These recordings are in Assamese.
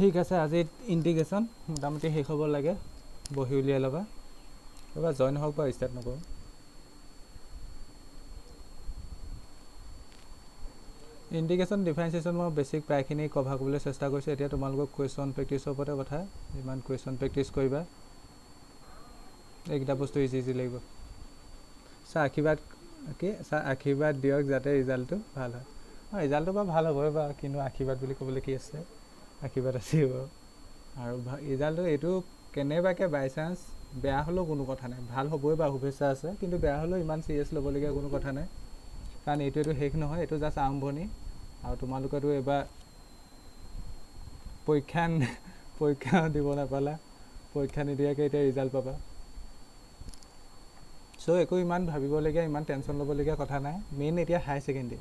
ঠিক আছে আজি ইণ্টিগ্ৰেশ্যন মোটামুটি শেষ হ'ব লাগে বহি উলিয়াই ল'বা এইবাৰ জইন হওক বা ষ্টাৰ্ট নকৰোঁ ইণ্টিগ্ৰেশ্যন ডিফাৰেঞ্চিয়েশ্যন মই বেছিক প্ৰায়খিনি কভাৰ কৰিবলৈ চেষ্টা কৰিছোঁ এতিয়া তোমালোকক কুৱেশ্যন প্ৰেক্টিছৰ ওপৰতে কথা ইমান কুৱেশ্যন প্ৰেক্টিছ কৰিবা এইকেইটা বস্তু ইজি ইজি লাগিব ছাৰ আশীৰ্বাদ কি ছাৰ আশীৰ্বাদ দিয়ক যাতে ৰিজাল্টটো ভাল হয় অঁ ৰিজাল্টটো বাৰু ভাল হ'বই বাৰু কিন্তু আশীৰ্বাদ বুলি ক'বলৈ কি আছে আশীৰ্বাদ আছে বাৰু আৰু ৰিজাল্টটো এইটো কেনেবাকৈ বাই চান্স বেয়া হ'লেও কোনো কথা নাই ভাল হ'বই বাৰু শুভেচ্ছা আছে কিন্তু বেয়া হ'লেও ইমান চিৰিয়াছ ল'বলগীয়া কোনো কথা নাই কাৰণ এইটো এইটো শেষ নহয় এইটো জাষ্ট আৰম্ভণি আৰু তোমালোকেতো এইবাৰ পৰীক্ষা পৰীক্ষা দিব নাপালা পৰীক্ষা নিদিয়াকৈ এতিয়া ৰিজাল্ট পাবা চ' একো ইমান ভাবিবলগীয়া ইমান টেনশ্যন ল'বলগীয়া কথা নাই মেইন এতিয়া হাই ছেকেণ্ডেৰী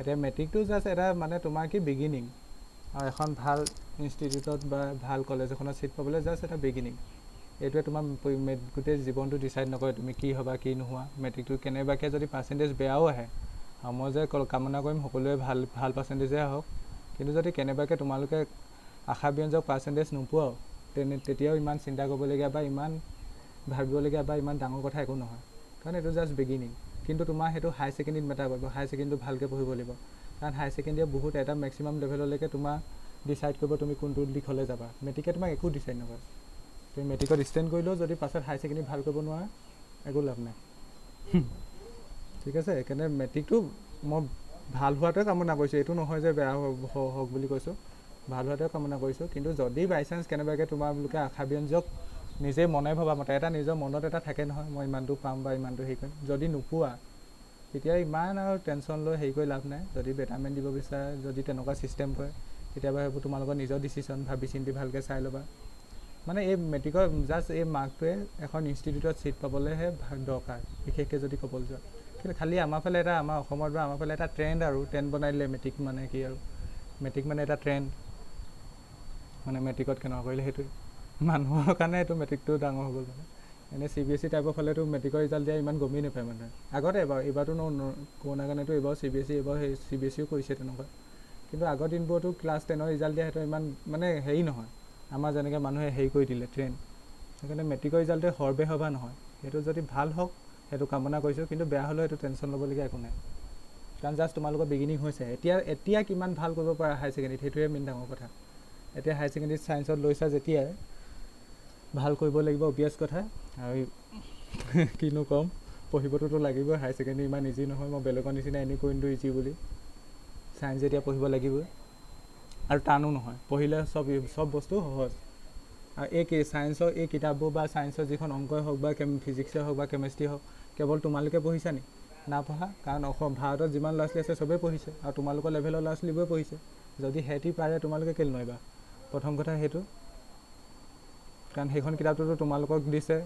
এতিয়া মেট্ৰিকটো জাষ্ট এটা মানে তোমাৰ কি বিগিনিং আৰু এখন ভাল ইনষ্টিটিউটত বা ভাল কলেজ এখনত ছিট পাবলৈ জাষ্ট এটা বিগিনিং এইটোৱে তোমাৰ গোটেই জীৱনটো ডিচাইড নকৰে তুমি কি হ'বা কি নোহোৱা মেট্ৰিকটো কেনেবাকৈ যদি পাৰ্চেণ্টেজ বেয়াও আহে আৰু মই যে কামনা কৰিম সকলোৱে ভাল ভাল পাৰ্চেণ্টেজেই আহক কিন্তু যদি কেনেবাকৈ তোমালোকে আশা ব্যঞ্জক পাৰ্চেণ্টেজ নোপোৱাও তেনে তেতিয়াও ইমান চিন্তা কৰিবলগীয়া বা ইমান ভাবিবলগীয়া বা ইমান ডাঙৰ কথা একো নহয় কাৰণ এইটো জাষ্ট বিগিনিং কিন্তু তোমাৰ সেইটো হাই ছেকেণ্ডেৰীত মেটাৰ কৰিব হাই ছেকেণ্ডেৰীটো ভালকৈ পঢ়িব লাগিব কাৰণ হাই ছেকেণ্ডেৰী বহুত এটা মেক্সিমাম লেভেললৈকে তোমাৰ ডিচাইড কৰিব তুমি কোনটো দিশলৈ যাবা মেট্ৰিকে তোমাক একো ডিচাইড নকৰে তুমি মেট্ৰিকত ষ্টেণ্ড কৰিলেও যদি পাছত হাই ছেকেণ্ডেৰী ভাল কৰিব নোৱাৰা একো লাভ নাই ঠিক আছে সেইকাৰণে মেট্ৰিকটো মই ভাল হোৱাটোৱে কামনা কৰিছোঁ এইটো নহয় যে বেয়া হওক বুলি কৈছোঁ ভাল হোৱাটোৱে কামনা কৰিছোঁ কিন্তু যদি বাই চান্স কেনেবাকৈ তোমালোকে আশা ব্যঞ্জক নিজেই মনে ভবা মতে এটা নিজৰ মনত এটা থাকে নহয় মই ইমানটো পাম বা ইমানটো হেৰি কৰিম যদি নোপোৱা তেতিয়া ইমান আৰু টেনশ্যন লৈ হেৰি কৰি লাভ নাই যদি বেটাৰমেন দিব বিচাৰে যদি তেনেকুৱা ছিষ্টেম কৰে কেতিয়াবা সেইবোৰ তোমালোকৰ নিজৰ ডিচিশ্যন ভাবি চিন্তি ভালকৈ চাই ল'বা মানে এই মেট্ৰিকৰ জাষ্ট এই মাৰ্কটোৱে এখন ইনষ্টিটিউটত ছিট পাবলৈহে দৰকাৰ বিশেষকৈ যদি ক'বলৈ যোৱা কিন্তু খালি আমাৰ ফালে এটা আমাৰ অসমত বা আমাৰ ফালে এটা ট্ৰেণ্ড আৰু ট্ৰেণ্ড বনাই দিলে মেট্ৰিক মানে কি আৰু মেট্ৰিক মানে এটা ট্ৰেণ্ড মানে মেট্ৰিকত কেনেকুৱা কৰিলে সেইটোৱে মানুহৰ কাৰণে সেইটো মেট্ৰিকটো ডাঙৰ হ'ব মানে এনেই চি বি এছ চি টাইপৰ ফালেতো মেট্ৰিকৰ ৰিজাল্ট দিয়া ইমান গমেই নাপায় মানুহে আগতে এবাৰ এইবাৰতো ন কৰোণাৰ কাৰণেতো এইবাৰ চি বি এছ ই এইবাৰ সেই চি বি এছ ইও কৰিছে তেনেকুৱা কিন্তু আগৰ দিনবোৰতো ক্লাছ টেনৰ ৰিজাল্ট দিয়া সেইটো ইমান মানে হেৰি নহয় আমাৰ যেনেকৈ মানুহে হেৰি কৰি দিলে ট্ৰেইন সেইকাৰণে মেট্ৰিকৰ ৰিজাল্টে সৰ্বে সভা নহয় সেইটো যদি ভাল হওক সেইটো কামনা কৰিছোঁ কিন্তু বেয়া হ'লেও সেইটো টেনশ্যন ল'বলগীয়া একো নাই কাৰণ জাষ্ট তোমালোকৰ বিগিনিং হৈছে এতিয়া এতিয়া কিমান ভাল কৰিব পাৰা হায়াৰ ছেকেণ্ডেৰীত সেইটোৱে মেইন ডাঙৰ কথা এতিয়া হায়াৰ ছেকেণ্ডেৰী চায়েন্সত লৈছা যেতিয়াই ভাল কৰিব লাগিব অবিয়াছ কথা আৰু কিনো ক'ম পঢ়িবটোতো লাগিবই হায়াৰ ছেকেণ্ডেৰী ইমান ইজি নহয় মই বেলেগৰ নিচিনা এনেই কৰিমটো ইজি বুলি ছায়েঞ্চ যেতিয়া পঢ়িব লাগিবই আৰু টানো নহয় পঢ়িলে চব চব বস্তু সহজ আৰু এই কি ছায়েঞ্চৰ এই কিতাপবোৰ বা ছায়েঞ্চৰ যিখন অংকই হওক বা কেম ফিজিক্সে হওক বা কেমেষ্ট্ৰি হওক কেৱল তোমালোকে পঢ়িছা নি নাপঢ়া কাৰণ অসম ভাৰতত যিমান ল'ৰা ছোৱালী আছে চবেই পঢ়িছে আৰু তোমালোকৰ লেভেলৰ ল'ৰা ছোৱালীবোৰে পঢ়িছে যদি সিহঁতি পাৰে তোমালোকে কেলৈ নোৱাৰিবা প্ৰথম কথা সেইটো কাৰণ সেইখন কিতাপটোতো তোমালোকক দিছে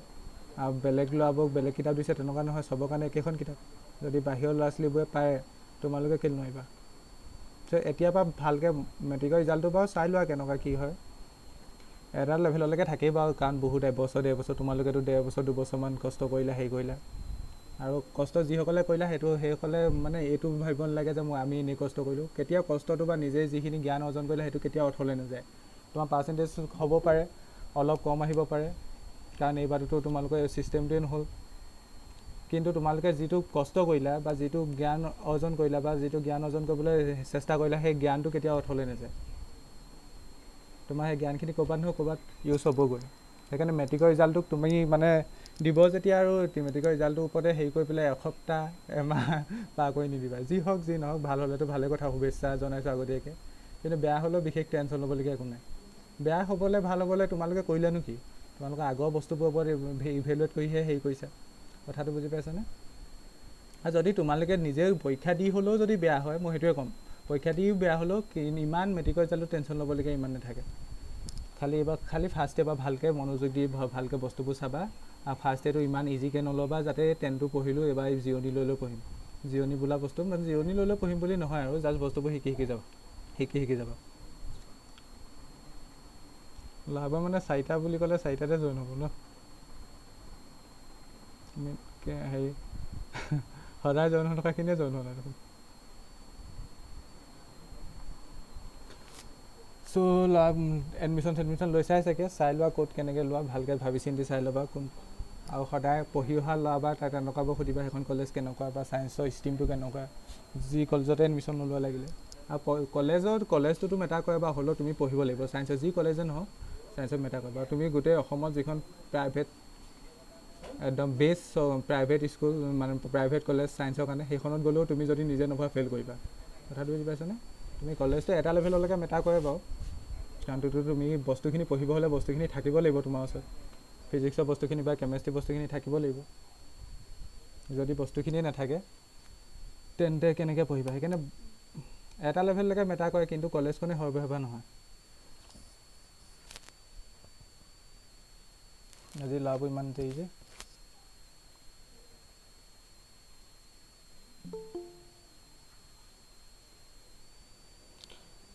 আৰু বেলেগ ল'ৰাবোৰক বেলেগ কিতাপ দিছে তেনেকুৱা নহয় চবৰ কাৰণে একেখন কিতাপ যদি বাহিৰৰ ল'ৰা ছোৱালীবোৰে পায় তোমালোকে কেলৈ নোৱাৰিবা চ' এতিয়াৰ পৰা ভালকৈ মেট্ৰিকৰ ৰিজাল্টটো বাৰু চাই লোৱা কেনেকুৱা কি হয় এটা লেভেললৈকে থাকেই বাৰু কাৰণ বহুত এবছৰ ডেৰ বছৰ তোমালোকেতো ডেৰ বছৰ দুবছৰমান কষ্ট কৰিলা হেৰি কৰিলা আৰু কষ্ট যিসকলে কৰিলা সেইটো সেইসকলে মানে এইটো ভাবিব নালাগে যে মই আমি এনেই কষ্ট কৰিলোঁ কেতিয়াও কষ্টটো বা নিজেই যিখিনি জ্ঞান অৰ্জন কৰিলে সেইটো কেতিয়াও অৰ্থলৈ নাযায় তোমাৰ পাৰ্চেণ্টেজ হ'ব পাৰে অলপ কম আহিব পাৰে কাৰণ এইবাৰতো তোমালোকৰ ছিষ্টেমটোৱে নহ'ল কিন্তু তোমালোকে যিটো কষ্ট কৰিলা বা যিটো জ্ঞান অৰ্জন কৰিলা বা যিটো জ্ঞান অৰ্জন কৰিবলৈ চেষ্টা কৰিলা সেই জ্ঞানটো কেতিয়াও অথলৈ নাযায় তোমাৰ সেই জ্ঞানখিনি ক'ৰবাত নহয় ক'ৰবাত ইউজ হ'বগৈ সেইকাৰণে মেট্ৰিকৰ ৰিজাল্টটোক তুমি মানে দিব যেতিয়া আৰু মেট্ৰিকৰ ৰিজাল্টটোৰ ওপৰতে হেৰি কৰি পেলাই এসপ্তাহ এমাহ পাৰ কৰি নিদিবা যি হওক যি নহওক ভাল হ'লেতো ভালে কথা শুভেচ্ছা জনাইছোঁ আগতীয়াকৈ কিন্তু বেয়া হ'লেও বিশেষ টেনশ্যন ল'বলগীয়া একো নাই বেয়া হ'বলৈ ভাল হ'বলৈ তোমালোকে কৰিলেনো কি তোমালোকে আগৰ বস্তুবোৰৰ ওপৰত ইভেলুৱেট কৰিহে হেৰি কৰিছা কথাটো বুজি পাইছানে আৰু যদি তোমালোকে নিজে পৰীক্ষা দি হ'লেও যদি বেয়া হয় মই সেইটোৱে ক'ম পৰীক্ষা দিও বেয়া হ'লেও ইমান মেট্ৰিকৰ ৰিজাল্টত টেনশ্যন ল'বলগীয়া ইমান নাথাকে খালি এইবাৰ খালি ফাৰ্ষ্ট ইয়েৰ পৰা ভালকৈ মনোযোগ দি ভালকৈ বস্তুবোৰ চাবা আৰু ফাৰ্ষ্ট ইয়েৰটো ইমান ইজিকৈ নল'বা যাতে টেনটো পঢ়িলোঁ এইবাৰ জিৰণি লৈ লৈ পঢ়িম জিৰণি বোলা বস্তু মানে জিৰণি লৈ লৈ পঢ়িম বুলি নহয় আৰু জাষ্ট বস্তুবোৰ শিকি শিকি যাব শিকি শিকি যাবা লাভ মানে চাৰিটা বুলি ক'লে চাৰিটাতে জইন হ'ব ন হেৰি সদায় জইন হৈ থকাখিনিয়ে জইন হ'ল দেখোন চ' লোৱা এডমিশ্যন চেডমিশ্যন লৈছাই চাগে চাই লোৱা ক'ত কেনেকৈ লোৱা ভালকৈ ভাবি চিন্তি চাই ল'বা কোন আৰু সদায় পঢ়ি অহা ল'ৰা বা তাত এনেকুৱা সুধিবা সেইখন কলেজ কেনেকুৱা বা ছায়েন্সৰ ষ্ট্ৰীমটো কেনেকুৱা যি কলেজতে এডমিশ্যন নোলোৱা লাগিলে আৰু কলেজত কলেজটোতো মেটাৰ কৰে বা হ'লেও তুমি পঢ়িব লাগিব ছায়েন্সৰ যি কলেজে নহওক তাৰপিছত মেটাৰ বাৰু তুমি গোটেই অসমত যিখন প্ৰাইভেট একদম বেষ্ট প্ৰাইভেট স্কুল মানে প্ৰাইভেট কলেজ চায়েন্সৰ কাৰণে সেইখনত গ'লেও তুমি যদি নিজে নোপোৱা ফেইল কৰিবা কথাটো বুজি পাইছানে তুমি কলেজটো এটা লেভেললৈকে মেটাৰ কৰে বাৰু কাৰণ তো তুমি বস্তুখিনি পঢ়িব হ'লে বস্তুখিনি থাকিব লাগিব তোমাৰ ওচৰত ফিজিক্সৰ বস্তুখিনি বা কেমেষ্ট্ৰি বস্তুখিনি থাকিব লাগিব যদি বস্তুখিনিয়ে নাথাকে তেন্তে কেনেকৈ পঢ়িবা সেইকাৰণে এটা লেভেললৈকে মেটাৰ কৰে কিন্তু কলেজখনে সৰ্বসেৱা নহয় আজি লাভ ইমানতেই যে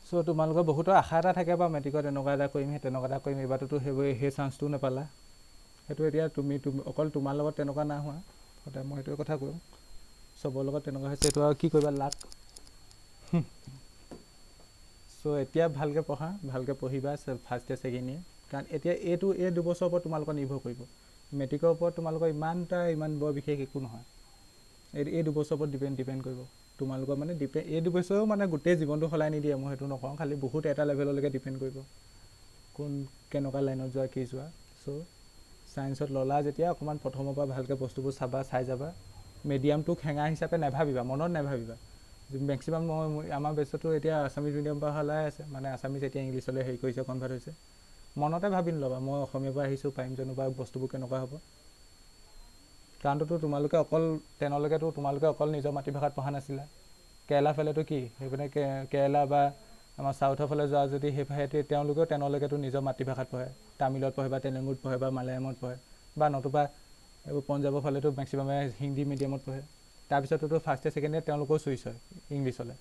চ' তোমালোকৰ বহুতো আশা এটা থাকে বাৰু মেট্ৰিকত এনেকুৱা এটা কৰিম সেই তেনেকুৱা এটা কৰিম এইবাৰটোতো সেইবোৰ সেই চান্সটোও নাপালা সেইটো এতিয়া তুমি তুমি অকল তোমাৰ লগত তেনেকুৱা নাই হোৱা সদায় মই সেইটোৱে কথা কওঁ চবৰ লগত তেনেকুৱা হৈছে সেইটো আৰু কি কৰিবা লাক চ' এতিয়া ভালকৈ পঢ়া ভালকৈ পঢ়িবা ফাৰ্ষ্ট ইয়াৰ ছেকেণ্ড ইয়াৰ কাৰণ এতিয়া এইটো এই দুবছৰৰ ওপৰত তোমালোকৰ নিৰ্ভৰ কৰিব মেট্ৰিকৰ ওপৰত তোমালোকৰ ইমান এটা ইমান বৰ বিশেষ একো নহয় এই এই দুবছৰৰ ওপৰত ডিপেণ্ড ডিপেণ্ড কৰিব তোমালোকৰ মানে ডিপেণ্ড এই দুবছৰেও মানে গোটেই জীৱনটো সলাই নিদিয়ে মই সেইটো নকওঁ খালী বহুত এটা লেভেললৈকে ডিপেণ্ড কৰিব কোন কেনেকুৱা লাইনত যোৱা কি যোৱা ছ' ছায়েন্সত ল'লা যেতিয়া অকণমান প্ৰথমৰ পৰা ভালকৈ বস্তুবোৰ চাবা চাই যাবা মিডিয়ামটোক হেঙা হিচাপে নাভাবিবা মনত নাভাবিবা মেক্সিমাম মই আমাৰ বেচ্চটো এতিয়া আছামিজ মিডিয়াম পৰা সলাই আছে মানে আছামিজ এতিয়া ইংলিছলৈ হেৰি কৰিছে কনভাৰ্ট হৈছে মনতে ভাবি নল'বা মই অসমীয়াৰ পৰা আহিছোঁ পাৰিম জানো বা বস্তুবোৰ কেনেকুৱা হ'ব কাৰণটোতো তোমালোকে অকল তেনলৈকেতো তোমালোকে অকল নিজৰ মাতৃভাষাত পঢ়া নাছিলা কেৰেলা ফালেতো কি সেইপিনে কেৰেলা বা আমাৰ চাউথৰ ফালে যোৱা যদি সেইফালে তেওঁলোকেও তেনলৈকেতো নিজৰ মাতৃভাষাত পঢ়ে তামিলত পঢ়ে বা তেলেগুত পঢ়ে বা মালায়ামত পঢ়ে বা নতুবা এইবোৰ পঞ্জাৱৰ ফালেতো মেক্সিমামে হিন্দী মিডিয়ামত পঢ়ে তাৰপিছততো ফাৰ্ষ্টে ছেকেণ্ডে তেওঁলোকেও চুইচ হয় ইংলিছলৈ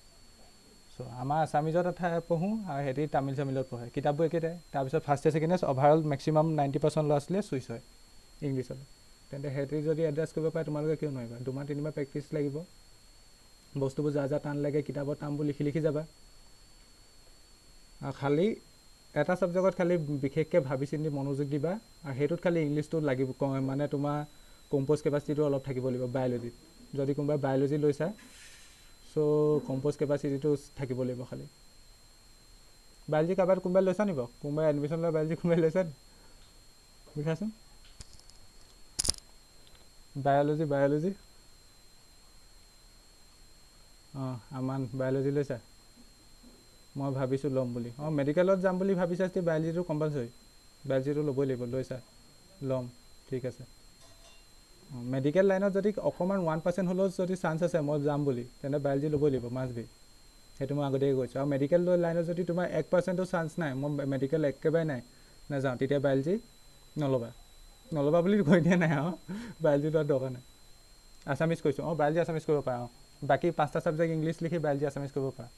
চ' আমাৰ আছামিজত এঠাই পঢ়োঁ আৰু সিহঁতি তামিল চামিলত পঢ়ে কিতাপবোৰ একেটাই তাৰপিছত first year second year overall maximum ninety percent ল'ৰা ছোৱালীয়ে চুইচ হয় ইংলিছত তেন্তে সিহঁতি যদি এডজাষ্ট কৰিব পাৰে তোমালোকে কিয় নোৱাৰিবা দুমাহ তিনিমাহ প্ৰেক্টিছ লাগিব বস্তুবোৰ যা যা টান লাগে কিতাপৰ টানবোৰ লিখি লিখি যাবা আৰু খালী এটা ছাবজেক্টত খালি বিশেষকৈ ভাবি চিন্তি মনোযোগ দিবা আৰু সেইটোত খালী ইংলিছটো লাগিব মানে তোমাৰ কম্প'জ কেপাচিটিটো অলপ থাকিব লাগিব বায়'লজিত যদি কোনোবাই বায়'লজি লৈছা চ' কম্প'জ কেপাচিটিটো থাকিব লাগিব খালী বায়লজি কাৰোবাৰ কোনোবাই লৈছা নি বাৰু কোনোবাই এডমিশ্যন লোৱা বায়লজি কোনোবাই লৈছা নি বুজাচোন বায়'লজি বায়'লজি অঁ আমাৰ বায়'লজি লৈছা মই ভাবিছোঁ ল'ম বুলি অঁ মেডিকেলত যাম বুলি ভাবিছা যদি বায়'লজিটো কম্পালচৰি বায়'লজিটো ল'বই লাগিব লৈছা ল'ম ঠিক আছে মেডিকেল লাইনত যদি অকণমান ওৱান পাৰ্চেণ্ট হ'লেও যদি চান্স আছে মই যাম বুলি তেন্তে বায়'লজি ল'বই লাগিব মাছ বি সেইটো মই আগতীয়াকৈ কৈছোঁ আৰু মেডিকেল লাইনত যদি তোমাৰ এক পাৰ্চেণ্টো চান্স নাই মই মেডিকেল একেবাৰে নাই নাযাওঁ তেতিয়া বায়'লজি নল'বা নল'বা বুলি কৈ দিয়া নাই আৰু বায়'লজি লোৱাৰ দৰকাৰ নাই আছামিজ কৈছোঁ অঁ বায়'লজি আছামিজ কৰিব পাৰা অঁ বাকী পাঁচটা ছাবজেক্ট ইংলিছ লিখি বায়'লজি আছামিজ কৰিব পাৰা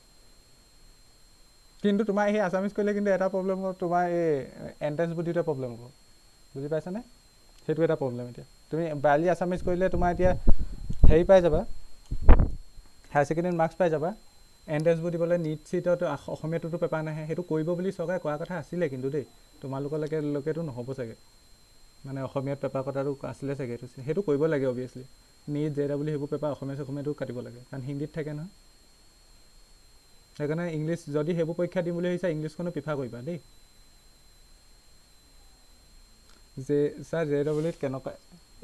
কিন্তু তোমাৰ সেই আছামিজ কৰিলে কিন্তু এটা প্ৰব্লেম হ'ব তোমাৰ এই এণ্ট্ৰেঞ্চ বুদ্ধিটোৱে প্ৰব্লেম হ'ব বুজি পাইছানে সেইটো এটা প্ৰব্লেম এতিয়া তুমি বালি আছামিজ কৰিলে তোমাৰ এতিয়া হেৰি পাই যাবা হায়াৰ ছেকেণ্ডেৰী মাৰ্কছ পাই যাবা এণ্ট্ৰেন্সবোৰ দিবলৈ নীট চিটত অসমীয়াটোতো পেপাৰ নাহে সেইটো কৰিব বুলি চৰকাৰে কোৱা কথা আছিলে কিন্তু দেই তোমালোকলৈকে লৈকেতো নহ'ব চাগে মানে অসমীয়াত পেপাৰ কটাটো আছিলে চাগে সেইটো সেইটো কৰিব লাগে অভিয়াছলি নীট জে ডাব্লিউ সেইবোৰ পেপাৰ অসমীয়া চসমীয়াটো কাটিব লাগে কাৰণ হিন্দীত থাকে নহয় সেইকাৰণে ইংলিছ যদি সেইবোৰ পৰীক্ষা দিম বুলি ভাবিছা ইংলিছখনো প্ৰিফাৰ কৰিবা দেই জে ছাৰ জে ডাব্লিউত কেনেকুৱা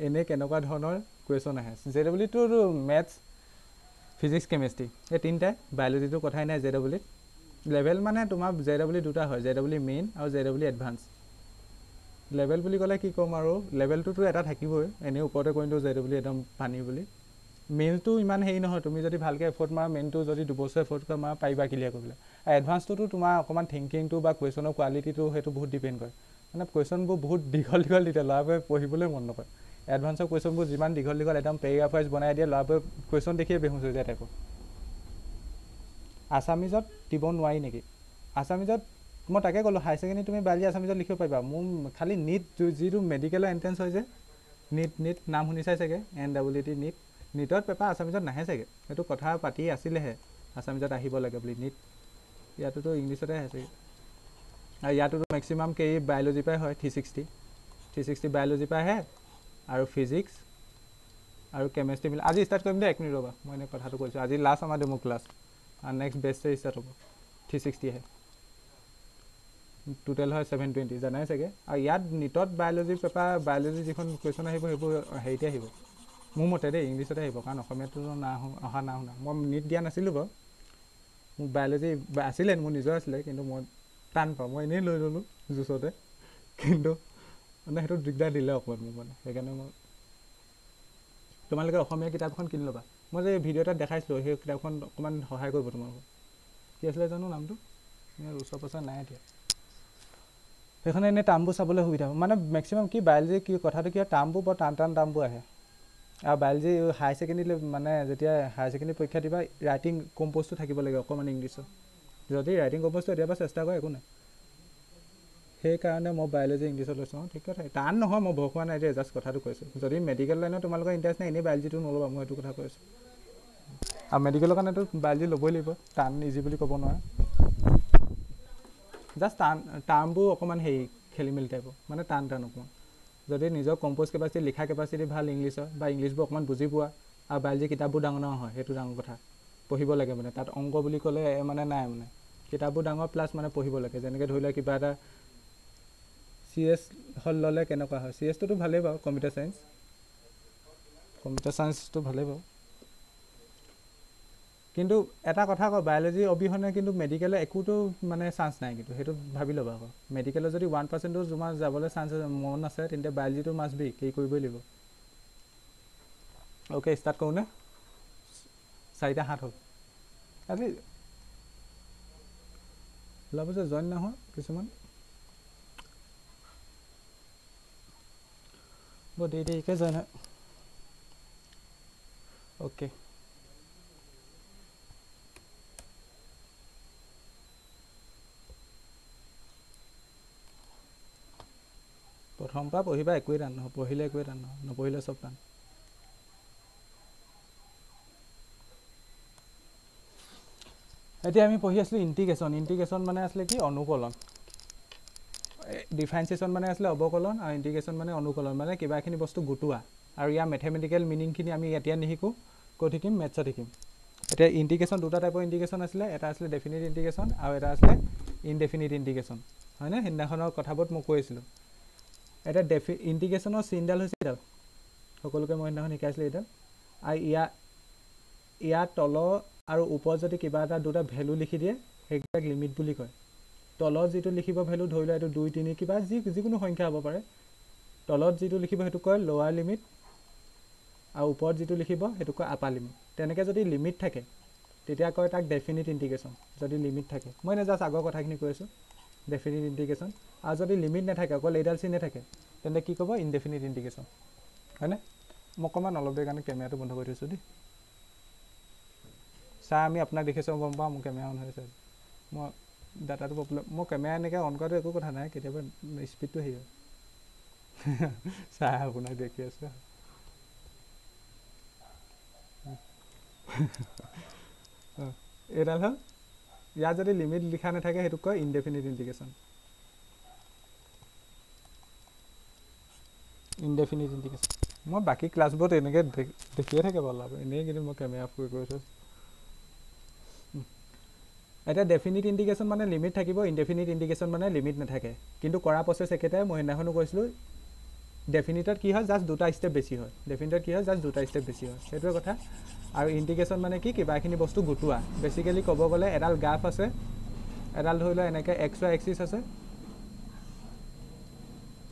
এনেই কেনেকুৱা ধৰণৰ কুৱেশ্যন আহে জে ডাব্লিউ টোৰ মেথছ ফিজিক্স কেমেষ্ট্ৰি এই তিনিটাই বায়'লজিটো কথাই নাই জে ডাব্লিউত লেভেল মানে তোমাৰ জে ডাব্লিউ দুটা হয় জে ডাব্লিউ মেইন আৰু জে ডাব্লিউ এডভান্স লেভেল বুলি ক'লে কি ক'ম আৰু লেভেলটোতো এটা থাকিবই এনেই ওপৰতে কৰিলোঁ জে ডাব্লিউ একদম পানী বুলি মেইনটো ইমান হেৰি নহয় তুমি যদি ভালকৈ এফৰ্ট মাৰা মেইনটো যদি দুবছৰ এফৰ্ট কৰা মাৰা পাৰিবা ক্লিয়াৰ কৰিবলৈ আৰু এডভান্সটোতো তোমাৰ অকণমান থিংকিংটো বা কুৱেশ্যনৰ কোৱালিটিটো সেইটো বহুত ডিপেণ্ড কৰে মানে কুৱেশ্যনবোৰ বহুত দীঘল দীঘল দিলে ল'ৰাবোৰে পঢ়িবলৈ মন নকৰে এডভান্সৰ কুৱেশ্যনবোৰ যিমান দীঘল দীঘল একদম পেৰিগ্ৰাফ ৱাইজ বনাই দিয়ে ল'ৰাবোৰে কুৱেশ্যন দেখিয়ে বেহুঁচ হৈ যায় তেখেত আছামিজত দিব নোৱাৰি নেকি আছামিজত মই তাকে ক'লোঁ হাই ছেকেণ্ডেৰী তুমি বাইলি আছামিজত লিখিব পাৰিবা মোৰ খালী নীট যিটো মেডিকেলৰ এণ্ট্ৰেঞ্চ হয় যে নীট নীট নাম শুনিছাই চাগে এন ডাব্লিউ টি নীট নীটত পেপাৰ আছামিজত নাহে চাগে সেইটো কথা পাতি আছিলেহে আছামিজত আহিব লাগে বুলি নীট ইয়াতোতো ইংলিছতে আহে চাগে আৰু ইয়াতোতো মেক্সিমাম কেৰি বায়'লজিৰ পৰাই হয় থ্ৰী ছিক্সটি থ্ৰী ছিক্সটি বায়'লজিৰ পৰা আহে আৰু ফিজিক্স আৰু কেমেষ্ট্ৰি কেমেষ্ট্ৰিবিলাক আজি ষ্টাৰ্ট কৰিম দে এক মিনিট ৰ'বা মই এনেই কথাটো কৈছোঁ আজি লাষ্ট আমাৰ ডেমো ক্লাছ আৰু নেক্সট বেষ্টে ষ্টাৰ্ট হ'ব থ্ৰী ছিক্সটি আহে টোটেল হয় ছেভেন টুৱেণ্টি জানাই চাগে আৰু ইয়াত নীটত বায়'লজি পেপাৰ বায়'লজি যিখন কুৱেশ্যন আহিব সেইবোৰ হেৰিতে আহিব মোৰ মতে দেই ইংলিছতে আহিব কাৰণ অসমীয়াটো না অহা না শুনা মই নীট দিয়া নাছিলোঁ বাৰু মোৰ বায়'লজি আছিলে মোৰ নিজৰ আছিলে কিন্তু মই টান পাওঁ মই এনেই লৈ ল'লোঁ জুচতে কিন্তু মানে সেইটো দিগদাৰ দিলে অকণমান মোক মানে সেইকাৰণে মই তোমালোকে অসমীয়া কিতাপখন কিনি ল'বা মই যে ভিডিঅ' এটা দেখাইছিলোঁ সেই কিতাপখন অকণমান সহায় কৰিব তোমালোকক কি আছিলে জানো নামটো ওচৰ পাছৰ নাই এতিয়া সেইখনে এনেই তামবোৰ চাবলৈ সুবিধা হ'ব মানে মেক্সিমাম কি বায়'লজি কি কথাটো কি হয় তামবোৰ বৰ টান টান তামবোৰ আহে আৰু বায়'লজি হায়াৰ ছেকেণ্ডেৰীলৈ মানে যেতিয়া হায়াৰ ছেকেণ্ডেৰী পৰীক্ষা দিবা ৰাইটিং কম্প'জটো থাকিব লাগে অকণমান ইংলিছৰ যদি ৰাইটিং কম্প'জটো এতিয়াৰ পৰা চেষ্টা কৰে একো নাই সেইকাৰণে মই বায়'লজি ইংলিছত লৈছোঁ ঠিক কথা টান নহয় মই ভয় হোৱা নাই এতিয়া জাষ্ট কথাটো কৈছোঁ যদি মেডিকেল লাইনত তোমালোকৰ ইণ্টাৰেষ্ট নাই এনেই বায়'লজিটো নল'বা মই সেইটো কথা কৈছোঁ আৰু মেডিকেলৰ কাৰণেতো বায়'লজি ল'বই লাগিব টান ইজি বুলি ক'ব নোৱাৰে জাষ্ট টান টানবোৰ অকণমান হেৰি খেলি মেলি টাইপৰ মানে টান টান অকণমান যদি নিজৰ কম্প'জ কেপাচিটি লিখা কেপাচিটি ভাল ইংলিছৰ বা ইংলিছবোৰ অকণমান বুজি পোৱা আৰু বায়'লজি কিতাপবোৰ ডাঙৰ ডাঙৰ হয় সেইটো ডাঙৰ কথা পঢ়িব লাগে মানে তাত অংক বুলি ক'লে মানে নাই মানে কিতাপবোৰ ডাঙৰ প্লাছ মানে পঢ়িব লাগে যেনেকৈ ধৰি লোৱা কিবা এটা চি এছ হল ল'লে কেনেকুৱা হয় চি এছটোতো ভালেই বাৰু কম্পিউটাৰ চায়েন্স কম্পিউটাৰ চায়েন্সটো ভালেই বাৰু কিন্তু এটা কথা কওক বায়'লজি অবিহনে কিন্তু মেডিকেলৰ একোতো মানে চান্স নাই কিন্তু সেইটো ভাবি ল'বা আকৌ মেডিকেলত যদি ওৱান পাৰ্চেণ্টটো তোমাৰ যাবলৈ চান্স আছে মন আছে তেন্তে বায়'লজিটো মাছ বি কি কৰিবই লাগিব অ'কে ষ্টাৰ্ট কৰোঁ নে চাৰিটা সাত হ'ল আজি ওলাব যে জইন নহয় কিছুমান Bu dedi ki zana. Okay. প্ৰথম পৰা পঢ়িবা একোৱেই ৰান নহয় পঢ়িলে একোৱেই ৰান নহয় নপঢ়িলে চব ৰান এতিয়া আমি পঢ়ি আছিলোঁ ইণ্টিগ্ৰেশ্যন ইণ্টিগ্ৰেশ্যন মানে আছিলে কি অনুকলন ডিফাৰেঞ্চিয়েশ্যন মানে আছিলে অৱকলন আৰু ইণ্টিগ্ৰেশ্যন মানে অনুকলন মানে কিবাখিনি বস্তু গোটোৱা আৰু ইয়াৰ মেথেমেটিকেল মিনিংখিনি আমি এতিয়া নিশিকোঁ ক'ত শিকিম মেথছত শিকিম এতিয়া ইণ্টিগ্ৰেশ্যন দুটা টাইপৰ ইণ্টিগ্ৰেশ্যন আছিলে এটা আছিলে ডেফিনিট ইণ্টিগ্ৰেশ্যন আৰু এটা আছিলে ইনডেফিনিট ইণ্টিগ্ৰেশ্যন হয়নে সেইদিনাখনৰ কথাবোৰত মই কৈ আছিলোঁ এতিয়া ডেফি ইণ্টিগ্ৰেশ্যনৰ চিনডাল হৈছে এইডাল সকলোকে মই সেইদিনাখন শিকাইছিলোঁ এইডাল আৰু ইয়াত ইয়াৰ তলৰ আৰু ওপৰত যদি কিবা এটা দুটা ভেলু লিখি দিয়ে সেইকেইটাক লিমিট বুলি কয় তলত যিটো লিখিব ভেলু ধৰি লোৱা এইটো দুই তিনি কিবা যি যিকোনো সংখ্যা হ'ব পাৰে তলত যিটো লিখিব সেইটো কয় লোৱাৰ লিমিট আৰু ওপৰত যিটো লিখিব সেইটো কয় আপাৰ লিমিট তেনেকৈ যদি লিমিট থাকে তেতিয়া কয় তাক ডেফিনিট ইণ্টিগ্ৰেশ্যন যদি লিমিট থাকে মই জাষ্ট আগৰ কথাখিনি কৈ আছোঁ ডেফিনিট ইণ্টিগ্ৰেশ্যন আৰু যদি লিমিট নাথাকে অকল এইডাল চিনে থাকে তেন্তে কি ক'ব ইনডেফিনিট ইণ্টিগ্ৰেশ্যন হয়নে মই অকণমান অলপ দেৰি কাৰণে কেমেৰাটো বন্ধ কৰি থৈছোঁ দেই ছাৰ আমি আপোনাক দেখিছোঁ গম পাওঁ মোৰ কেমেৰা অন হৈছে মই ডাটাটো প্ৰব্লেম মই কেমেৰা এনেকৈ অন কৰাটো একো কথা নাই কেতিয়াবা স্পীডটো হেৰি হয় চাই আপোনাক দেখি আছে এইডাল হ'ল ইয়াত যদি লিমিট লিখা নাথাকে সেইটো কয় ইনডেফিনিট ইণ্ডিকেশ্যন ইনডেফিনিট ইণ্ডিকেশ্যন মই বাকী ক্লাছবোৰত এনেকৈ দেখিয়ে থাকে বাৰু এনেই কিন্তু মই কেমেৰা ফুৰি গৈছোঁ এটা ডেফিনিট ইণ্ডিকেশ্যন মানে লিমিট থাকিব ইনডেফিনিট ইণ্ডিকেশ্যন মানে লিমিট নাথাকে কিন্তু কৰা প্ৰচেছ একেটাই মই সেইদিনাখনো কৈছিলোঁ ডেফিনিটত কি হয় জাষ্ট দুটা ষ্টেপ বেছি হয় ডেফিনিটত কি হয় জাষ্ট দুটা ষ্টেপ বেছি হয় সেইটোৱে কথা আৰু ইণ্ডিকেশ্যন মানে কি কিবাখিনি বস্তু গোটোৱা বেচিকেলি ক'ব গ'লে এডাল গাফ আছে এডাল ধৰি লওক এক্স ৱাই এক্সিছ আছে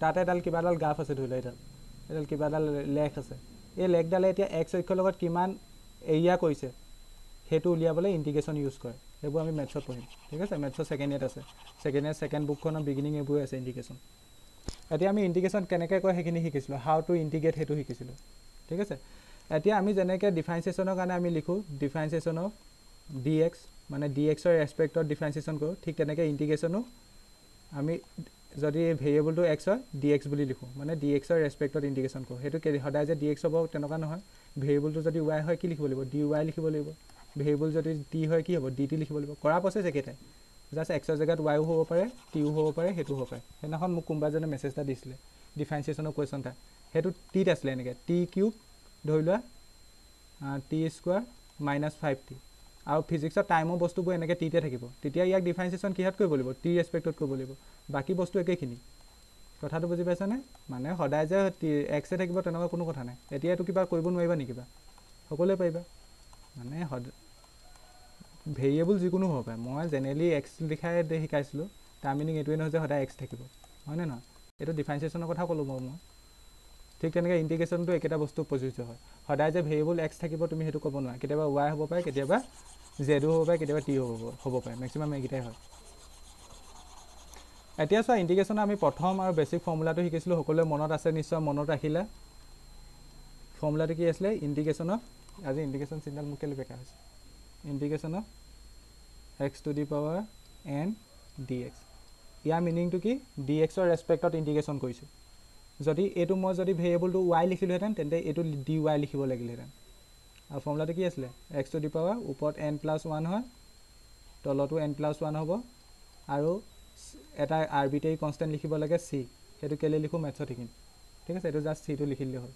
তাতে এডাল কিবা এডাল গাফ আছে ধৰি লওক এডাল কিবা এডাল কিবাডাল আছে এই লেখডালে এতিয়া এক্স অক্ষৰ লগত কিমান এৰিয়া কৰিছে সেইটো উলিয়াবলৈ ইণ্টিগ্ৰেশ্যন ইউজ কৰে সেইবোৰ আমি মেথছত পঢ়িম ঠিক আছে মেথছৰ ছেকেণ্ড ইয়াত আছে ছেকেণ্ড ইয়াৰ ছেকেণ্ড বুকখনৰ বিগিনিং এইবোৰে আছে ইণ্ডিকেশ্যন এতিয়া আমি ইণ্টিগ্ৰেশ্যন কেনেকৈ কয় সেইখিনি শিকিছিলোঁ হাউ টু ইণ্টিগ্ৰেট সেইটো শিকিছিলোঁ ঠিক আছে এতিয়া আমি যেনেকৈ ডিফাৰেঞ্চিয়েশ্যনৰ কাৰণে আমি লিখোঁ ডিফাৰেঞ্চিয়েশ্যন অফ ডি এক্স মানে ডি এক্সৰ ৰেচপেক্টত ডিফাৰেঞ্চিয়েশ্যন কৰোঁ ঠিক তেনেকৈ ইণ্টিগ্ৰেশ্যনো আমি যদি ভেৰিয়েবলটো এক্স হয় ডি এক্স বুলি লিখোঁ মানে ডি এক্সৰ ৰেচপেক্টত ইণ্টিগ্ৰেশ্যন কৰোঁ সেইটো সদায় যে ডি এক্স হ'ব তেনেকুৱা নহয় ভেৰিয়েবলটো যদি ৱাই হয় কি লিখিব লাগিব ডি ৱাই লিখিব লাগিব ভেৰিয়েবল যদি টি হয় কি হ'ব ডি টি লিখিব লাগিব কৰা প্ৰচেছ একেটাই জাষ্ট এক্সৰ জেগাত ৱাইও হ'ব পাৰে টিও হ'ব পাৰে সেইটো হ'ব পাৰে সেইদিনাখন মোক কোনোবাজনে মেছেজ এটা দিছিলে ডিফাৰেঞ্চিয়েশ্যনৰ কুৱেশ্যন এটা সেইটো টিত আছিলে এনেকৈ টি কিউব ধৰি লোৱা t square minus five t আৰু ফিজিক্সৰ টাইমৰ বস্তুবোৰ এনেকৈ টিতে থাকিব তেতিয়া ইয়াক ডিফাৰেঞ্চিয়েশ্যন কিহত কৰিব লাগিব টি ৰেচপেক্টত কৰিব লাগিব বাকী বস্তু একেখিনি কথাটো বুজি পাইছানে মানে সদায় যে টি এক্সে থাকিব তেনেকুৱা কোনো কথা নাই এতিয়া এইটো কিবা কৰিব নোৱাৰিবা নেকি কিবা সকলোৱে পাৰিবা মানে সদ ভেৰিয়েবল যিকোনো হ'ব পাৰে মই জেনেৰেলি এক্স লিখাই শিকাইছিলোঁ তাৰ মিনিং এইটোৱে নহয় যে সদায় এক্স থাকিব হয়নে নহয় এইটো ডিফাৰেঞ্চিয়েশ্যনৰ কথা ক'লোঁ মই মই ঠিক তেনেকৈ ইণ্টিগ্ৰেশ্যনটো একেটা বস্তু প্ৰযোজ্য হয় সদায় যে ভেৰিয়েবল এক্স থাকিব তুমি সেইটো ক'ব নোৱাৰা কেতিয়াবা ৱাই হ'ব পাৰে কেতিয়াবা জেডো হ'ব পাৰে কেতিয়াবা টিও হ'ব হ'ব পাৰে মেক্সিমাম এইকেইটাই হয় এতিয়া চোৱা ইণ্টিগ্ৰেশ্যনৰ আমি প্ৰথম আৰু বেছিক ফৰ্মুলাটো শিকিছিলোঁ সকলোৱে মনত আছে নিশ্চয় মনত ৰাখিলে ফৰ্মুলাটো কি আছিলে ইণ্টিগ্ৰেশ্যন অফ আজি ইণ্ডিকেশ্যন চিগনেল মোক কেলি বেকা হৈছে ইণ্ডিকেশ্যনত x to the power n d x ইয়াৰ মিনিংটো কি ডি এক্সৰ ৰেচপেক্টত ইণ্টিগ্ৰেশ্যন কৰিছোঁ যদি এইটো মই যদি ভেৰিয়েবলটো ৱাই লিখিলোহেঁতেন তেন্তে এইটো ডি ৱাই লিখিব লাগিলহেঁতেন আৰু ফৰ্মুলাটো কি আছিলে এক্স টু দি পাৱাৰ ওপৰত এন প্লাছ ওৱান হয় তলতো এন প্লাছ ওৱান হ'ব আৰু এটা আৰ্বিটেৰী কনষ্টেণ্ট লিখিব লাগে চি সেইটো কেলৈ লিখোঁ মেথছত শিকিম ঠিক আছে এইটো জাষ্ট চিটো লিখিলেই হ'ল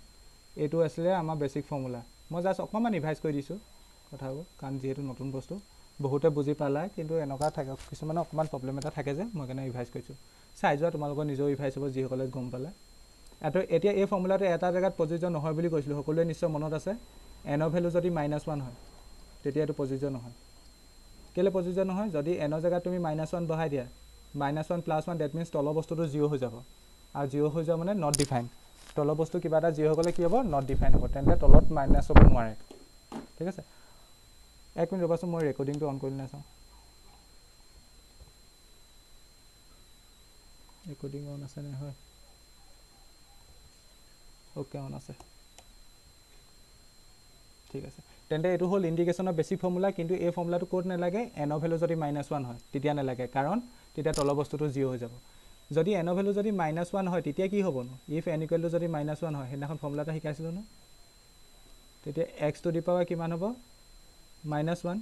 এইটো আছিলে আমাৰ বেছিক ফৰ্মুলা মই জাষ্ট অকণমান ৰিভাইজ কৰি দিছোঁ কথাবোৰ কাৰণ যিহেতু নতুন বস্তু বহুতে বুজি পালে কিন্তু এনেকুৱা থাকে কিছুমানে অকণমান প্ৰব্লেম এটা থাকে যে মই কাৰণে ৰিভাইজ কৰিছোঁ চাই যোৱা তোমালোকৰ নিজৰ ৰিভাইজ হ'ব যিসকলে গম পালে এইটো এতিয়া এই ফৰ্মুলাটো এটা জেগাত প্ৰযোজ্য নহয় বুলি কৈছিলোঁ সকলোৱে নিশ্চয় মনত আছে এনৰ ভেলু যদি মাইনাছ ওৱান হয় তেতিয়া এইটো প্ৰযোজ্য নহয় কেলৈ প্ৰযোজ্য নহয় যদি এনৰ জেগাত তুমি মাইনাছ ওৱান বঢ়াই দিয়া minus one plus one that means তলৰ বস্তুটো জিৰ' হৈ যাব আৰু জিৰ' হৈ যোৱা মানে নট ডিফাইন তলৰ বস্তু কিবা এটা জি কি হ'ব নট ডিফাইন হ'ব তেন্তে তলত মাইনাছ হ'ব নোৱাৰে ঠিক আছে এক মিনিট ৰ'বাচোন মই ৰেকৰ্ডিংটো অন কৰিলে নাচাওঁ ৰেকৰ্ডিং অন আছে নে হয় অ'কে অন আছে ঠিক আছে তেন্তে এইটো হ'ল ইণ্ডিকেশ্যনৰ বেছি ফৰ্মুলা কিন্তু এই ফৰ্মুলাটো ক'ত নেলাগে এনৰ ভেলু যদি মাইনাছ ওৱান হয় তেতিয়া নেলাগে কাৰণ তেতিয়া তলৰ বস্তুটো জিঅ' হৈ যাব যদি এনৰ ভেলু যদি মাইনাছ ওৱান হয় তেতিয়া কি হ'বনো ইফ এন ইকুৱেলটো যদি মাইনাছ ওৱান হয় সেইদিনাখন ফৰ্মুলা এটা শিকাইছিলোঁ ন তেতিয়া এক্স টু দি পাৱাৰ কিমান হ'ব মাইনাছ ওৱান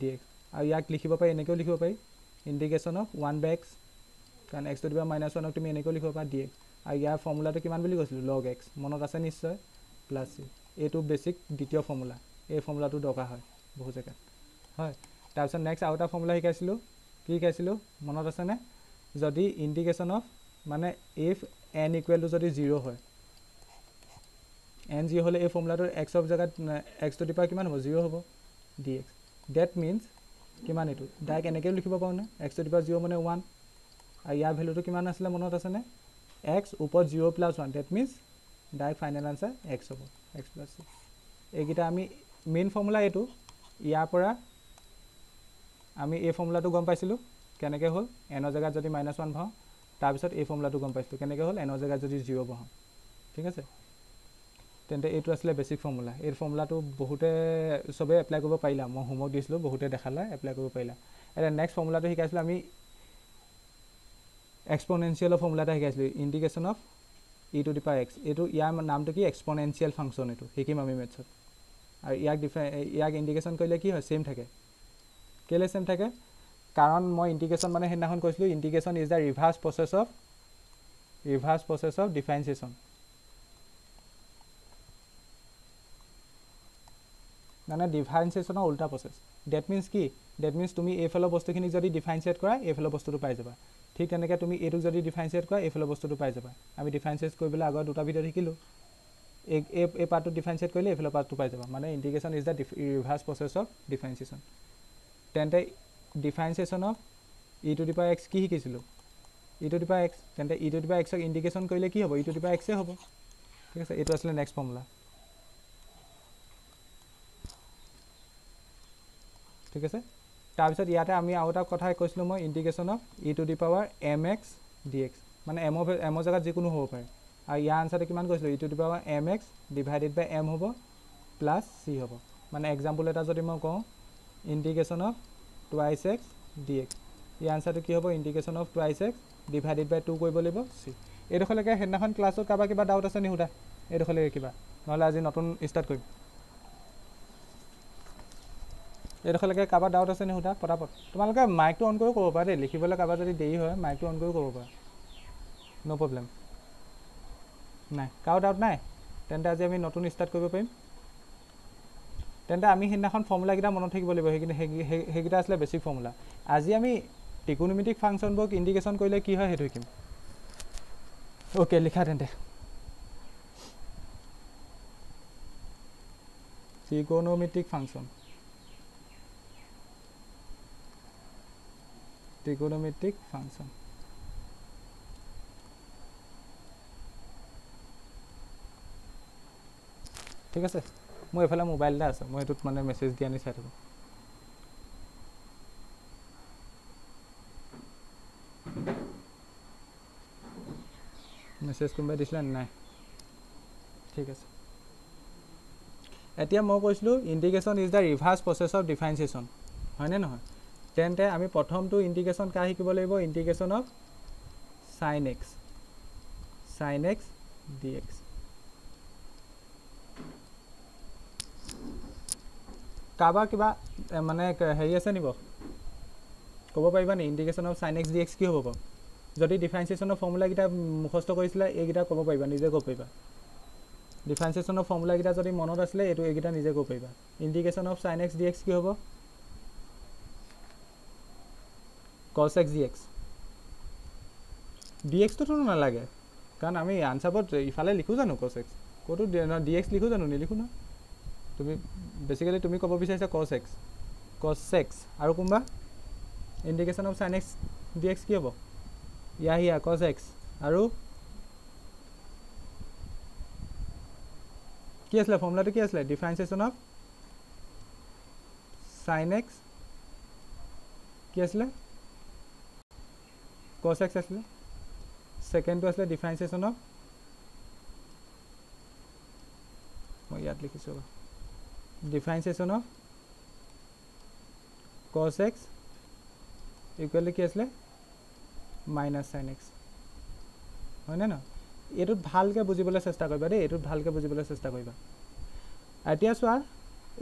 ডি এক্স আৰু ইয়াক লিখিব পাৰি এনেকৈও লিখিব পাৰি indication of one by x কাৰণ x to the power minus ওৱানক তুমি এনেকৈও লিখিব পাৰা ডি এক্স আৰু ইয়াৰ ফৰ্মুলাটো কিমান বুলি কৈছিলোঁ লগ এক্স মনত আছে নিশ্চয় প্লাছ চি এইটো বেছিক দ্বিতীয় ফৰ্মুলা এই ফৰ্মুলাটো দৰকাৰ হয় বহু জেগাত হয় তাৰপিছত নেক্সট আৰু এটা ফৰ্মুলা শিকাইছিলোঁ কি শিকাইছিলোঁ মনত আছেনে যদি ইণ্ডিকেশ্যন অফ মানে ইফ এন ইকুৱেল টু যদি জিৰ' হয় এন জিৰ' হ'লে এই ফৰ্মুলাটো এক্সৰ জেগাত এক্স টু দিপা কিমান হ'ব জিৰ' হ'ব ডি এক্স ডেট মিনছ কিমান এইটো ডাইৰেক্ট এনেকৈও লিখিব পাৰোঁনে এক্স টু দিপা জিৰ' মানে ওৱান আৰু ইয়াৰ ভেলুটো কিমান আছিলে মনত আছেনে এক্স ওপৰত zero' plus one that means direct final answer x হ'ব এক্স প্লাছ চিক্স এইকেইটা আমি মেইন ফৰ্মুলা এইটো ইয়াৰ পৰা আমি এই ফৰ্মুলাটো গম পাইছিলোঁ কেনেকে হ'ল এনৰ জেগাত যদি মাইনাছ ওৱান ভাওঁ তাৰপিছত এই ফৰ্মুলাটো গম পাইছিলোঁ কেনেকৈ হ'ল এনৰ জেগাত যদি জিৰ' বহাওঁ ঠিক আছে তেন্তে এইটো আছিলে বেচিক ফৰ্মুলা এই ফৰ্মুলাটো বহুতে চবেই এপ্লাই কৰিব পাৰিলা মই হোমৱৰ্ক দিছিলোঁ বহুতে দেখালা এপ্লাই কৰিব পাৰিলা এতিয়া নেক্সট ফৰ্মুলাটো শিকাইছিলোঁ আমি এক্সপনেঞ্চিয়েলৰ ফৰ্মুলা এটা শিকাইছিলোঁ integration of e to the power x এইটো ইয়াৰ নামটো কি এক্সপনেঞ্চিয়েল ফাংচন এইটো শিকিম আমি মেথছত আৰু ইয়াক ডিফাৰে ইয়াক ইণ্টিগ্ৰেশ্যন কৰিলে কি হয় ছেইম থাকে কেলৈ ছেইম থাকে কাৰণ মই ইণ্টিগ্ৰেশ্যন মানে সেইদিনাখন কৈছিলোঁ integration is the reverse process of reverse process of differentiation মানে ডিফাৰেঞ্চিয়েশ্যনৰ উল্টা প্ৰচেছ ডেট মিনছ কি ডেট মিনছ তুমি এইফালৰ বস্তুখিনি যদি ডিফাৰেঞ্চিয়েট কৰা এইফালৰ বস্তুটো পাই যাবা ঠিক তেনেকৈ তুমি এইটোক যদি ডিফাৰেঞ্চিয়েট কৰা এইফালৰ বস্তুটো পাই যাবা আমি ডিফাৰেঞ্চিয়েট কৰিবলৈ আগৰ দুটা ভিডিঅ' শিকিলোঁ এই এই এই পাৰ্টটো ডিফাৰেঞ্চিয়েট কৰিলে এইফালৰ পাৰ্টটো পাই যাবা মানে integration is the reverse process of differentiation তেন্তে differentiation of e to the power x কি শিকিছিলোঁ ই টু ডিপাৰ এক্স তেন্তে ই টু ডিপাৰ এক্সক ইণ্ডিকেশ্যন কৰিলে কি হ'ব ই টু ডিপাৰ এক্সেই হ'ব ঠিক আছে এইটো আছিলে নেক্সট ফৰ্মুলা ঠিক আছে তাৰপিছত ইয়াতে আমি আৰু এটা কথাই কৈছিলোঁ মই indication of e to the power m x d x মানে এমৰ এমৰ জেগাত যিকোনো হ'ব পাৰে আৰু ইয়াৰ আনচাৰটো কিমান কৈছিলোঁ e to the power m x divided by m হ'ব প্লাছ চি হ'ব মানে এক্সাম্পল এটা যদি মই কওঁ indication of twice x d x এই আনচাৰটো কি হ'ব integration of twice x divided by two কৰিব লাগিব চি এইডোখৰলৈকে সেইদিনাখন ক্লাছত কাৰোবাৰ কিবা ডাউট আছে নি সোধা এইডোখৰলৈকে কিবা নহ'লে আজি নতুন ষ্টাৰ্ট কৰিম এইডোখৰলৈকে কাৰোবাৰ ডাউট আছে নি সোধা পটাপট তোমালোকে মাইকটো অন কৰিও ক'ব পাৰা দেই লিখিবলৈ কাৰোবাৰ যদি দেৰি হয় মাইকটো অন কৰিও ক'ব পাৰা ন' প্ৰব্লেম নাই কাৰো ডাউট নাই তেন্তে আজি আমি নতুন ষ্টাৰ্ট কৰিব পাৰিম তেন্তে আমি সেইদিনাখন ফৰ্মুলাকেইটা মনত থাকিব লাগিব সেইখিনি সেইকেইটা আছিলে বেছিক ফৰ্মুলা আজি আমি টিকনমিটিক ফাংচনবোৰক ইণ্ডিকেশ্যন কৰিলে কি হয় সেইটো শিকিম অ'কে লিখা তেন্তে ত্ৰিকনমেট্ৰিক ফাংচন ত্ৰিকনমেট্ৰিক ফাংচন ঠিক আছে মই এইফালে মোবাইল এটা আছোঁ মই এইটোত মানে মেছেজ দি আনি চাই থাকোঁ মেছেজ কোনোবাই দিছিলে নাই ঠিক আছে এতিয়া মই কৈছিলোঁ integration is the reverse process of differentiation হয়নে নহয় তেন্তে আমি প্ৰথমটো ইণ্টিগ্ৰেশ্যন কাৰ শিকিব লাগিব integration of sine x sine x d x কাৰোবাৰ কিবা মানে হেৰি আছে নি বাৰু ক'ব পাৰিবা নি integration of sine x d x কি হ'ব বাৰু যদি ডিফাৰেঞ্চিয়েশ্যনৰ ফৰ্মুলাকেইটা মুখস্থ কৰিছিলে এইকেইটা ক'ব পাৰিবা নিজে ক'ব পাৰিবা ডিফাৰেঞ্চিয়েশ্যনৰ ফৰ্মুলাকেইটা যদি মনত আছিলে এইটো এইকেইটা নিজে ক'ব পাৰিবা integration of sine x d x কি হ'ব cos x d x d এক্সটোতো নালাগে কাৰণ আমি আনচাবত ইফালে লিখোঁ জানো কছ এক্স ক'তো ডি এক্স লিখোঁ জানো নিলিখোঁ নহয় তুমি বেসিক্যালি তুমি কব বিচাৰিছা কছ এক্স কছ এক্স আৰু কোনোবা indication of sine x d x কি হ'ব ইয়াহি ইয়া কছ এক্স আৰু কি আছিলে ফৰ্মুলাটো কি আছিলে ডিফাৰেঞ্চিয়েশ্যন অফ চাইন এক্স কি আছিলে কছ এক্স আছিলে ছেকেণ্ডটো আছিলে ডিফাৰেঞ্চিয়েশ্যন অফ মই ইয়াত লিখিছোঁ বাৰু differentiation of cos x equally কি আছিলে মাইনাছ চাইন এক্স হয়নে ন এইটোত ভালকৈ বুজিবলৈ চেষ্টা কৰিবা দেই এইটোত ভালকৈ বুজিবলৈ চেষ্টা কৰিবা এতিয়া চোৱা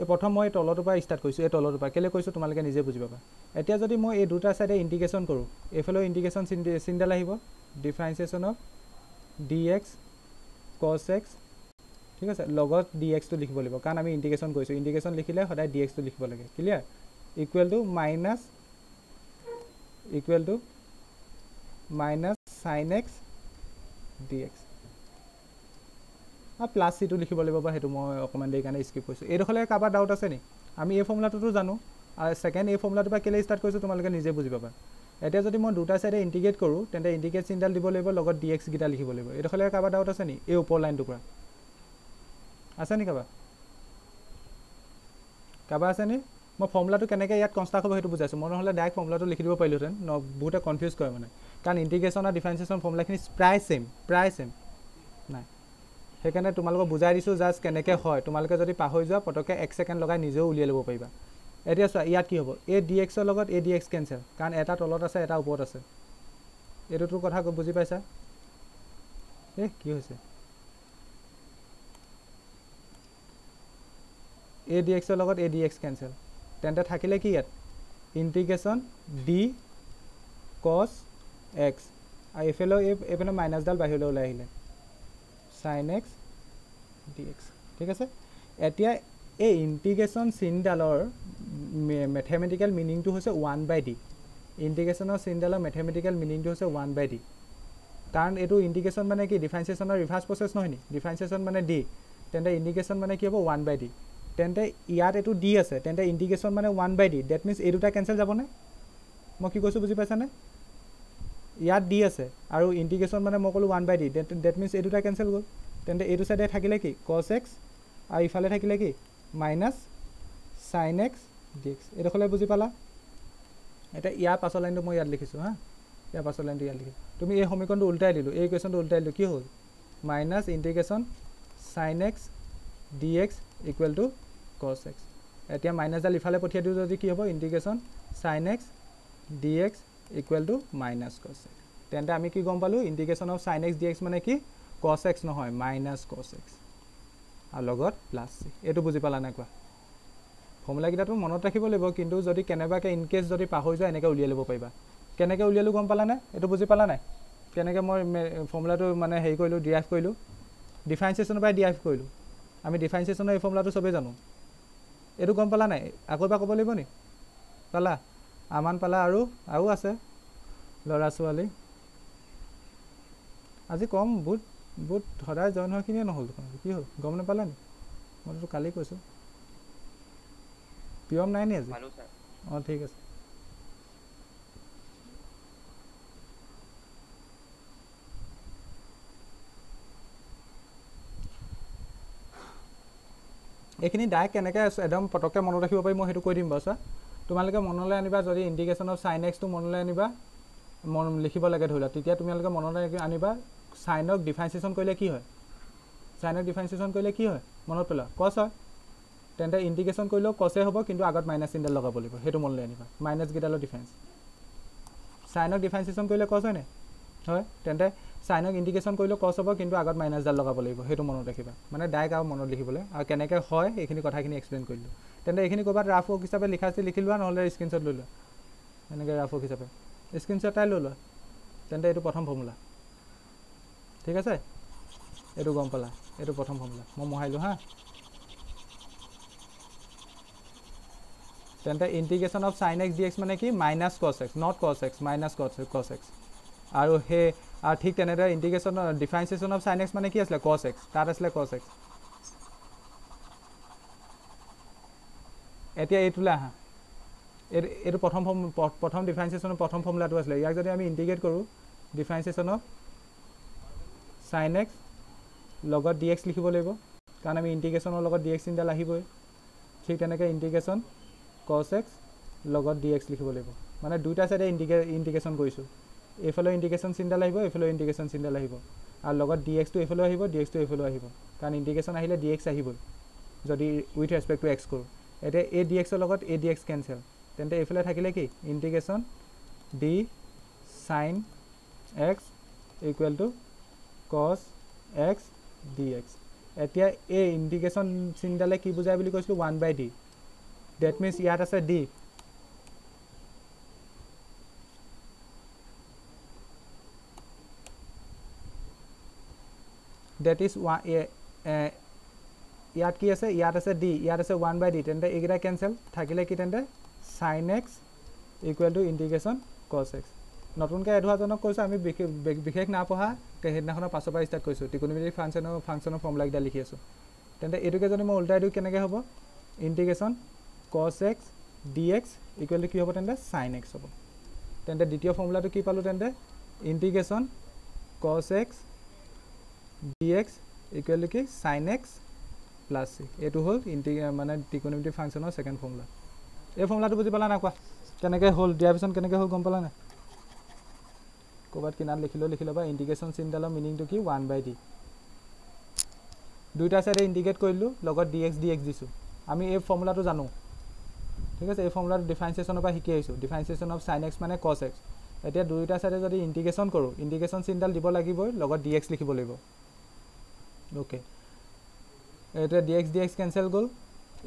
এই প্ৰথম মই এই তলৰটোৰ পৰা ষ্টাৰ্ট কৰিছোঁ এই তলৰটোৰ পৰা কেলৈ কৈছোঁ তোমালোকে নিজে বুজি পাবা এতিয়া যদি মই এই দুটা ছাইডে ইণ্টিগ্ৰেশ্যন কৰোঁ এইফালেও ইণ্টিগ্ৰেশ্যন চিন্তা আহিব differentiation of d x cos x ঠিক আছে লগত ডি এক্সটো লিখিব লাগিব কাৰণ আমি ইণ্টিগ্ৰেশ্যন কৰিছোঁ ইণ্টিগ্ৰেশ্যন লিখিলে সদায় ডি এক্সটো লিখিব লাগে clear equal to minus equal to minus sine x d x আৰু প্লাছ চিটো লিখিব লাগিব বা সেইটো মই অকণমান দেৰি কাৰণে স্কিপ কৰিছোঁ এইডোখৰলৈ কাৰোবাৰ ডাউট আছে নি আমি এই ফৰ্মুলাটোতো জানো আৰু ছেকেণ্ড এই ফৰ্মুলাটোৰ পৰা কেলৈ ষ্টাৰ্ট কৰিছোঁ তোমালোকে নিজে বুজি পাবা এতিয়া যদি মই দুটা ছাইডে ইণ্টিগ্ৰেট কৰোঁ তেন্তে ইণ্টিগ্ৰেট চিনডাল দিব লাগিব লগত ডি এক্সকেইটা লিখিব লাগিব এইডোখৰলৈ কাৰোবাৰ ডাউট আছে নি এই ওপৰ লাইনটোৰ পৰা আছে নি কাবা কাবা আছে নি মই ফৰ্মুলাটো কেনেকৈ ইয়াত কনষ্টাক হ'ব সেইটো বুজাইছোঁ মই নহ'লে ডাইৰেক্ট ফৰ্মুলাটো লিখি দিব পাৰিলোহেঁতেন ন বহুতে কনফিউজ কৰে মানে কাৰণ ইণ্টিগ্ৰেশ্যন আৰু ডিফাৰেঞ্চিয়েশ্যন ফৰ্মুলাখিনি প্ৰায় ছেম প্ৰায় ছেম নাই সেইকাৰণে তোমালোকক বুজাই দিছোঁ জাষ্ট কেনেকৈ হয় তোমালোকে যদি পাহৰি যোৱা পটককৈ এক ছেকেণ্ড লগাই নিজেও উলিয়াই ল'ব পাৰিবা এতিয়া চোৱা ইয়াত কি হ'ব এ ডি এক্সৰ লগত এ ডি এক্স কেঞ্চেল কাৰণ এটা তলত আছে এটা ওপৰত আছে এইটোতো কথা বুজি পাইছা এই কি হৈছে এ ডি এক্সৰ লগত এ ডি এক্স কেনচেল তেন্তে থাকিলে কি ইয়াত ইণ্টিগ্ৰেশ্যন ডি কছ এক্স আৰু এইফালে এই এইফালে মাইনাছডাল বাহিৰলৈ ওলাই আহিলে চাইন এক্স ডি এক্স ঠিক আছে এতিয়া এই ইণ্টিগ্ৰেশ্যন চিনডালৰ মেথেমেটিকেল মিনিংটো হৈছে ওৱান বাই ডি ইণ্টিগ্ৰেশ্যনৰ চিনডালৰ মেথেমেটিকেল মিনিংটো হৈছে ওৱান বাই ডি কাৰণ এইটো ইণ্টিগ্ৰেশ্যন মানে কি ডিফাৰেঞ্চিয়েশ্যনৰ ৰিভাৰ্ছ প্ৰচেছ নহয়নি ডিফাৰেঞ্চিয়েশ্যন মানে ডি তেন্তে ইণ্টিগ্ৰেশ্যন মানে কি হ'ব ওৱান বাই ডি তেন্তে ইয়াত এইটো ডি আছে তেন্তে ইণ্টিগ্ৰেশ্যন মানে one by d that means এই দুটা কেনচেল যাবনে মই কি কৈছোঁ বুজি পাইছানে ইয়াত ডি আছে আৰু ইণ্টিগ্ৰেশ্যন মানে মই ক'লোঁ one by d that means এই দুটা কেঞ্চেল গ'ল তেন্তে এইটো চাইডে থাকিলে কি কছ এক্স আৰু ইফালে থাকিলে কি minus sine x d x এইডোখৰলৈ বুজি পালা এতিয়া ইয়াৰ পাছৰ লাইনটো মই ইয়াত লিখিছোঁ হা ইয়াৰ পাছৰ লাইনটো ইয়াত লিখিছোঁ তুমি এই সমীকৰণটো ওলটাই দিলোঁ এই কুৱেশ্যনটো ওলটাই দিলোঁ কি হ'ল minus integration sine x d x equal to cos x এতিয়া মাইনাছডাল ইফালে পঠিয়াই দিওঁ যদি কি হ'ব integration sine x d x equal to minus cos x তেন্তে আমি কি গম পালোঁ integration of sine x d x মানে কি কছ এক্স নহয় মাইনাছ কছ এক্স আৰু লগত প্লাছ চি এইটো বুজি পালা নে কোৱা ফৰ্মুলাকেইটাটো মনত ৰাখিব লাগিব কিন্তু যদি কেনেবাকৈ ইনকেছ যদি পাহৰি যোৱা এনেকৈ উলিয়াই ল'ব পাৰিবা কেনেকৈ উলিয়ালোঁ গম পালা নাই এইটো বুজি পালা নাই কেনেকৈ মই ফৰ্মুলাটো মানে হেৰি কৰিলোঁ ডিৰাইভ কৰিলোঁ ডিফাৰেঞ্চিয়েশ্যনৰ পৰাই ডিৰাইভ কৰিলোঁ আমি ডিফাৰেঞ্চিয়েশ্যনৰ এই ফৰ্মুলাটো চবেই জানো এইটো গম পালা নাই আকৌ এবাৰ ক'ব লাগিব নি পালা আমান পালা আৰু আৰু আছে ল'ৰা ছোৱালী আজি কম বুট বুট সদায় জইন হোৱাখিনিয়ে নহ'ল দেখোন কি হ'ল গম নাপালে নি মইতো কালি কৈছোঁ পিয়ম নাই নি আজি অঁ ঠিক আছে এইখিনি ডাইৰেক্ট কেনেকৈ একদম পটককৈ মনত ৰাখিব পাৰি মই সেইটো কৈ দিম বাৰু ছাৰ তোমালোকে মনলৈ আনিবা যদি ইণ্ডিকেশ্যন অফ এক্সটো মনলৈ আনিবা মন লিখিব লাগে ধৰি লোৱা তেতিয়া তোমালোকে মনলৈ আনিবা চাইনক ডিফাৰেঞ্চিয়েশ্যন কৰিলে কি হয় চাইনক ডিফাৰেঞ্চিয়েশ্যন কৰিলে কি হয় মনত পেলোৱা কচ হয় তেন্তে ইণ্ডিকেশ্যন কৰিলেও কচেই হ'ব কিন্তু আগত মাইনাছ চিনডাল লগাব লাগিব সেইটো মনলৈ আনিবা মাইনাছ মাইনাছকেইডালৰ ডিফাৰেঞ্চ চাইনক ডিফাৰেঞ্চিয়েশ্যন কৰিলে কছ হয়নে হয় তেন্তে চাইনক ইণ্ডিকেশ্যন কৰিলেও ক্ৰছ হ'ব কিন্তু আগত মাইনাছডাল লগাব লাগিব সেইটো মনত ৰাখিবা মানে ডাইৰেক্ট আৰু মনত লিখিবলৈ আৰু কেনেকৈ হয় সেইখিনি কথাখিনি এক্সপ্লেইন কৰিলোঁ তেন্তে এইখিনি ক'ৰবাত ৰাফ ৱৰ্ক হিচাপে লিখাইছে লিখি লোৱা নহ'লে স্ক্ৰীনশ্বট লৈ লোৱা এনেকৈ ৰাফ ৱৰ্ক হিচাপে স্ক্ৰীনশ্বটাই লৈ লোৱা তেন্তে এইটো প্ৰথম ফৰ্মুলা ঠিক আছে এইটো গম পালা এইটো প্ৰথম ফৰ্মুলা মই মহাৰিলোঁ হা তেন্তে integration of sine x d x মানে কি minus cos x not cos x minus cos cos x আৰু সেই ঠিক তেনেদৰে ইণ্টিগ্ৰেশ্যন ডিফাৰেঞ্চিয়েশ্যন অফ চাইনেক্স মানে কি আছিলে কছ এক্স তাত আছিলে কছ এক্স এতিয়া এইটোলৈ আহা এইটো এইটো প্ৰথম ফৰ্ম প্ৰথম ডিফাৰেঞ্চিয়েশ্যনৰ প্ৰথম ফৰ্মুলাটো আছিলে ইয়াক যদি আমি ইণ্টিগ্ৰেট কৰোঁ ডিফাৰেঞ্চিয়েশ্যন অফ চাইন এক্স লগত ডি এক্স লিখিব লাগিব কাৰণ আমি ইণ্টিগ্ৰেশ্যনৰ লগত ডি এক্স চিনডাল আহিবই ঠিক তেনেকৈ ইণ্টিগ্ৰেশ্যন কছ এক্স লগত ডি এক্স লিখিব লাগিব মানে দুটা চাইডে ইণ্টিগ্ৰে ইণ্টিগ্ৰেশ্যন কৰিছোঁ এইফালেও ইণ্ডিকেশ্যন চিন্তাল আহিব এইফালেও ইণ্টিগ্ৰেশ্যন চিন্তাল আহিব আৰু লগত ডি এক্সটো এইফালেও আহিব ডি এক্সটো এইফালেও আহিব কাৰণ ইণ্ডিকেশ্যন আহিলে ডি এক্স আহিবই যদি উইথ ৰেচপেক্ট টু এক্স কৰোঁ এতিয়া এ ডি এক্সৰ লগত এ ডি এক্স কেনচেল তেন্তে এইফালে থাকিলে কি integration d sine x equal to cos x d x এতিয়া এই ইণ্টিগ্ৰেশ্যন চিন্তালে কি বুজাই বুলি কৈছিলোঁ one by d that means ইয়াত আছে ডি ডেট ইজ ওৱান ইয়াত কি আছে ইয়াত আছে ডি ইয়াত আছে ওৱান বাই ডি তেন্তে এইকেইটা কেঞ্চেল থাকিলে কি তেন্তে sine x equal to integration cos x নতুনকৈ এধোৱাজনক কৈছোঁ আমি বিশেষ নাপঢ়া সেইদিনাখনৰ পাছৰ পৰা ষ্টাৰ্ট কৰিছোঁ টিকনমেটিক ফাংচনৰ ফাংচনৰ ফৰ্মুলাকেইটা লিখি আছোঁ তেন্তে এইটোকেইজনী মই উল্টাই দিওঁ কেনেকৈ হ'ব integration cos x d x equal to কি হ'ব তেন্তে চাইন এক্স হ'ব তেন্তে দ্বিতীয় ফৰ্মুলাটো কি পালোঁ তেন্তে integration cos x dx equal to কি চাইন এক্স প্লাছ চি এইটো হ'ল ইণ্টি মানে ডিকনমেটিভ ফাংচনৰ ছেকেণ্ড ফৰ্মুলা এই ফৰ্মুলাটো বুজি পালা নাই কোৱা কেনেকৈ হ'ল দিয়াৰ পিছত কেনেকৈ হ'ল গম পালা নাই ক'ৰবাত কিনাত লিখিলেও লিখিলে বা ইণ্টিগ্ৰেশ্যন চিনডালৰ মিনিংটো কি ওৱান বাই ডি দুয়োটা ছাইডে ইণ্টিগ্ৰেট কৰিলোঁ লগত ডি এক্স ডি এক্স দিছোঁ আমি এই ফৰ্মুলাটো জানো ঠিক আছে এই ফৰ্মুলাটো ডিফাৰেঞ্চিয়েশ্যনৰ পৰা শিকি আহিছোঁ ডিফাৰেঞ্চিয়েশ্যন অফ চাইন এক্স মানে কছ এক্স এতিয়া দুয়োটা ছাইডে যদি ইণ্টিগ্ৰেশ্যন কৰোঁ ইণ্টিগ্ৰেশ্যন চিনডাল দিব লাগিবই লগত ডি এক্স লিখিব লাগিব ওকে এইটোৱে d x d x cancel গ'ল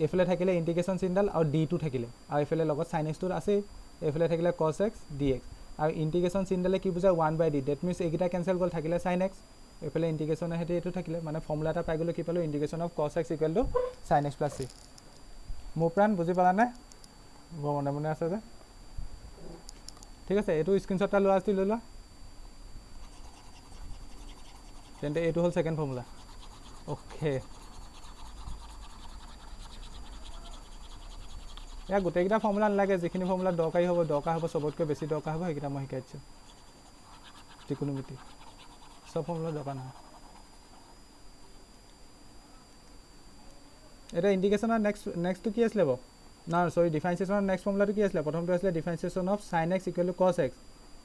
এইফালে থাকিলে ইণ্টিগ্ৰেশ্যন চিনডাল আৰু ডি টু থাকিলে আৰু এইফালে লগত চাইন এক্সটো আছেই এইফালে থাকিলে কছ এক্স ডি এক্স আৰু ইণ্টিগ্ৰেশ্যন চিনডালে কি বুজায় one by d that means এইকেইটা কেনচেল গ'ল থাকিলে চাইন এক্স এইফালে ইণ্টিগ্ৰেশ্যনৰ সৈতে এইটো থাকিলে মানে ফৰ্মুলা এটা পাই গ'লোঁ কি পালোঁ integration of cos x equal to sine x plus c মোৰ প্ৰাণ বুজি পালানে মোৰ মনে মনে আছে যে ঠিক আছে এইটো স্ক্ৰীনশ্বট এটা লোৱা আছিল লৈ লোৱা তেন্তে এইটো হ'ল ছেকেণ্ড ফৰ্মুলা অ'কে এয়া গোটেইকেইটা ফৰ্মুলা নালাগে যিখিনি ফৰ্মুলা দৰকাৰী হ'ব দৰকাৰ হ'ব চবতকৈ বেছি দৰকাৰ হ'ব সেইকেইটা মই শিকাই দিছোঁ যিকোনো মিতি চব ফৰ্মুলা দৰকাৰ নহয় এতিয়া ইণ্ডিকেশ্যনৰ নেক্সট নেক্সটটো কি আছিলে বাৰু নাই চৰি ডিফাৰেঞ্চিয়েশ্যনৰ নেক্সট ফৰ্মুলাটো কি আছিলে প্ৰথমটো আছিলে differentiation of sine x equal to cos x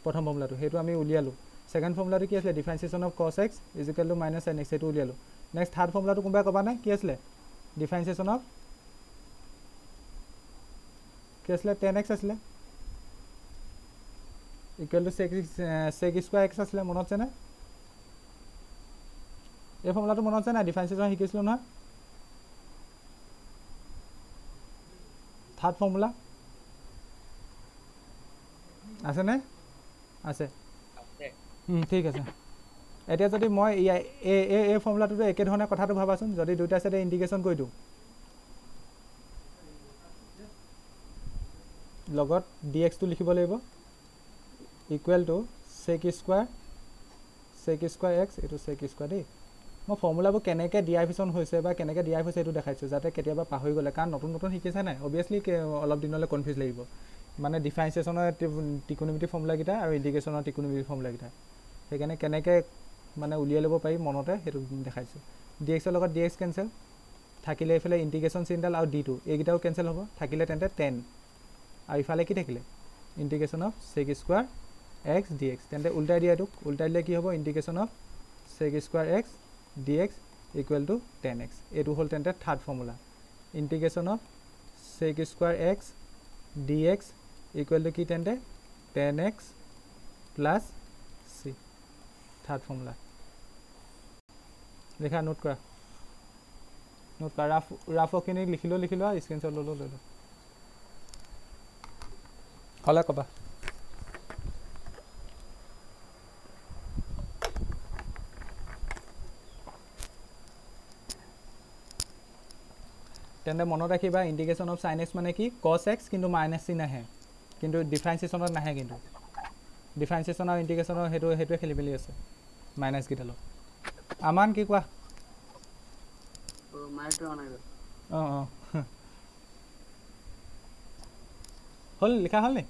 প্ৰথম ফৰ্মুলাটো সেইটো আমি উলিয়ালোঁ ছেকেণ্ড ফৰ্মুলাটো কি আছিলে differentiation of cos x equal to minus sine x সেইটো উলিয়ালোঁ নেক্সট থাৰ্ড ফৰ্মুলাটো কোনোবাই ক'বানে কি আছিলে ডিফাৰেঞ্চিয়েশ্যন অফ কি আছিলে টেন এক্স আছিলে equal to sec sec square x আছিলে মনত আছেনে এই ফৰ্মুলাটো মনত আছে নাই ডিফাৰেঞ্চিয়েশ্যন শিকিছিলোঁ নহয় থাৰ্ড ফৰ্মুলা আছেনে আছে ঠিক আছে এতিয়া যদি মই এই ফৰ্মুলাটোতো একেধৰণে কথাটো ভাবাচোন যদি দুয়োটা ছেটে ইণ্ডিকেশ্যন কৰি দিওঁ লগত ডি এক্সটো লিখিব লাগিব equal to sec square sec square x এইটো চেক স্কুৱাৰ দেই মই ফৰ্মুলাবোৰ কেনেকৈ ডি ডিআইভিশ্যন হৈছে বা কেনেকৈ ডি আই হৈছে এইটো দেখাইছোঁ যাতে কেতিয়াবা পাহৰি গ'লে কাৰণ নতুন নতুন শিকিছে নাই অভিয়াছলি অলপ দিনলৈ কনফিউজ লাগিব মানে ডিফাৰেঞ্চিয়েশ্যনৰ ত্ৰিকোণমিটি ফৰ্মুলাকেইটা আৰু ইণ্ডিকেশ্যনৰ ত্ৰিকোণমিটি ফৰ্মুলাকেইটা সেইকাৰণে কেনেকৈ মানে উলিয়াই ল'ব পাৰি মনতে সেইটো দেখাইছোঁ ডি এক্সৰ লগত ডি এক্স কেঞ্চেল থাকিলে এইফালে ইণ্টিগ্ৰেশ্যন চিনডাল আৰু ডি টু এইকেইটাও কেনচেল হ'ব থাকিলে তেন্তে টেন আৰু ইফালে কি থাকিলে integration of sec square x d x তেন্তে উল্টাই দিয়া এইটোক উল্টাই দিলে কি হ'ব integration of sec square x d x equal to tan x এইটো হ'ল তেন্তে third formula integration of sec square x d x equal to কি তেন্তে tan x plus c third formula লিখা নোট কৰা নোট কৰা ৰাফ ৰাফৰখিনি লিখিলোঁ লিখি লোৱা স্ক্ৰীণশ্বট ল'লোঁ লৈ লোৱা হ'লে ক'বা তেন্তে মনত ৰাখিবা ইণ্ডিকেশ্যন অফ চাইনেক্স মানে কি কছ এক্স কিন্তু মাইনাচ চি নাহে কিন্তু ডিফাৰেঞ্চিয়েশ্যনত নাহে কিন্তু ডিফাৰেঞ্চিয়েশ্যন আৰু ইণ্টিগ্ৰেশ্যনৰ সেইটো সেইটোৱে খেলি মেলি আছে মাইনাচকেইটালৈ আমান কি কোৱা হ'ল লিখা হ'ল নি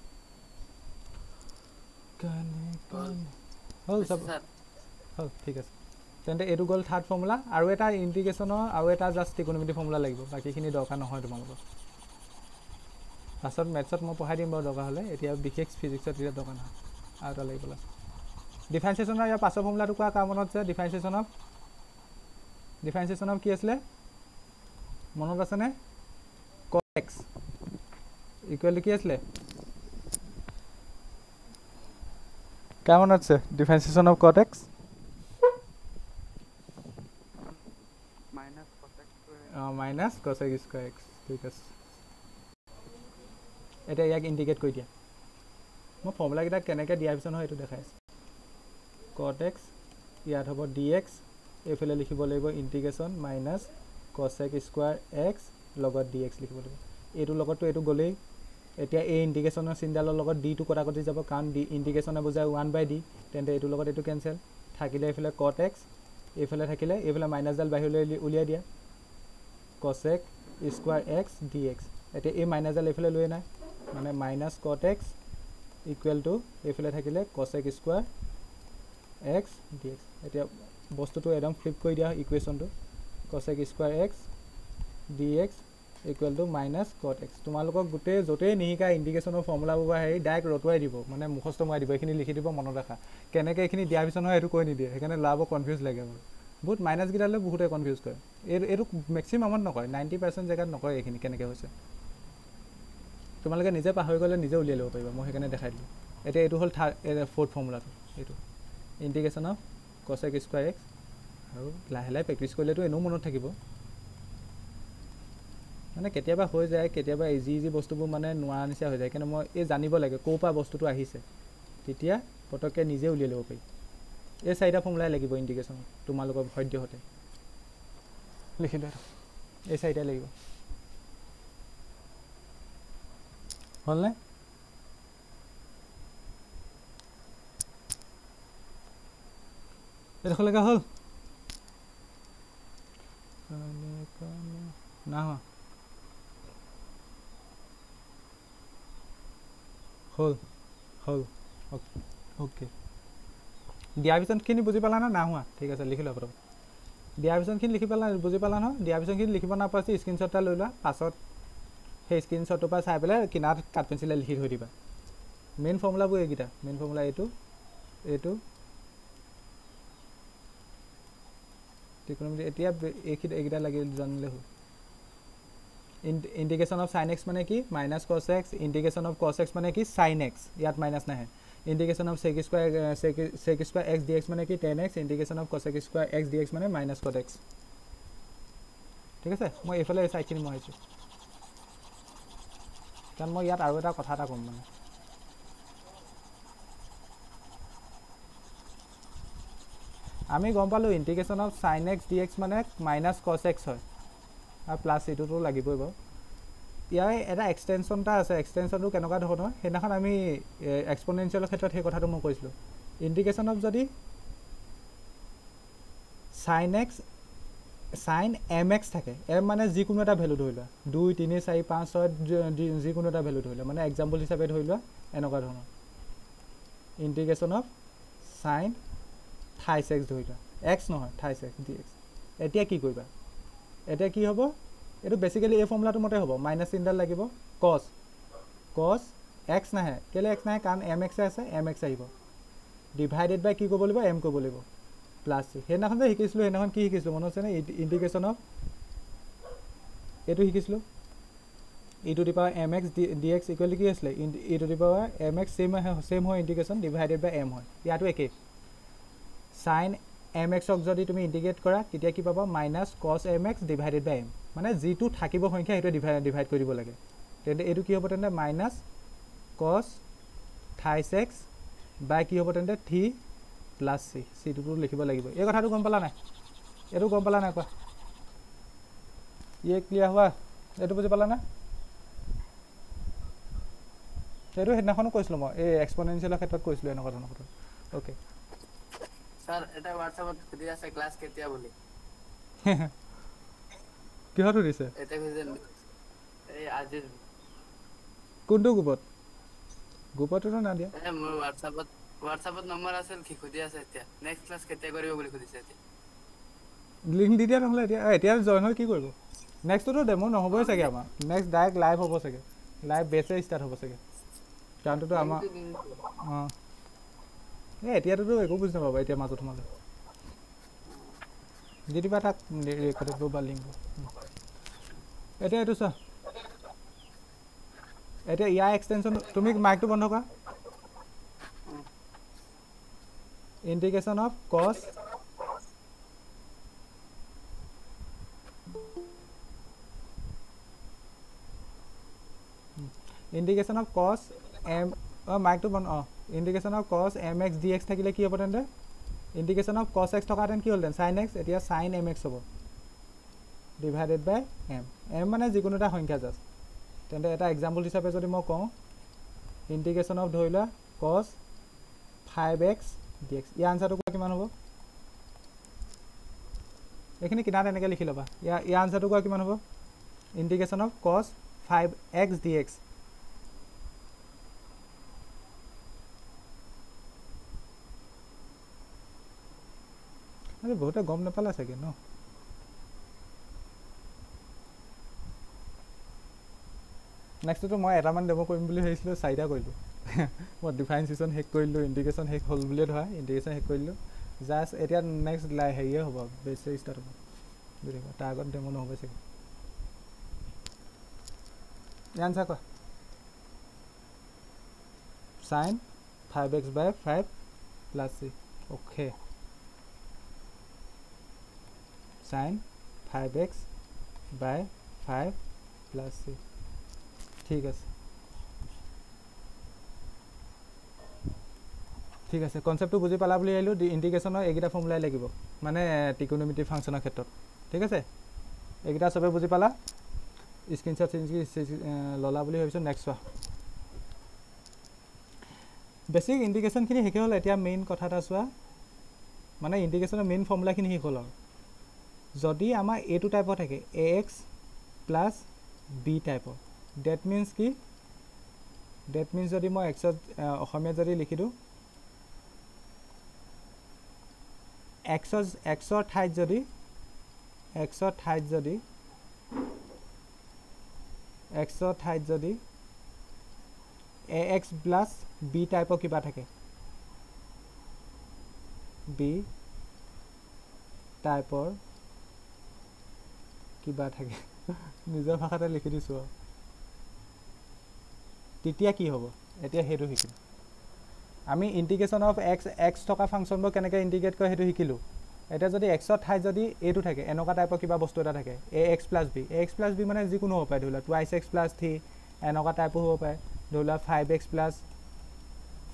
হ'ল ঠিক আছে তেন্তে এইটো গ'ল থাৰ্ড ফৰ্মুলা আৰু এটা ইণ্টিগ্ৰেশ্যনৰ আৰু এটা জাষ্ট ইকনমিটি ফৰ্মুলা লাগিব বাকীখিনি দৰকাৰ নহয় তোমালোকৰ লাষ্টত মেথছত মই পঢ়াই দিম বাৰু দৰকাৰ হ'লে এতিয়া বিশেষ ফিজিক্সত তেতিয়া দৰকাৰ নহয় আৰু এটা লাগিব লাষ্ট ডিফাৰেঞ্চিয়েশ্যনৰ ইয়াৰ পাছৰ ফৰ্মুলাটো কোৱা কাৰণত যে ডিফাৰেঞ্চিয়েশ্যন অফ ডিফাৰেঞ্চিয়েশ্যন অফ কি আছিলে মনত আছেনে কক্স ইকুৱেল কি আছিলে কাৰ মনত আছে ডিফাৰেঞ্চিয়েশ্যন অফ কটেক্স অঁ মাইনাছ কচেক স্কুৱাৰ এক্স ঠিক আছে এতিয়া ইয়াক ইণ্ডিকেট কৰি দিয়া মই ফৰ্মুলাকেইটা কেনেকৈ দিয়াৰ পিছত হয় সেইটো দেখাই কট এক্স ইয়াত হ'ব ডি এক্স এইফালে লিখিব লাগিব integration minus cosec square x লগত ডি এক্স লিখিব লাগিব এইটোৰ লগততো এইটো গ'লেই এতিয়া এই ইণ্টিগ্ৰেশ্যনৰ চিন্তালৰ লগত ডিটো কটাকটি যাব কাৰণ ডি ইণ্টিগ্ৰেশ্যনে বুজায় ওৱান বাই ডি তেন্তে এইটোৰ লগত এইটো কেঞ্চেল থাকিলে এইফালে কট এক্স এইফালে থাকিলে এইফালে মাইনাছডাল বাহিৰলৈ উলিয়াই দিয়া cosec square x d x এতিয়া এই মাইনাছডাল এইফালে লৈ নাই মানে minus cot x equal to এইফালে থাকিলে cosec square x d x এতিয়া বস্তুটো একদম ফ্লিপ কৰি দিয়া হয় ইকুৱেশ্যনটো cosec square x d x equal to minus cot x তোমালোকক গোটেই য'তেই নিশিকা ইণ্ডিকেশ্যনৰ ফৰ্মুলাবোৰ বা হেৰি ডাইৰেক্ট ৰটোৱাই দিব মানে মুখস্থ মৰাই দিব এইখিনি লিখি দিব মনত ৰখা কেনেকৈ এইখিনি দিয়া পিছত হয় সেইটো কৈ নিদিয়ে সেইকাৰণে ল'ৰাবোৰ কনফিউজ লাগে মোৰ বহুত মাইনাছকেইটালৈ বহুতে কনফিউজ কৰে এই এইটো মেক্সিমামত নকয় নাইণ্টি পাৰ্চেণ্ট জেগাত নকয় এইখিনি কেনেকৈ হৈছে তোমালোকে নিজে পাহৰি গ'লে নিজে উলিয়াই ল'ব পাৰিবা মই সেইকাৰণে দেখাই দিলোঁ এতিয়া এইটো হ'ল থাৰ্ড ফ'ৰ্থ ফৰ্মুলাটো integration of cosec square x আৰু লাহে লাহে প্ৰেক্টিচ কৰিলেতো এনেও মনত থাকিব মানে কেতিয়াবা হৈ যায় কেতিয়াবা ইজি ইজি বস্তুবোৰ মানে নোৱাৰা নিচিনা হৈ যায় কিন্তু মই এই জানিব লাগে ক'ৰ পৰা বস্তুটো আহিছে তেতিয়া পটককৈ নিজে উলিয়াই ল'ব পাৰি এই চাৰিটা ফৰ্মুলাই লাগিব ইণ্টিগ্ৰেশ্যন তোমালোকৰ সদ্যহতে লিখিলো আৰু এই চাৰিটাই লাগিব হ'লনে এডোখৰ লেখা হ'ল নাহা হ'ল হ'ল অ'কে দিয়াৰ পিছতখিনি বুজি পালা নহয় নাহোৱা ঠিক আছে লিখি লোৱা প্ৰথম দিয়াৰ পিছতখিনি লিখি পেলাই বুজি পালা নহয় দিয়াৰ পিছতখিনি লিখিব নাপাওঁ যদি স্ক্ৰীনশ্বট এটা লৈ লোৱা পাছত সেই স্ক্ৰীণশ্বটৰ পৰা চাই পেলাই কিনাৰত কাঠ পেঞ্চিলে লিখি থৈ দিবা মেইন ফৰ্মুলাবোৰ এইকেইটা মেইন ফৰ্মুলা এইটো এইটো ট্ৰিকনমেট্ৰি এতিয়া এইখিনি এইকেইটা লাগিল জানিলে হ'ল ইণ্টিগ্ৰেশ্যন অফ চাইন এক্স মানে কি minus cos x integration of cos x মানে কি ছাইন এক্স ইয়াত মাইনাছ নাহে integration of sec square sec square x d x মানে কি tan x integration of cosec square x d x মানে মাইনাছ কট এক্স ঠিক আছে মই এইফালে চাইখিনি মই কাৰণ মই ইয়াত আৰু এটা কথা এটা ক'ম মানে আমি গম পালোঁ integration of sine x d x মানে মাইনাছ কছ এক্স হয় আৰু প্লাছ এইটোতো লাগিবই বাৰু ইয়াৰ এটা এক্সটেনশ্যন এটা আছে এক্সটেনশ্যনটো কেনেকুৱা ধৰণৰ সেইদিনাখন আমি এক্সপনেঞ্চিয়েলৰ ক্ষেত্ৰত সেই কথাটো মই কৈছিলোঁ ইণ্টিগ্ৰেশ্যন অফ যদি sine x sine m x থাকে এম মানে যিকোনো এটা ভেলু ধৰি লোৱা দুই তিনি চাৰি পাঁচ ছয় যিকোনো এটা ভেলু ধৰি লোৱা মানে এক্সাম্পল হিচাপে ধৰি লোৱা এনেকুৱা ধৰণৰ ইণ্টিগ্ৰেশ্যন অফ চাইন থাইছ চেক্স ধৰি লোৱা এক্স নহয় থাইছ চেক্স ডি এক্স এতিয়া কি কৰিবা এতিয়া কি হ'ব এইটো বেচিকেলি এই ফৰ্মুলাটো মতে হ'ব মাইনাছ তিনিডাল লাগিব কচ কচ এক্স নাহে কেলৈ এক্স নাহে কাৰণ এম এক্সে আছে এম এক্স আহিব ডিভাইডেড বাই কি ক'ব লাগিব এম ক'ব লাগিব প্লাছ চি সেইদিনাখন যে শিকিছিলোঁ সেইদিনাখন কি শিকিছিলোঁ মনত আছেনে ইণ্টিগ্ৰেশ্যন অফ এইটো শিকিছিলোঁ e to the power m x d d x equally কি আছিলে e to the power m x same আহে চেম হয় ইণ্টিগ্ৰেশ্যন ডিভাইডেড বাই এম হয় ইয়াতো একেই চাইন এম এক্সক যদি তুমি ইণ্টিগ্ৰেট কৰা তেতিয়া কি পাবা minus cos m x divided by m মানে যিটো থাকিব সংখ্যা সেইটোৱে ডিভাই ডিভাইড কৰি দিব লাগে তেন্তে এইটো কি হ'ব তেন্তে মাইনাছ কছ থাইছ এক্স বাই কি হ'ব তেন্তে থ্ৰী প্লাছ চি চিটোতো লিখিব লাগিব এই কথাটো গম পালা নাই এইটো গম পালা নাই কোৱা ইয়ে ক্লিয়াৰ হোৱা এইটো বুজি পালা নাই সেইটো সেইদিনাখনো কৈছিলোঁ মই এই এক্সপনেঞ্চিয়েলৰ ক্ষেত্ৰত কৈছিলোঁ এনেকুৱা ধৰণৰ কথা অ'কে কিহত সুধিছে কোনটো গ্ৰুপত গ্ৰুপতো না দিয়া হোৱাটছএপত নম্বৰ আছিল কি সুধি আছে এতিয়া নেক্সট ক্লাছ কেতিয়া কৰিব বুলি সুধিছে এতিয়া লিংক দি দিয়া নহ'লে এতিয়া এতিয়া জইন হৈ কি কৰিব নেক্সটোতো ডেমো নহ'বই চাগে আমাৰ নেক্সট ডাইৰেক্ট লাইভ হ'ব চাগে লাইভ বেছে ষ্টাৰ্ট হ'ব চাগে কাৰণটোতো আমাৰ অঁ এতিয়া তো একো বুঝছ না বাবা এটা মাথা তোমার দিদিবাটা রেকর্ড গোবলিং এটা এতো স্যার এটা ইয়া এক্সটেনশন তুমি মাইক তো বন্ধ কর integration of cos integration of cos m mic তো বন্ধ integration of cos m x d x থাকিলে কি হ'ব তেন্তে ইণ্টিগ্ৰেশ্যন অফ কছ এক্স থকাহেঁতেন কি হ'লহেঁতেন চাইন এক্স এতিয়া চাইন এম এক্স হ'ব ডিভাইডেড বাই এম এম মানে যিকোনো এটা সংখ্যা জাষ্ট তেন্তে এটা এক্সাম্পল হিচাপে যদি মই কওঁ ইণ্টিগ্ৰেশ্যন অফ ধৰি লোৱা cos five x d x ইয়াৰ আনচাৰটো কোৱা কিমান হ'ব এইখিনি কিনাত এনেকৈ লিখি ল'বা ইয়াৰ ইয়াৰ আনচাৰটো কোৱা কিমান হ'ব integration of cos five x d x আৰু বহুতে গম নাপালে চাগে ন নেক্সটোতো মই এটামান ডেমো কৰিম বুলি ভাবিছিলোঁ চাৰিটা কৰিলোঁ মই ডিফাইন ডিফাৰেঞ্চিয়েশ্যন শেষ কৰিলোঁ ইণ্টিগ্ৰেশ্যন শেষ হ'ল বুলিয়ে ধৰা ইণ্টিগ্ৰেশ্যন শেষ কৰিলোঁ জাষ্ট এতিয়া নেক্সট লাই হেৰিয়ে হ'ব বেছি ষ্টাৰ্ট হ'ব বুজি থাকিব তাৰ আগত ডেমো নহ'ব চাগে আনচাৰ চা কোৱা sine five x by five plus c okay sine five x by five plus c ठीक ঠিক আছে কনচেপ্টটো বুজি পালা বুলি আহিলোঁ ইণ্টিগ্ৰেশ্যনৰ এইকেইটা ফৰ্মুলাই লাগিব মানে টিকনমিটি ফাংচনৰ ক্ষেত্ৰত ঠিক আছে এইকেইটা চবেই বুজি পালা স্ক্ৰীণশ্বট ল'লা বুলি ভাবিছোঁ নেক্সট চোৱা বেছিক ইণ্টিগ্ৰেশ্যনখিনি শিকি হ'ল এতিয়া মেইন কথা এটা চোৱা মানে ইণ্টিগ্ৰেশ্যনৰ মেইন ফৰ্মুলাখিনি শিক হ'ল আৰু যদি আমাৰ এইটো টাইপৰ থাকে এ এক্স প্লাছ বি টাইপৰ ডেট মিনছ কি ডেট মিনছ যদি মই এক্সত অসমীয়াত যদি লিখি দিওঁ এক্সৰ এক্সৰ ঠাইত যদি এক্সৰ ঠাইত যদি এক্সৰ ঠাইত যদি এ এক্স প্লাছ বি টাইপৰ কিবা থাকে বি টাইপৰ কিবা থাকে নিজৰ ভাষাতে লিখি দিছোঁ আৰু তেতিয়া কি হ'ব এতিয়া সেইটো শিকিম আমি ইণ্টিগ্ৰেশ্যন অফ এক্স এক্স থকা ফাংচনবোৰ কেনেকৈ ইণ্টিগ্ৰেট কৰে সেইটো শিকিলোঁ এতিয়া যদি এক্সৰ ঠাইত যদি এইটো থাকে এনেকুৱা টাইপৰ কিবা বস্তু এটা থাকে a x plus b x plus b মানে যিকোনো হ'ব পাৰে ধৰি লওক টুৱাইছ এক্স প্লাছ থ্ৰী এনেকুৱা টাইপো হ'ব পাৰে ধৰি লোৱা ফাইভ এক্স প্লাছ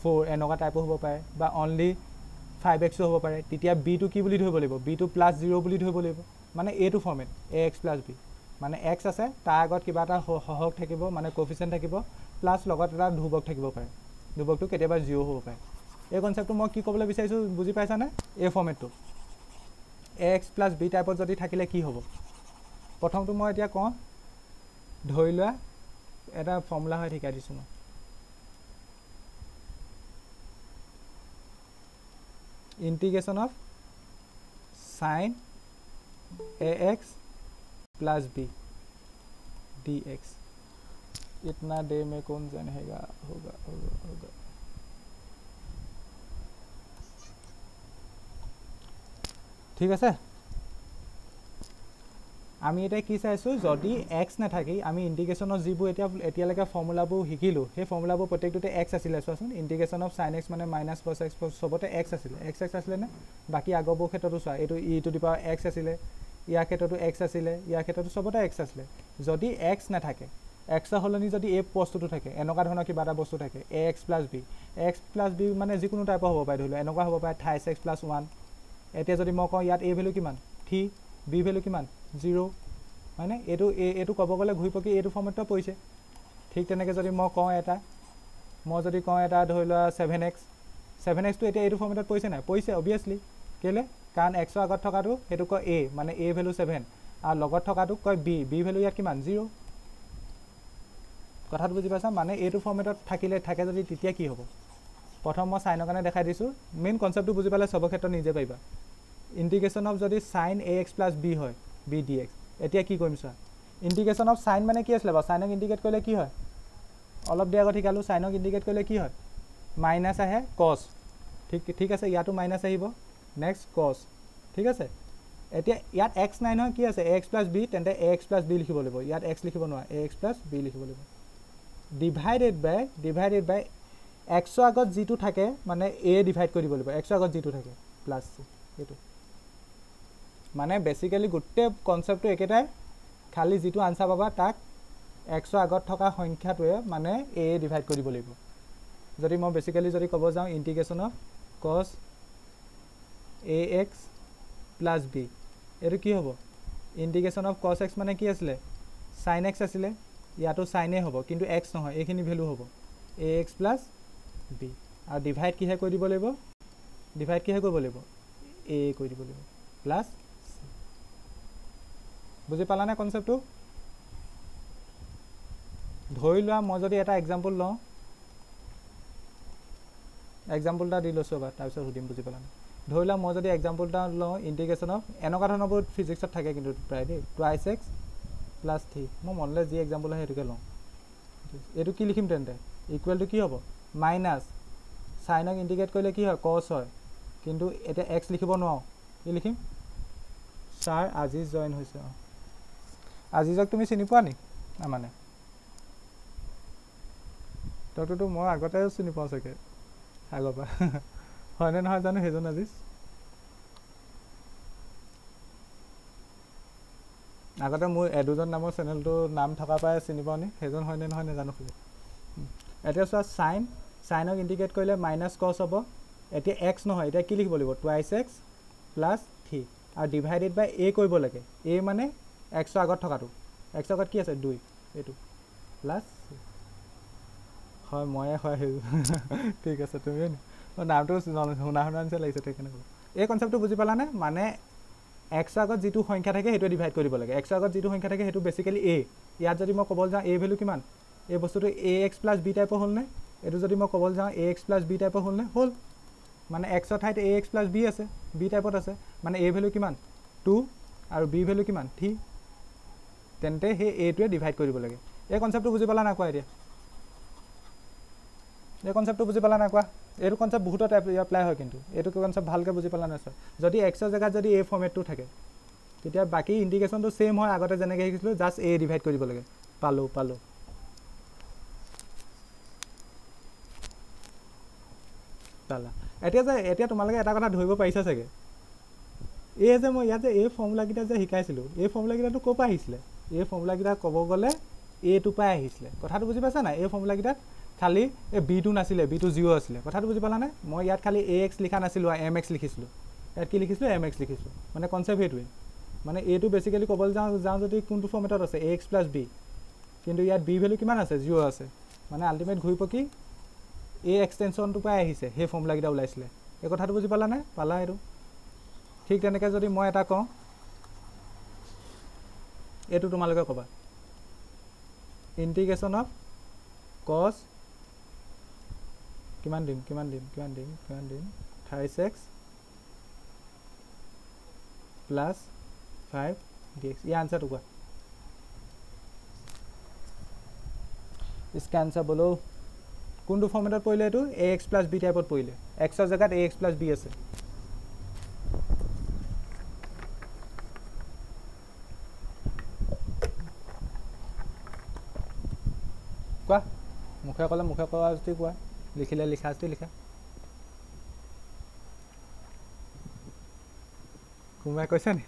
ফ'ৰ এনেকুৱা টাইপো হ'ব পাৰে বা অনলি ফাইভ এক্সো হ'ব পাৰে তেতিয়া বিটো কি বুলি ধৰিব লাগিব বিটো প্লাছ জিৰ' বুলি ধৰিব লাগিব মানে এইটো format a x plus b মানে এক্স আছে তাৰ আগত কিবা এটা সহক থাকিব মানে কফিচেণ্ট থাকিব প্লাছ লগত এটা ধুবক থাকিব পাৰে ধুবকটো কেতিয়াবা জিৰ' হ'ব পাৰে এই কনচেপ্টটো মই কি ক'বলৈ বিচাৰিছোঁ বুজি পাইছানে এই ফৰ্মেটটো এ এক্স প্লাছ বি টাইপত যদি থাকিলে কি হ'ব প্ৰথমটো মই এতিয়া কওঁ ধৰি লোৱা এটা ফৰ্মুলা হয় শিকাই দিছোঁ মই integration of sine ax plus b d x इतना डे में कौन सा रहेगा होगा होगा होगा ठीक है আমি এতিয়া কি চাইছোঁ যদি এক্স নাথাকি আমি ইণ্টিগ্ৰেশ্যনৰ যিবোৰ এতিয়া এতিয়ালৈকে ফৰ্মুলাবোৰ শিকিলোঁ সেই ফৰ্মুলাবোৰ প্ৰত্যেকটোতে এক্স আছিলে চোৱাচোন ইণ্টিগ্ৰেশ্যন অফ চাইন এক্স মানে মাইনাছ প্লাছ এক্স প্লাছ চবতে এক্স আছিলে এক্স এক্স আছিলে নে বাকী আগৰবোৰ ক্ষেত্ৰতো চোৱা এইটো ইটো দিব এক্স আছিলে ইয়াৰ ক্ষেত্ৰতো এক্স আছিলে ইয়াৰ ক্ষেত্ৰতো চবতে এক্স আছিলে যদি এক্স নাথাকে এক্সৰ সলনি যদি এই বস্তুটো থাকে এনেকুৱা ধৰণৰ কিবা এটা বস্তু থাকে a x plus b x plus b মানে যিকোনো টাইপৰ হ'ব পাৰে ধৰি লওক এনেকুৱা হ'ব পাৰে থাইছ এক্স প্লাছ ওৱান এতিয়া যদি মই কওঁ ইয়াত এ ভেলু কিমান থ্ৰী বি ভেলু কিমান জিৰ' হয়নে এইটো এই এইটো ক'ব গ'লে ঘূৰি পকি এইটো ফৰ্মেটটো পৰিছে ঠিক তেনেকৈ যদি মই কওঁ এটা মই যদি কওঁ এটা ধৰি লোৱা ছেভেন এক্স ছেভেন এক্সটো এতিয়া এইটো ফৰ্মেটত পৰিছে নাই পৰিছে অভিয়াছলি কেলৈ কাৰণ এক্সৰ আগত থকাটো সেইটো কয় এ মানে এ ভেলু ছেভেন আৰু লগত থকাটো কয় বি বি ভেলু ইয়াত কিমান জিৰ' কথাটো বুজি পাইছা মানে এইটো ফৰ্মেটত থাকিলে থাকে যদি তেতিয়া কি হ'ব প্ৰথম মই চাইনৰ কাৰণে দেখাই দিছোঁ মেইন কনচেপ্টটো বুজি পালে চবৰ ক্ষেত্ৰত নিজে পাৰিবা ইণ্টিগ্ৰেশ্যন অফ যদি sine a x plus b হয় বি ডি এক্স এতিয়া কি কৰিম চোৱা ইণ্টিগ্ৰেশ্যন অফ চাইন মানে কি আছিলে বাৰু চাইনক ইণ্টিগ্ৰেট কৰিলে কি হয় অলপ দেৰি আগত শিকালোঁ চাইনক ইণ্টিগ্ৰেট কৰিলে কি হয় মাইনাছ আহে কছ ঠিক ঠিক আছে ইয়াতো মাইনাছ আহিব নেক্সট কচ ঠিক আছে এতিয়া ইয়াত এক্স নাই নহয় কি আছে এ এক্স প্লাছ বি তেন্তে এ এক্স প্লাছ বি লিখিব লাগিব ইয়াত এক্স লিখিব নোৱাৰে এ এক্স প্লাছ বি লিখিব লাগিব ডিভাইডেড বাই ডিভাইডেড বাই এক্সৰ আগত যিটো থাকে মানে এ ডিভাইড কৰি দিব লাগিব এক্সৰ আগত যিটো থাকে প্লাছ এইটো মানে বেচিকেলি গোটেই কনচেপ্টটো একেটাই খালি যিটো আনচাৰ পাবা তাক এক্সৰ আগত থকা সংখ্যাটোৱে মানে এ ডিভাইড কৰিব লাগিব যদি মই বেচিকেলি যদি ক'ব যাওঁ ইণ্টিগ্ৰেশ্যনৰ কছ এ এক্স প্লাছ বি এইটো কি হ'ব ইণ্টিগ্ৰেশ্যন অফ কছ এক্স মানে কি আছিলে চাইন এক্স আছিলে ইয়াতো চাইনে হ'ব কিন্তু এক্স নহয় এইখিনি ভেলু হ'ব এ এক্স প্লাছ বি আৰু ডিভাইড কিহে কৰি দিব লাগিব ডিভাইড কিহে কৰিব লাগিব এ কৰি দিব লাগিব প্লাছ বুজি পালানে কনচেপ্টটো ধৰি লোৱা মই যদি এটা এক্সাম্পল লওঁ এক্সাম্পল এটা দি লৈছোঁ বাৰু তাৰপিছত সুধিম বুজি পালানে ধৰি লওক মই যদি এক্সাম্পল এটা লওঁ ইণ্টিগ্ৰেশ্যনৰ এনেকুৱা ধৰণৰ ফিজিক্সত থাকে কিন্তু প্ৰায় দেই টুৱাইচ এক্স প্লাছ থ্ৰী মই মনলৈ যি এক্সাম্পল হয় সেইটোকে লওঁ এইটো কি লিখিম তেন্তে ইকুৱেলটো কি হ'ব মাইনাছ চাইনক ইণ্টিগ্ৰেট কৰিলে কি হয় কছ হয় কিন্তু এতিয়া এক্স লিখিব নোৱাৰোঁ কি লিখিম ছাৰ আজি জইন হৈছে অঁ আজিজক তুমি চিনি পোৱা নেকি আমানে ডক্টৰটো মই আগতে চিনি পাওঁ চাগে আগৰ পৰা হয়নে নহয় জানো সেইজন আজি আগতে মোৰ এদুজন নামৰ চেনেলটো নাম থকাৰ পৰাই চিনি পাওঁ নি সেইজন হয়নে নহয় নাজানো খালি এতিয়া চোৱা চাইন চাইনক ইণ্ডিকেট কৰিলে মাইনাছ কছ হ'ব এতিয়া এক্স নহয় এতিয়া কি লিখিব লাগিব টুৱাইচ এক্স প্লাছ থ্ৰী আৰু ডিভাইডেড বাই এ কৰিব লাগে এ মানে এক্সৰ আগত থকাটো এক্সৰ আগত কি আছে দুই এইটো প্লাছ হয় ময়ে হয় সেই ঠিক আছে তুমিয়ে নি নামটো শুনা শুনা নিচিনা লাগিছে ঠিক তেনেকৈ এই কনচেপ্টটো বুজি পালানে মানে এক্সৰ আগত যিটো সংখ্যা থাকে সেইটোৱে ডিভাইড কৰিব লাগে এক্সৰ আগত যিটো সংখ্যা থাকে সেইটো বেচিকেলি এ ইয়াত যদি মই ক'বলৈ যাওঁ এ ভেলু কিমান এই বস্তুটো এ এক্স প্লাছ বি টাইপৰ হ'লনে এইটো যদি মই ক'বলৈ যাওঁ এ এক্স প্লাছ বি টাইপৰ হ'লনে হ'ল মানে এক্সৰ ঠাইত এ এক্স প্লাছ বি আছে বি টাইপত আছে মানে এ ভেলু কিমান টু আৰু বি ভেলু কিমান থ্ৰী তেন্তে সেই এটোৱে ডিভাইড কৰিব লাগে এই কনচেপ্টটো বুজি পালা নাই কোৱা এতিয়া এই কনচেপ্টটো বুজি পালা নাই কোৱা এইটো কনচেপ্ট বহুতত এপ্লাই হয় কিন্তু এইটো কনচেপ্ট ভালকৈ বুজি পালা নাই যদি এক্সৰ জেগাত যদি এ ফৰ্মেটটো থাকে তেতিয়া বাকী ইণ্ডিকেশ্যনটো ছেম হয় আগতে যেনেকৈ শিকিছিলোঁ জাষ্ট এ ডিভাইড কৰিব লাগে পালোঁ পালোঁ পালা এতিয়া যে এতিয়া তোমালোকে এটা কথা ধৰিব পাৰিছা চাগে এই যে মই ইয়াত যে এই ফৰ্মুলাকেইটা যে শিকাইছিলোঁ এই ফৰ্মুলাকেইটাটো ক'ৰ পৰা আহিছিলে এই ফৰ্মুলাকেইটা ক'ব গ'লে এইটোৰ পাই আহিছিলে কথাটো বুজি পাইছা নাই এই ফৰ্মুলাকেইটাত খালি এই বিটো নাছিলে বিটো জিঅ' আছিলে কথাটো বুজি পালা নাই মই ইয়াত খালি এ এক্স লিখা নাছিলোঁ আৰু এম এক্স লিখিছিলোঁ ইয়াত কি লিখিছিলোঁ এম এক্স লিখিছিলোঁ মানে কনচেপ্ট সেইটোৱে মানে এইটো বেচিকেলি ক'বলৈ যাওঁ যাওঁ যদি কোনটো ফৰ্মেটত আছে এ এক্স প্লাছ বি কিন্তু ইয়াত বি ভেলু কিমান আছে জিঅ' আছে মানে আল্টিমেট ঘূৰি পকি এ এক্সটেনশ্যনটো পৰাই আহিছে সেই ফৰ্মুলাকেইটা ওলাইছিলে এই কথাটো বুজি পালা নাই পালা এইটো ঠিক তেনেকৈ যদি মই এটা কওঁ এইটো তোমালোকে ক'বা ইণ্টিগ্ৰেশ্যন অফ কছ কিমান দিম কিমান দিম কিমান দিম কিমান দিম thirty six plus five d x ইয়াৰ আনচাৰটো কোৱা স্কেন আনচাৰ বোলো কোনটো ফৰ্মেটত পৰিলে এইটো এ এক্স প্লাছ বি টাইপত পৰিলে এক্সৰ জেগাত এ এক্স প্লাছ বি আছে কোৱা মুখে ক'লে মুখে কোৱা যদি কোৱা লিখিলে লিখাটোৱে লিখা কোনোবাই কৈছে নি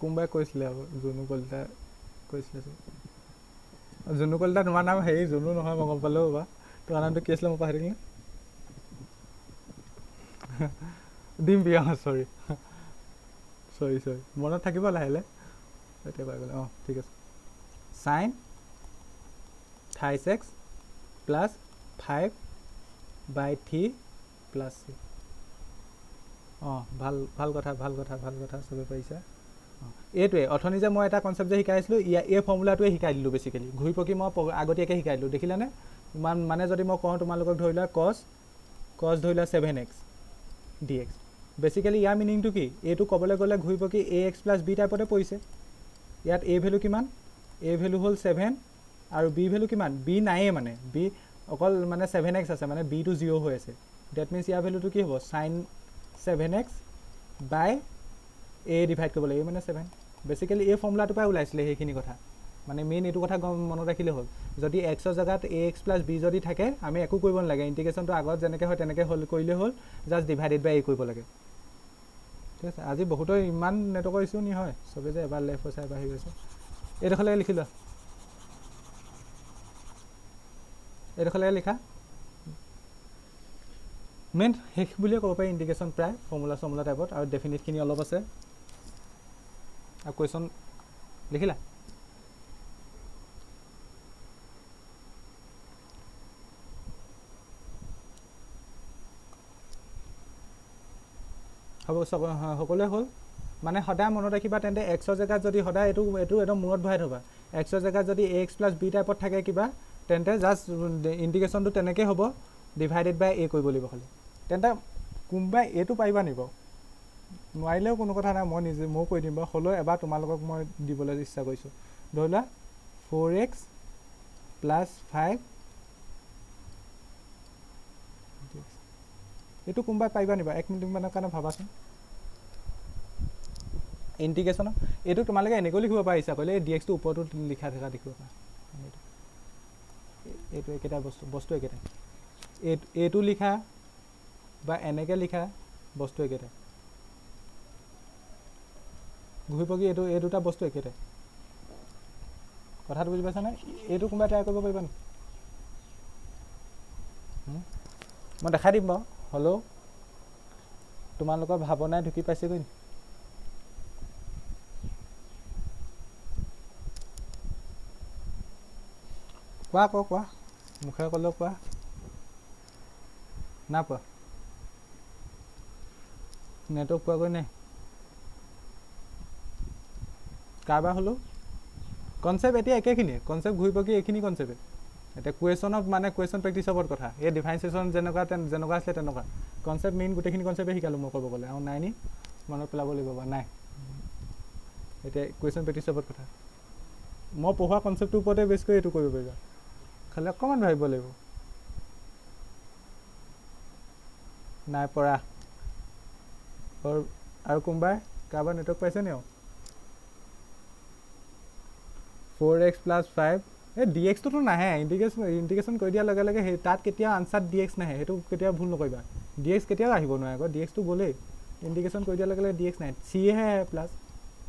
কোনোবাই কৈছিলে আকৌ জুনু কলিতা কৈছিলে জুনু কলিতা তোমাৰ নাম হেৰি জুনু নহয় মই গম পালেও বা তোমাৰ নামটো কি আছিলে মই পাহৰি থাকিলে দিম বিয়া অঁ চৰি চৰি চৰি মনত থাকিব লাহে লাহে এতিয়া পাই গ'লে অঁ ঠিক আছে চাইন থাই ছেক্স plus 5 by 3 plus 6. ভাল ভাল কথা ভাল কথা ভাল কথা চবে পাৰিছা এইটোৱে অথনি যে মই এটা কনচেপ্ট যে শিকাইছিলোঁ ইয়াৰ এই ফৰ্মুলাটোৱে শিকাই দিলোঁ বেছিকেলি ঘূৰি পকি মই আগতীয়াকৈ শিকাই দিলোঁ দেখিলানে ইমান মানে যদি মই কওঁ তোমালোকক ধৰি লোৱা কছ কছ ধৰি লোৱা seven x d x basically ইয়াৰ মিনিংটো কি এইটো ক'বলৈ গ'লে ঘূৰি পকি এ এক্স প্লাছ বি টাইপতে পৰিছে ইয়াত এ ভেলু কিমান এ ভেলু হ'ল ছেভেন আৰু বি ভেলু কিমান বি নাইয়ে মানে বি অকল মানে ছেভেন এক্স আছে মানে বিটো জিৰ' হৈ আছে ডেট মিনছ ইয়াৰ ভেলুটো কি হ'ব sine seven x by a divide কৰিব লাগিব মানে ছেভেন বেচিকেলি এই ফৰ্মুলাটোৰ পৰাই ওলাইছিলে সেইখিনি কথা মানে মেইন এইটো কথা গম মনত ৰাখিলে হ'ল যদি এক্সৰ জেগাত এ এক্স প্লাছ বি যদি থাকে আমি একো কৰিব নালাগে ইণ্টিগ্ৰেশ্যনটো আগত যেনেকৈ হয় তেনেকৈ হ'ল কৰিলে হ'ল জাষ্ট ডিভাইডেড বাই এ কৰিব লাগে ঠিক আছে আজি বহুতৰ ইমান নেটৱৰ্ক ইচ্যু নি হয় চবে যে এবাৰ লেফ হৈছে এবাৰ আহি গৈছে এইডোখৰলৈকে লিখি লোৱা এডোখৰলৈকে লিখা মেইন শেষ বুলিয়ে ক'ব পাৰি ইণ্ডিকেশ্যন প্ৰায় ফৰ্মুলা চৰ্মুলা টাইপত আৰু ডেফিনেটখিনি অলপ আছে আৰু কুৱেশ্যন লিখিলা হ'ব সকলোৱে হ'ল মানে সদায় মনত ৰাখিবা তেন্তে এক্সৰ জেগাত যদি সদায় এইটো এইটো একদম মূৰত ভৰাই থবা এক্সৰ জেগাত যদি এ এক্স প্লাছ বি টাইপত থাকে কিবা তেন্তে জাষ্ট ইণ্টিগ্ৰেশ্যনটো তেনেকৈ হ'ব ডিভাইডেড বাই এ কৰিব লাগিব খালি তেন্তে কোনোবাই এইটো পাৰিবা নেকি বাৰু নোৱাৰিলেও কোনো কথা নাই মই নিজে ময়ো কৈ দিম বাৰু হ'লেও এবাৰ তোমালোকক মই দিবলৈ ইচ্ছা কৰিছোঁ ধৰি লোৱা ফ'ৰ এক্স প্লাছ ফাইভ এইটো কোনোবাই পাৰিবা নেকি বাৰু এক মিনিট মানৰ কাৰণে ভাবাচোন ইণ্টিগেশ্যনৰ এইটো তোমালোকে এনেকৈ লিখিব পাৰিছা কৰিলে এই ডি এক্সটো ওপৰতো লিখা থকা দেখিব পাৰা এইটো একেটা বস্তু বস্তু একেটা এইটো লিখা বা এনেকৈ লিখা বস্তু একেটা ঘূৰি পকি এইটো এই দুটা বস্তু একেটাই কথাটো বুজি পাইছানে এইটো কোনোবাই ট্ৰাই কৰিব পাৰিবা নি মই দেখাই দিম বাৰু হ'লেও তোমালোকৰ ভাৱনাই ঢুকি পাইছেগৈ নি কোৱা আকৌ কোৱা মুখে ক'লেও কোৱা না পোৱা নেটৱৰ্ক পোৱাগৈ নাই কাৰবাৰ হ'লেও কনচেপ্ট এতিয়া একেখিনিয়ে কনচেপ্ট ঘূৰিব কি এইখিনি কনচেপ্ট এতিয়া কুৱেশ্যনত মানে কুৱেশ্যন প্ৰেক্টিছ হ'ব কথা এই ডিফাইনচিয়েশ্যন যেনেকুৱা তেন যেনেকুৱা আছিলে তেনেকুৱা কনচেপ্ট মেইন গোটেইখিনি কনচেপ্টে শিকালোঁ মই ক'ব গ'লে আৰু নাই নি মনত পেলাব লাগিব বাৰু নাই এতিয়া কুৱেশ্যন প্ৰেক্টিছ হ'ব কথা মই পঢ়োৱা কনচেপ্টটোৰ ওপৰতে বেছ কৰি এইটো কৰিব পাৰিবা फल अक भाव लगे ना और और कुम्बार कार नेटवर्क पासे नहीं four x plus five a d x तो ना इंटिग्रेशन इंटिग्रेशन कर दिए तक आन्सार डि एक्स ना तो भूल नक डि एक्स के डि एक्स तो गोले इंटिग्रेशन कर दिया डि एक्स ना सी हे प्लास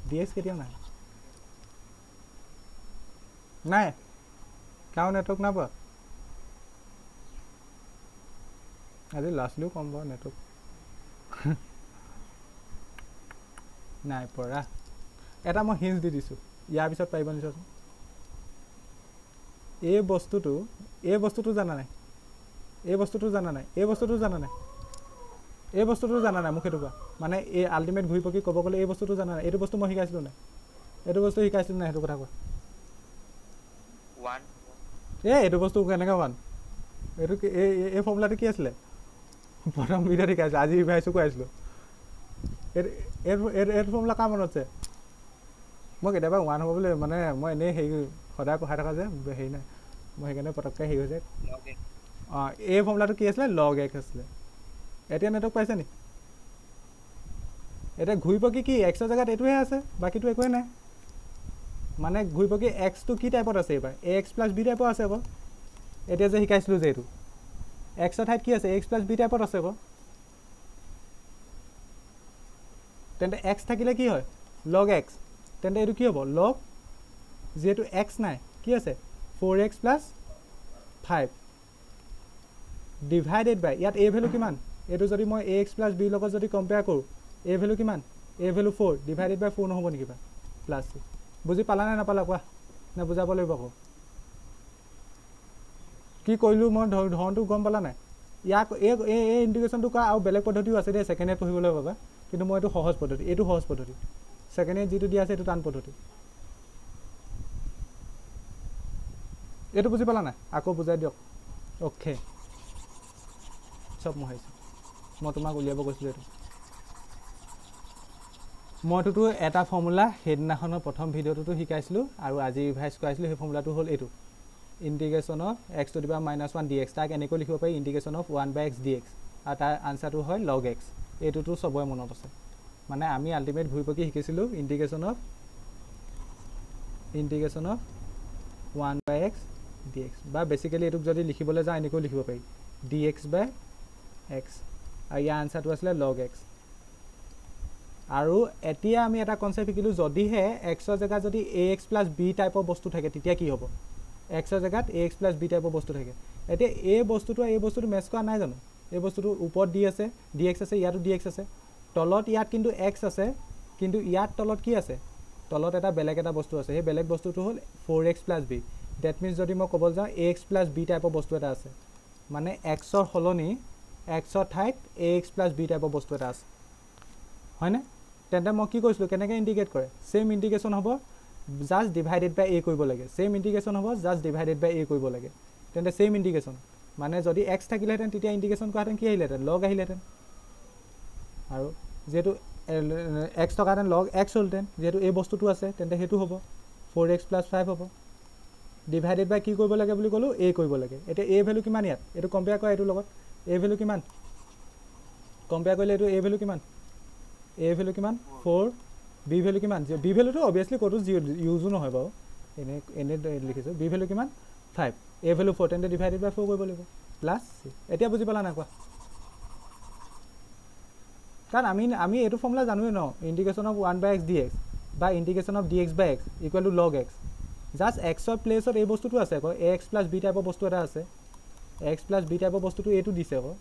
डि एक्स के ना কেও নেটৱৰ্ক নাই পোৱা আজি লাষ্টলিও কম বাৰু নেটৱৰ্ক নাই পৰা এটা মই হিন্স দি দিছোঁ ইয়াৰ পিছত পাৰিব নিচাচোন এই বস্তুটো এই বস্তুটো জানা নাই এই বস্তুটো জানা নাই এই বস্তুটো জানা নাই এই বস্তুটো জানা নাই মোক সেইটো কোৱা মানে এই আল্টিমেট ঘূৰি পকি ক'ব গ'লে এই বস্তুটো জানা নাই এইটো বস্তু মই শিকাইছিলোঁ নাই এইটো বস্তু শিকাইছিলোঁ নাই সেইটো কথা কোৱা ওৱান এই এইটো বস্তু কেনেকৈ পাম এইটো এই এই ফৰ্মুলাটো কি আছিলে প্ৰথম বিধে ঠিক আছে আজি ৰিভাইজো কৰাইছিলোঁ এইটো এইটো ফৰ্মুলা কাৰ মনত আছে মই কেতিয়াবা ওৱান হ'ব বোলে মানে মই এনেই হেৰি সদায় পঢ়াই থকা যে হেৰি নাই মই সেইকাৰণে পটককৈ হেৰি হৈছে অঁ এই ফৰ্মুলাটো কি আছিলে লগ এক আছিলে এতিয়া নেটৱৰ্ক পাইছে নি এতিয়া ঘূৰিব কি কি এক্সৰ জেগাত এইটোহে আছে বাকীটো একোৱে নাই মানে ঘূৰিব কি এক্সটো কি টাইপত আছে এইবাৰ এ এক্স প্লাছ বি টাইপৰ আছে আকৌ এতিয়া যে শিকাইছিলোঁ যে এইটো এক্সৰ ঠাইত কি আছে এ এক্স প্লাছ বি টাইপত আছে আকৌ তেন্তে এক্স থাকিলে কি হয় লগ এক্স তেন্তে এইটো কি হ'ব লগ যিহেতু এক্স নাই কি আছে four x plus five divided by ইয়াত এ ভেলু কিমান এইটো যদি মই এ এক্স প্লাছ বিৰ লগত যদি কম্পেয়াৰ কৰোঁ এ ভেলু কিমান a value four divided by four নহ'ব নেকি বা প্লাছ বুজি পালা নে নাপালা কোৱা নে বুজাব লাগিব আকৌ কি কৰিলোঁ মই ধৰণটো গম পালা নাই ইয়াক এই এই ইণ্টিগ্ৰেশ্যনটো কৰা আৰু বেলেগ পদ্ধতিও আছে দেই ছেকেণ্ড ইয়াৰ পঢ়িবলৈ বাবে কিন্তু মই এইটো সহজ পদ্ধতি এইটো সহজ পদ্ধতি ছেকেণ্ড ইয়াৰ যিটো দিয়া আছে এইটো টান পদ্ধতি এইটো বুজি পালা নাই আকৌ বুজাই দিয়ক অ'কে চব মই মোহাৰিছোঁ মই তোমাক উলিয়াব গৈছিলোঁ এইটো মইতোতো এটা ফৰ্মুলা সেইদিনাখনৰ প্ৰথম ভিডিঅ'টোতো শিকাইছিলোঁ আৰু আজি ৰিভাইজ কৰাইছিলোঁ সেই ফৰ্মুলাটো হ'ল এইটো ইণ্টিগ্ৰেশ্যনৰ x to the power minus one d x তাক এনেকৈ লিখিব পাৰি integration of one by x d x আৰু তাৰ আনচাৰটো হয় লগ এক্স এইটোতো চবৰে মনত আছে মানে আমি আল্টিমেট ঘূৰি পকি শিকিছিলোঁ integration of integration of one by x d x বা বেচিকেলি এইটোক যদি লিখিবলৈ যাওঁ এনেকৈও লিখিব পাৰি ডি এক্স বাই এক্স আৰু ইয়াৰ আনচাৰটো আছিলে লগ এক্স আৰু এতিয়া আমি এটা কনচেপ্ট শিকিলোঁ যদিহে এক্সৰ জেগাত যদি এ এক্স প্লাছ বি টাইপৰ বস্তু থাকে তেতিয়া কি হ'ব এক্সৰ জেগাত এ এক্স প্লাছ বি টাইপৰ বস্তু থাকে এতিয়া এই বস্তুটো এই বস্তুটো মেচ কৰা নাই জানো এই বস্তুটো ওপৰত ডি আছে ডি এক্স আছে ইয়াতো ডি এক্স আছে তলত ইয়াত কিন্তু এক্স আছে কিন্তু ইয়াত তলত কি আছে তলত এটা বেলেগ এটা বস্তু আছে সেই বেলেগ বস্তুটো হ'ল four x plus b that means যদি মই ক'বলৈ যাওঁ এ এক্স প্লাছ বি টাইপৰ বস্তু এটা আছে মানে এক্সৰ সলনি এক্সৰ ঠাইত এ এক্স প্লাছ বি টাইপৰ বস্তু এটা আছে হয়নে তেন্তে মই কি কৈছিলোঁ কেনেকৈ ইণ্ডিকেট কৰে ছেম ইণ্ডিকেশ্যন হ'ব জাষ্ট ডিভাইডেড বাই এ কৰিব লাগে ছেম ইণ্ডিকেশ্যন হ'ব জাষ্ট ডিভাইডেড বাই এ কৰিব লাগে তেন্তে ছেম ইণ্ডিকেশ্যন মানে যদি এক্স থাকিলেহেঁতেন তেতিয়া ইণ্ডিকেশ্যন কৰাহেঁতেন কি আহিলেহেঁতেন লগ আহিলেহেঁতেন আৰু যিহেতু এক্স থকাহেঁতেন লগ এক্স হ'লহেঁতেন যিহেতু এই বস্তুটো আছে তেন্তে সেইটো হ'ব ফ'ৰ এক্স প্লাছ ফাইভ হ'ব ডিভাইডেড বাই কি কৰিব লাগে বুলি ক'লোঁ এ কৰিব লাগে এতিয়া এ ভেলু কিমান ইয়াত এইটো কম্পেয়াৰ কৰা এইটোৰ লগত এ ভেলু কিমান কম্পেয়াৰ কৰিলে এইটো এ ভেলু কিমান এ ভেলু কিমান ফ'ৰ বি ভেলু কিমান জিৰ' বি ভেলুটো অভিয়াছলি ক'তো জিঅ' ইউজো নহয় বাৰু এনে এনে লিখিছোঁ বি ভেলু কিমান ফাইভ এ ভেলু ফ'ৰ টেনটো ডিভাইডেড বাই ফ'ৰ কৰিব লাগিব প্লাছ এতিয়া বুজি পালা নাই কোৱা কাৰণ আমি আমি এইটো ফৰ্মুলা জানোৱেই ন integration of one by x d x বা integration of d x by x equal to log x just এক্সৰ প্লেচত এই বস্তুটো আছে আকৌ এ এক্স প্লাছ বি টাইপৰ বস্তু এটা আছে এক্স প্লাছ বি টাইপৰ বস্তুটো এইটো দিছে আকৌ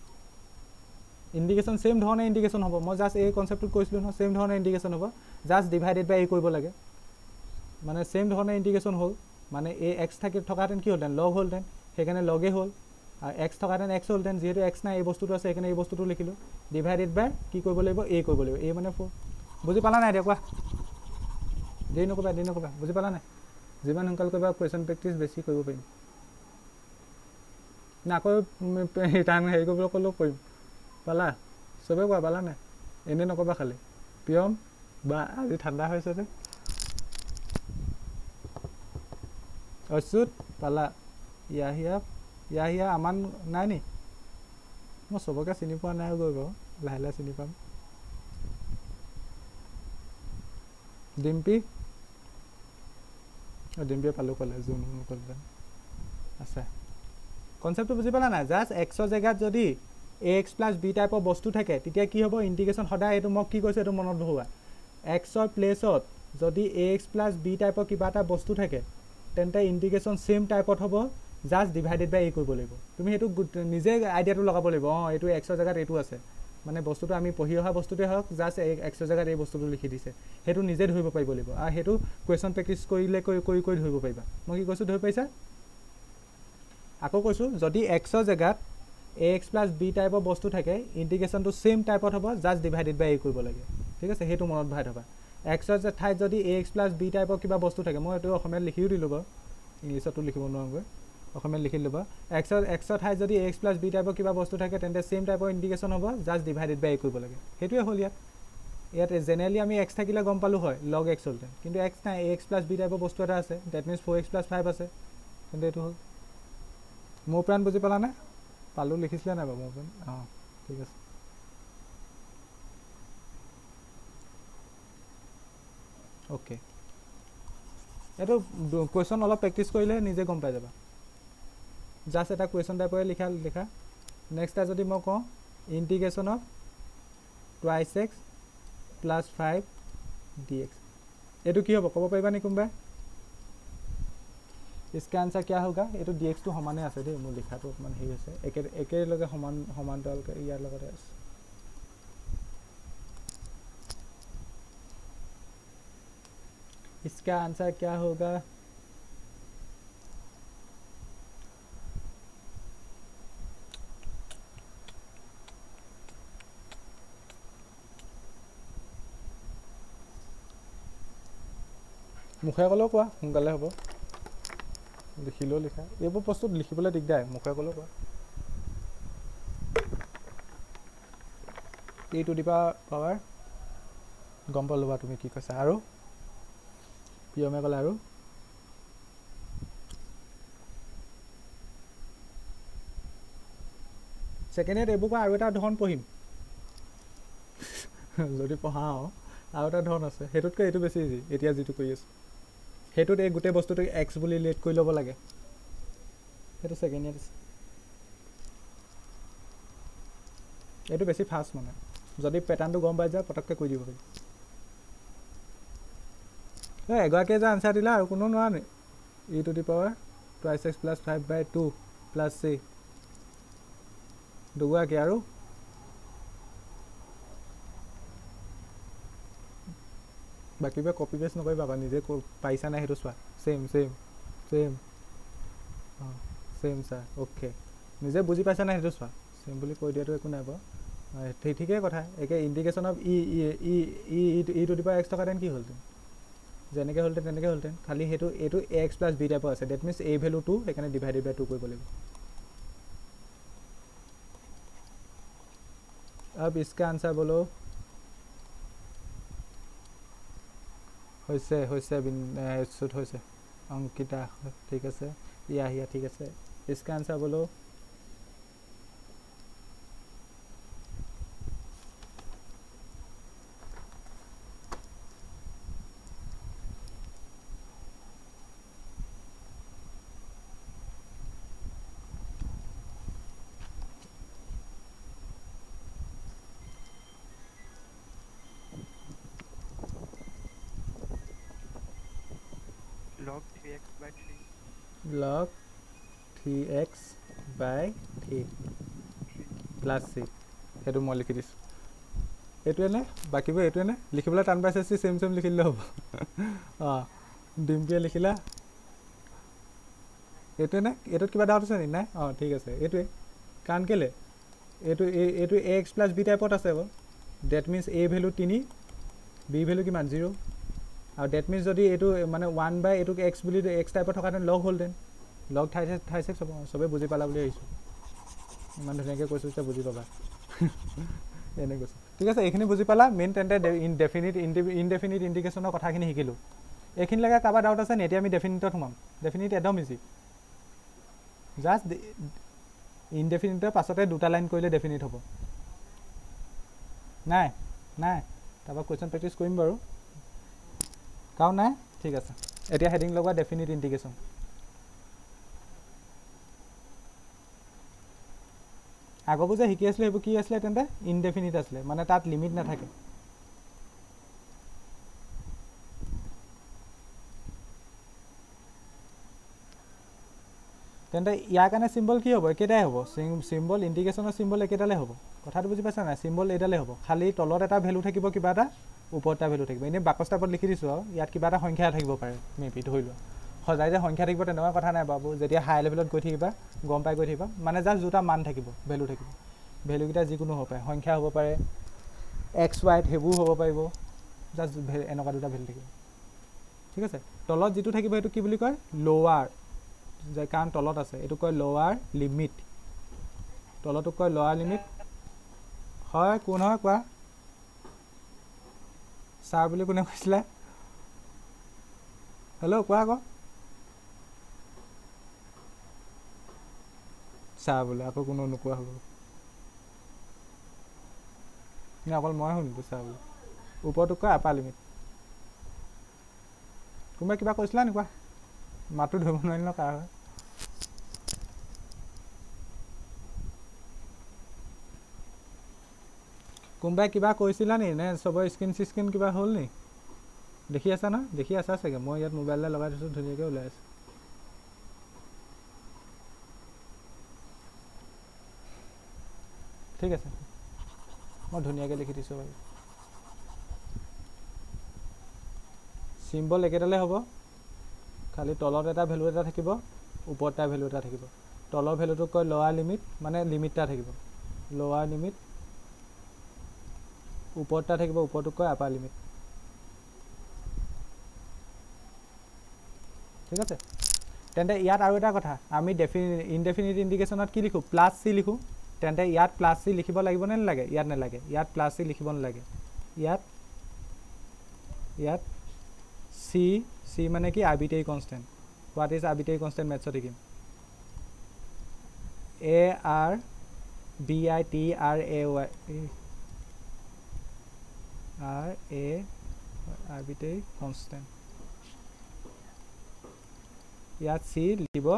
ইণ্ডিকেশ্যন ছেইম ধৰণে ইণ্ডিকেশ্যন হ'ব মই জাষ্ট এই কনচেপ্টটোত কৈছিলোঁ নহয় ছেইম ধৰণে ইণ্ডিকেশ্যন হ'ব জাষ্ট ডিভাইডেড বাই এ কৰিব লাগে মানে ছেইম ধৰণে ইণ্ডিকেশ্যন হ'ল মানে এ এক্স থাকি থকাহেঁতেন কি হ'লহেঁতেন লগ হ'লহেঁতেন সেইকাৰণে লগেই হ'ল আৰু এক্স থকাহেঁতেন এক্স হ'লহেঁতেন যিহেতু এক্স নাই এই বস্তুটো আছে সেইকাৰণে এই বস্তুটো লিখিলোঁ ডিভাইডেড বাই কি কৰিব লাগিব এ কৰিব লাগিব এ মানে ফ'ৰ বুজি পালা নাই এতিয়া কোৱা দেৰি নক'বা দেৰি নক'বা বুজি পালা নাই যিমান সোনকাল কৰিবা কুৱেশ্যন প্ৰেক্টিছ বেছি কৰিব পাৰিম নাকৈ আকৌ হেৰি কৰিবলৈ ক'লেও কৰিম পালা চবে কোৱা পালা নাই এনেই নক'বা খালি পিয়ম বা আজি ঠাণ্ডা হৈছে যে অচ্যুত পালা ইয়াহিয়া ইয়াহিয়া আমান নাই নি মই চবকে চিনি পোৱা নাই গৈ বাৰু লাহে লাহে চিনি পাম ডিম্পী অঁ ডিম্পীয়ে পালোঁ ক'লে যোন ক'লে আছে কনচেপ্টটো বুজি পালা নাই জাষ্ট এক্সৰ জেগাত যদি এক্স প্লাছ বি টাইপৰ বস্তু থাকে তেতিয়া কি হ'ব ইণ্টিগ্ৰেশ্যন সদায় এইটো মই কি কৈছোঁ এইটো মনত ভবা এক্সৰ প্লেছত যদি এ এক্স প্লাছ বি টাইপৰ কিবা এটা বস্তু থাকে তেন্তে ইণ্টিগ্ৰেশ্যন চেম টাইপত হ'ব জাষ্ট ডিভাইডেড বাই এ কৰিব লাগিব তুমি সেইটো নিজে আইডিয়াটো লগাব লাগিব অঁ এইটো এক্সৰ জেগাত এইটো আছে মানে বস্তুটো আমি পঢ়ি অহা বস্তুটোৱে হওক জাষ্ট এই এক্সৰ জেগাত এই বস্তুটো লিখি দিছে সেইটো নিজে ধৰিব পাৰিব লাগিব আৰু সেইটো কুৱেশ্যন প্ৰেক্টিছ কৰিলে কৰি কৰি ধৰিব পাৰিবা মই কি কৈছোঁ ধৰিব পাৰিছা আকৌ কৈছোঁ যদি এক্সৰ জেগাত এ এক্স প্লাছ বি টাইপৰ বস্তু থাকে ইণ্টিগ্ৰেশ্যনটো ছেম টাইপত হ'ব জাষ্ট ডিভাইডেড বাই এ কৰিব লাগে ঠিক আছে সেইটো মনত ভৰাই থবা এক্সৰ ঠাইত যদি এ এক্স প্লাছ বি টাইপৰ কিবা বস্তু থাকে মই এইটো অসমীয়াত লিখিও দিলোঁ বাৰু ইংলিছতো লিখিব নোৱাৰোগৈ অসমীয়াত লিখি দিলোঁ বাৰু এক্সৰ এক্সৰ ঠাইত যদি এ এক্স প্লাছ বি টাইপৰ কিবা বস্তু থাকে তেন্তে ছেম টাইপৰ ইণ্টিগ্ৰেশ্যন হ'ব জাষ্ট ডিভাইডেড বাই এ কৰিব লাগে সেইটোৱে হ'ল ইয়াত ইয়াত জেনেৰেলি আমি এক্স থাকিলে গম পালোঁ হয় লগ এক্স হ'লে কিন্তু এক্স নাই এ এক্স প্লাছ বি টাইপৰ বস্তু এটা আছে that means four x plus five আছে তেন্তে এইটো হ'ল মোৰ প্ৰাণ বুজি পালানে পালো লিখিছিলে নাই বাৰু মোৰ অঁ ঠিক আছে অ'কে এইটো কুৱেশ্যন অলপ প্ৰেক্টিচ কৰিলে নিজে গম পাই যাবা জাষ্ট এটা কুৱেশ্যন টাইপৰে লিখা লিখা নেক্সট এটা যদি মই কওঁ integration of twice x plus five d x এইটো কি হ'ব ক'ব পাৰিবা নি কোনোবাই इसके आन्सार क्या होगा ये डि एक्स तो समान आस मोर लिखा तो अकान हेरी आस एक समान समान इतने आस इसका आंसर क्या होगा मुखे कल क्या सोकाले हम লিখিলেও লিখা এইবোৰ বস্তু লিখিবলৈ দিগদাৰ মুখে ক'লেও কয় এইটো দিবা পাৱাৰ গম পালোবা তুমি কি কৈছা আৰু প্ৰিয়মে ক'লে আৰু ছেকেণ্ড হেণ্ড এইবোৰ পৰা আৰু এটা ধন পঢ়িম যদি পঢ়াওঁ আৰু এটা ধন আছে সেইটোতকৈ এইটো বেছি ইজি এতিয়া যিটো কৰি আছোঁ সেইটোত এই গোটেই বস্তুটো এক্স বুলি লিড কৰি ল'ব লাগে সেইটো ছেকেণ্ড ইয়াৰ আছে এইটো বেছি ফাষ্ট মানে যদি পেটাৰ্ণটো গম পাই যায় পটককৈ কৈ দিব পাৰি নহয় এগৰাকীয়ে যে আনচাৰ দিলা আৰু কোনো নোৱাৰা নি e to the power twice x plus five by two plus c দুগৰাকী আৰু বাকী কিবা কপি পেষ্ট নকৰিবা আকৌ নিজে পাইছা নাই সেইটো চোৱা ছেম ছেম ছেম অঁ ছেম ছাৰ অ'কে নিজে বুজি পাইছা নাই সেইটো চোৱা ছেম বুলি কৈ দিয়াটো একো নাই বাৰু ঠিক ঠিকেই কথা একে indication of e e e e to দিব এক্স থকাহেঁতেন কি হ'লহেঁতেন যেনেকৈ হ'লহেঁতেন তেনেকৈ হ'লহেঁতেন খালি সেইটো এইটো এ এক্স প্লাছ বি টাইপৰ আছে that means a value two সেইকাৰণে ডিভাইডেড বাই টু কৰিব লাগিব আৰু ইচকা আনচাৰ বলো হৈছে হৈছে এপিছোড হৈছে অংকিতা ঠিক আছে ইয়াহিয়া ঠিক আছে ইস্কান চাবলৈও log 3x by 3 log 3x by 3 plus c এটো মই লিখি দিছোঁ এইটোৱেনে বাকীবোৰ এইটোৱেনে লিখিবলৈ টান পাইছে চি চেম চেম লিখিলে হ'ব অঁ ডিম্পিয়ে লিখিলা এইটোৱেনে এইটোত কিবা ডাউট আছে নেকি নাই অঁ ঠিক আছে এইটোৱে কাৰণ কেলে এইটো এইটো এ এক্স প্লাছ বি টাইপত আছে বাৰু ডেট মিনছ এ ভেলু তিনি বি ভেলু কিমান জিৰ' আৰু ডেট মিনছ যদি এইটো মানে ওৱান বাই এইটোক এক্স বুলি এক্স টাইপত থকাহেঁতেন লগ হ'লহেঁতেন লগ থাই থাই চেক চবেই বুজি পালা বুলি ভাবিছোঁ ইমান ধুনীয়াকৈ কৈছোঁ যেতিয়া বুজি পাবা এনেকৈ ঠিক আছে এইখিনি বুজি পালা মেইন তেন্তে ইন ডেফিনিট ইনডেফিনিট ইণ্ডিকেশ্যনৰ কথাখিনি শিকিলোঁ এইখিনি লাগে কাৰোবাৰ ডাউট আছে নে এতিয়া আমি ডেফিনিটত সোমাম ডেফিনিট একদম ইজি জাষ্ট ইনডেফিনিটৰ পাছতে দুটা লাইন কৰিলে ডেফিনিট হ'ব নাই নাই তাৰপৰা কুৱেশ্যন প্ৰেক্টিছ কৰিম বাৰু কাৰণ নাই ঠিক আছে এতিয়া হেডিং লগোৱা ডেফিনিট ইণ্টিগেশ্যন আগৰবোৰ যে শিকি আছিলে সেইবোৰ কি আছিলে তেন্তে ইনডেফিনিট আছিলে মানে তাত লিমিট নাথাকে তেন্তে ইয়াৰ কাৰণে চিম্বল কি হ'ব একেটাই হ'ব চিম্বল ইণ্ডিকেশ্যনৰ চিম্বল একেডালে হ'ব কথাটো বুজি পাইছা নাই চিম্বল এইডালে হ'ব খালী তলত এটা ভেলু থাকিব কিবা এটা ওপৰত এটা ভেলু থাকিব এনেই বাকচ টাইপত লিখি দিছোঁ আৰু ইয়াত কিবা এটা সংখ্যা থাকিব পাৰে মেবি ধৰি লোৱা সজাই যে সংখ্যা থাকিব তেনেকুৱা কথা নাই বাবু যেতিয়া হাই লেভেলত গৈ থাকিবা গম পাই গৈ থাকিবা মানে জাষ্ট দুটা মান থাকিব ভেলু থাকিব ভেলুকেইটা যিকোনো হ'ব পাৰে সংখ্যা হ'ব পাৰে এক্স ৱাই সেইবোৰ হ'ব পাৰিব জাষ্ট ভে এনেকুৱা দুটা ভেলু থাকিব ঠিক আছে তলত যিটো থাকিব সেইটো কি বুলি কয় ল'ৱাৰ যে কাৰণ তলত আছে এইটো কয় ল'ৱাৰ লিমিট তলতো কয় ল'ৱাৰ লিমিট হয় কোন হয় কোৱা ছাৰ বুলি কোনে কৈছিলে হেল্ল' কোৱা আকৌ ছাৰ বোলে আকৌ কোনো নোকোৱা হ'ব নে অকল মই শুনিলোঁ ছাৰ বোলো ওপৰটো কয় আপাৰ লিমিট কোনোবাই কিবা কৈছিলা নেকি মাতটো ধৰিব নোৱাৰিলে কাৰ হয় কোনোবাই কিবা কৈছিলা নি নে চবৰে স্কিন চিস্কিন কিবা হ'ল নি দেখি আছা নহয় দেখি আছা চাগে মই ইয়াত মোবাইললে লগাই থৈছোঁ ধুনীয়াকৈ ওলাই আছোঁ ঠিক আছে মই ধুনীয়াকৈ লিখি দিছোঁ বাৰু চিম্বল একেডালে হ'ব খালি তলত এটা ভেলু এটা থাকিব ওপৰত এটা ভেলু এটা থাকিব তলৰ ভেলুটোক কয় লৱাৰ লিমিট মানে লিমিট এটা থাকিব লৱাৰ লিমিট ऊपर ऊपर तो क्या एपार लिमिट ठीक है तेरे इतना कथ आम इनडेफिनेट इंडिकेशन कि लिखो प्लास सी लिखो तेरे इतना प्लास सी लिख लगे ना लगे इतना नागे इतना प्लास सी लिख ना इतना सी सी मानने कि arbitrary constant what is arbitrary constant maths शिकीम A R B I T R A Y R A arbitrary constant ইয়াত সি লিখিব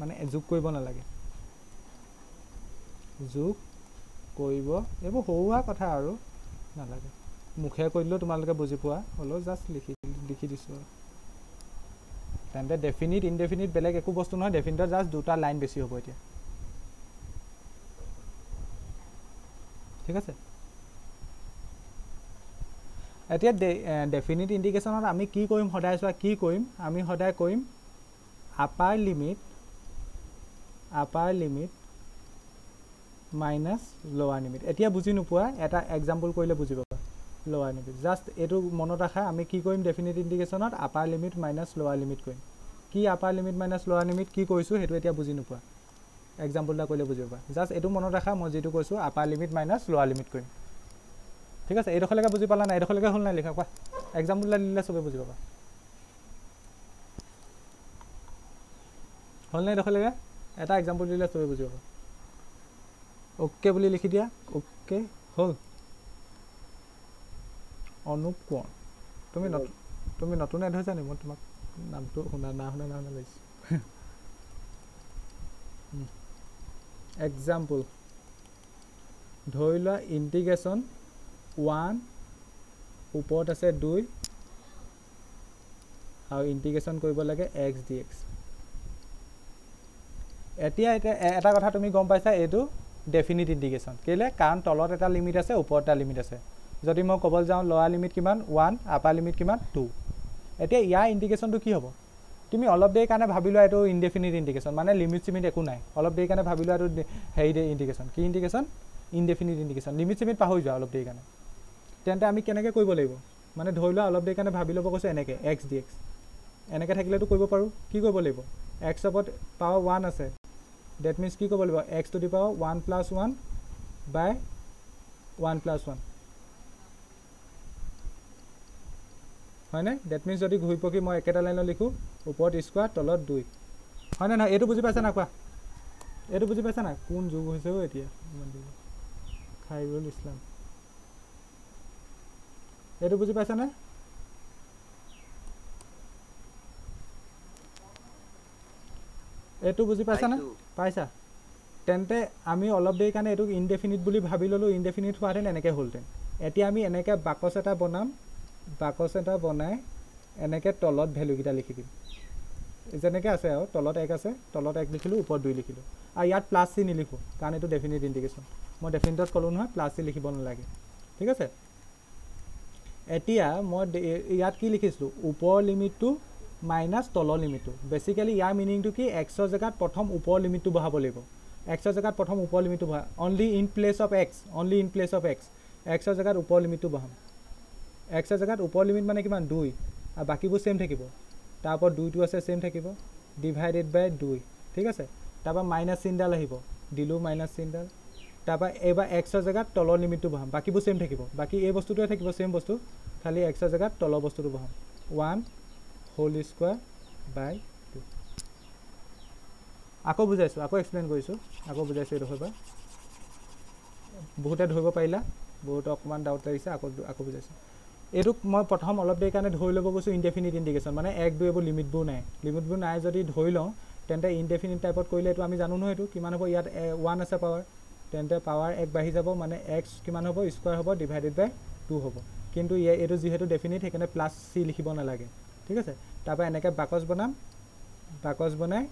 মানে যোগ কৰিব নালাগে যোগ কৰিব এইব সৌৰা কথা আৰু নালাগে মুখে কইলেও তোমালোকে বুজি পোৱা হলেও জাস্ট লিখি লিখি দিছো তেনে ডেফিনিট ইনডেফিনিট বেলেগ একো বস্তু নহয় ডেফিনিটত জাস্ট দুটা লাইন বেছি হব এতিয়া ঠিক আছে এতিয়া ডেফিনিট ইণ্ডিকেশ্যনত আমি কি কৰিম সদায় চোৱা কি কৰিম আমি সদায় কৰিম upper limit upper limit minus lower limit এতিয়া বুজি নোপোৱা এটা এক্সাম্পল কৰিলে বুজি পাবা লৱাৰ লিমিট জাষ্ট এইটো মনত ৰাখা আমি কি কৰিম ডেফিনিট ইণ্ডিকেশ্যনত upper limit minus lower limit কৰিম কি upper limit minus lower limit কি কৰিছোঁ সেইটো এতিয়া বুজি নোপোৱা এক্সাম্পল এটা কৰিলে বুজি পাবা জাষ্ট এইটো মনত ৰাখা মই যিটো কৈছোঁ upper limit minus lower limit কৰিম ঠিক আছে এইডোখৰলৈকে বুজি পালা নাই এইডোখৰলৈকে হ'ল নাই লিখা কোৱা এক্সাম্পুললৈ দিলে চবেই বুজি পাবা হ'ল নাই এইডোখৰলৈকে এটা এক্সাম্পল দিলে চবেই বুজি পাবা অ'কে বুলি লিখি দিয়া অ'কে হ'ল অনুপ কোঁৱৰ তুমি নতুন তুমি নতুন এড হৈছা নি মই তোমাক নামটো শুনা না শুনা না শুনা লাগিছোঁ এক্সাম্পল ধৰি লোৱা ইণ্টিগ্ৰেশ্যন ওৱান ওপৰত আছে দুই আৰু ইণ্টিগ্ৰেশ্যন কৰিব লাগে এক্স ডি এক্স এতিয়া এতিয়া এটা কথা তুমি গম পাইছা এইটো ডেফিনিট ইণ্টিগ্ৰেশ্যন কেলৈ কাৰণ তলত এটা লিমিট আছে ওপৰত এটা লিমিট আছে যদি মই ক'বলৈ যাওঁ ল'ৱাৰ লিমিট কিমান ওৱান আপাৰ লিমিট কিমান টু এতিয়া ইয়াৰ ইণ্টিগ্ৰেশ্যনটো কি হ'ব তুমি অলপ দেৰি কাৰণে ভাবি লোৱা এইটো ইনডেফিনিট ইণ্টিগ্ৰেশ্যন মানে লিমিট চিমিট একো নাই অলপ দেৰি কাৰণে ভাবি লোৱা এইটো হেৰি ইণ্টিগ্ৰেশ্যন কি ইণ্টিগ্ৰেশ্যন ইনডেফিনিট ইণ্টিগ্ৰেশ্যন লিমিট চিমিট পাহৰি যোৱা অলপ দেৰি কাৰণে তেন্তে আমি কেনেকৈ কৰিব লাগিব মানে ধৰি লোৱা অলপ দেৰি কাৰণে ভাবি ল'ব কৈছে এনেকৈ এক্স ডি এক্স এনেকৈ থাকিলেতো কৰিব পাৰোঁ কি কৰিব লাগিব এক্স এক্সপত পাৱাৰ ওৱান আছে ডেট মিনছ কি কৰিব লাগিব x to the power one plus one by one plus one হয়নে ডেট মিনছ যদি ঘূৰি পকি মই একেটা লাইনত লিখোঁ ওপৰত স্কুৱাৰ তলত দুই হয়নে নহয় এইটো বুজি পাইছে না কোৱা এইটো বুজি পাইছে না কোন যুগ হৈছে অ' এতিয়া খাই গ'ল ইছলাম এইটো বুজি পাইছানে এইটো বুজি পাইছানে পাইছা তেন্তে আমি অলপ দেৰি কাৰণে এইটোক ইনডেফিনিট বুলি ভাবি ল'লোঁ ইনডেফিনিট হোৱাহেঁতেন এনেকৈ হ'লহেঁতেন এতিয়া আমি এনেকৈ বাকচ এটা বনাম বাকচ এটা বনাই এনেকৈ তলত ভেলুকেইটা লিখি দিম যেনেকৈ আছে আৰু তলত এক আছে তলত এক লিখিলোঁ ওপৰত দুই লিখিলোঁ আৰু ইয়াত প্লাছ চি নিলিখোঁ কাৰণ এইটো ডেফিনেট ইণ্ডিকেশ্যন মই ডেফিনেটত ক'লোঁ নহয় প্লাছ চি লিখিব নালাগে ঠিক আছে এতিয়া মই ইয়াত কি লিখিছিলোঁ ওপৰৰ লিমিটটো মাইনাছ তলৰ লিমিটটো বেচিকেলি ইয়াৰ মিনিংটো কি এক্সৰ জেগাত প্ৰথম ওপৰৰ লিমিটটো বঢ়াব লাগিব এক্সৰ জেগাত প্ৰথম ওপৰ লিমিটটো বঢ়া only in place of x only in place of x x জেগাত ওপৰৰ লিমিটটো বঢ়াম এক্সৰ জেগাত ওপৰ লিমিট মানে কিমান দুই আৰু বাকীবোৰ ছেম থাকিব তাৰপৰা দুইটো আছে ছেম থাকিব ডিভাইডেড বাই দুই ঠিক আছে তাৰপৰা মাইনাছ চিনডাল আহিব দিলোঁ মাইনাছ চিনডাল তাৰপৰা এইবাৰ এক্সৰ জেগাত তলৰ লিমিটটো বঢ়াম বাকীবোৰ ছেইম থাকিব বাকী এই বস্তুটোৱে থাকিব ছেম বস্তু খালী এক্সৰ জেগাত তলৰ বস্তুটো বঢ়াম one whole square by two আকৌ বুজাইছোঁ আকৌ এক্সপ্লেইন কৰিছোঁ আকৌ বুজাইছোঁ এইডোখৰ পৰা বহুতে ধৰিব পাৰিলা বহুতে অকণমান ডাউট লাগিছে আকৌ আকৌ বুজাইছোঁ এইটো মই প্ৰথম অলপ দেৰি কাৰণে ধৰি ল'ব গৈছোঁ ইনডেফিনিট ইণ্ডিকেশ্যন মানে এক দুই এইবোৰ লিমিটবোৰ নাই লিমিটবোৰ নাই যদি ধৰি লওঁ তেন্তে ইনডেফিনিট টাইপত কৰিলে এইটো আমি জানো নহয় এইটো কিমান হ'ব ইয়াত ওৱান আছে পাৱাৰ তেন্তে পাৱাৰ এক বাঢ়ি যাব মানে এক্স কিমান হ'ব স্কুৱাৰ হ'ব ডিভাইডেড বাই টু হ'ব কিন্তু এইটো যিহেতু ডেফিনেট সেইকাৰণে প্লাছ চি লিখিব নালাগে ঠিক আছে তাৰপৰা এনেকৈ বাকচ বনাম বাকচ বনাই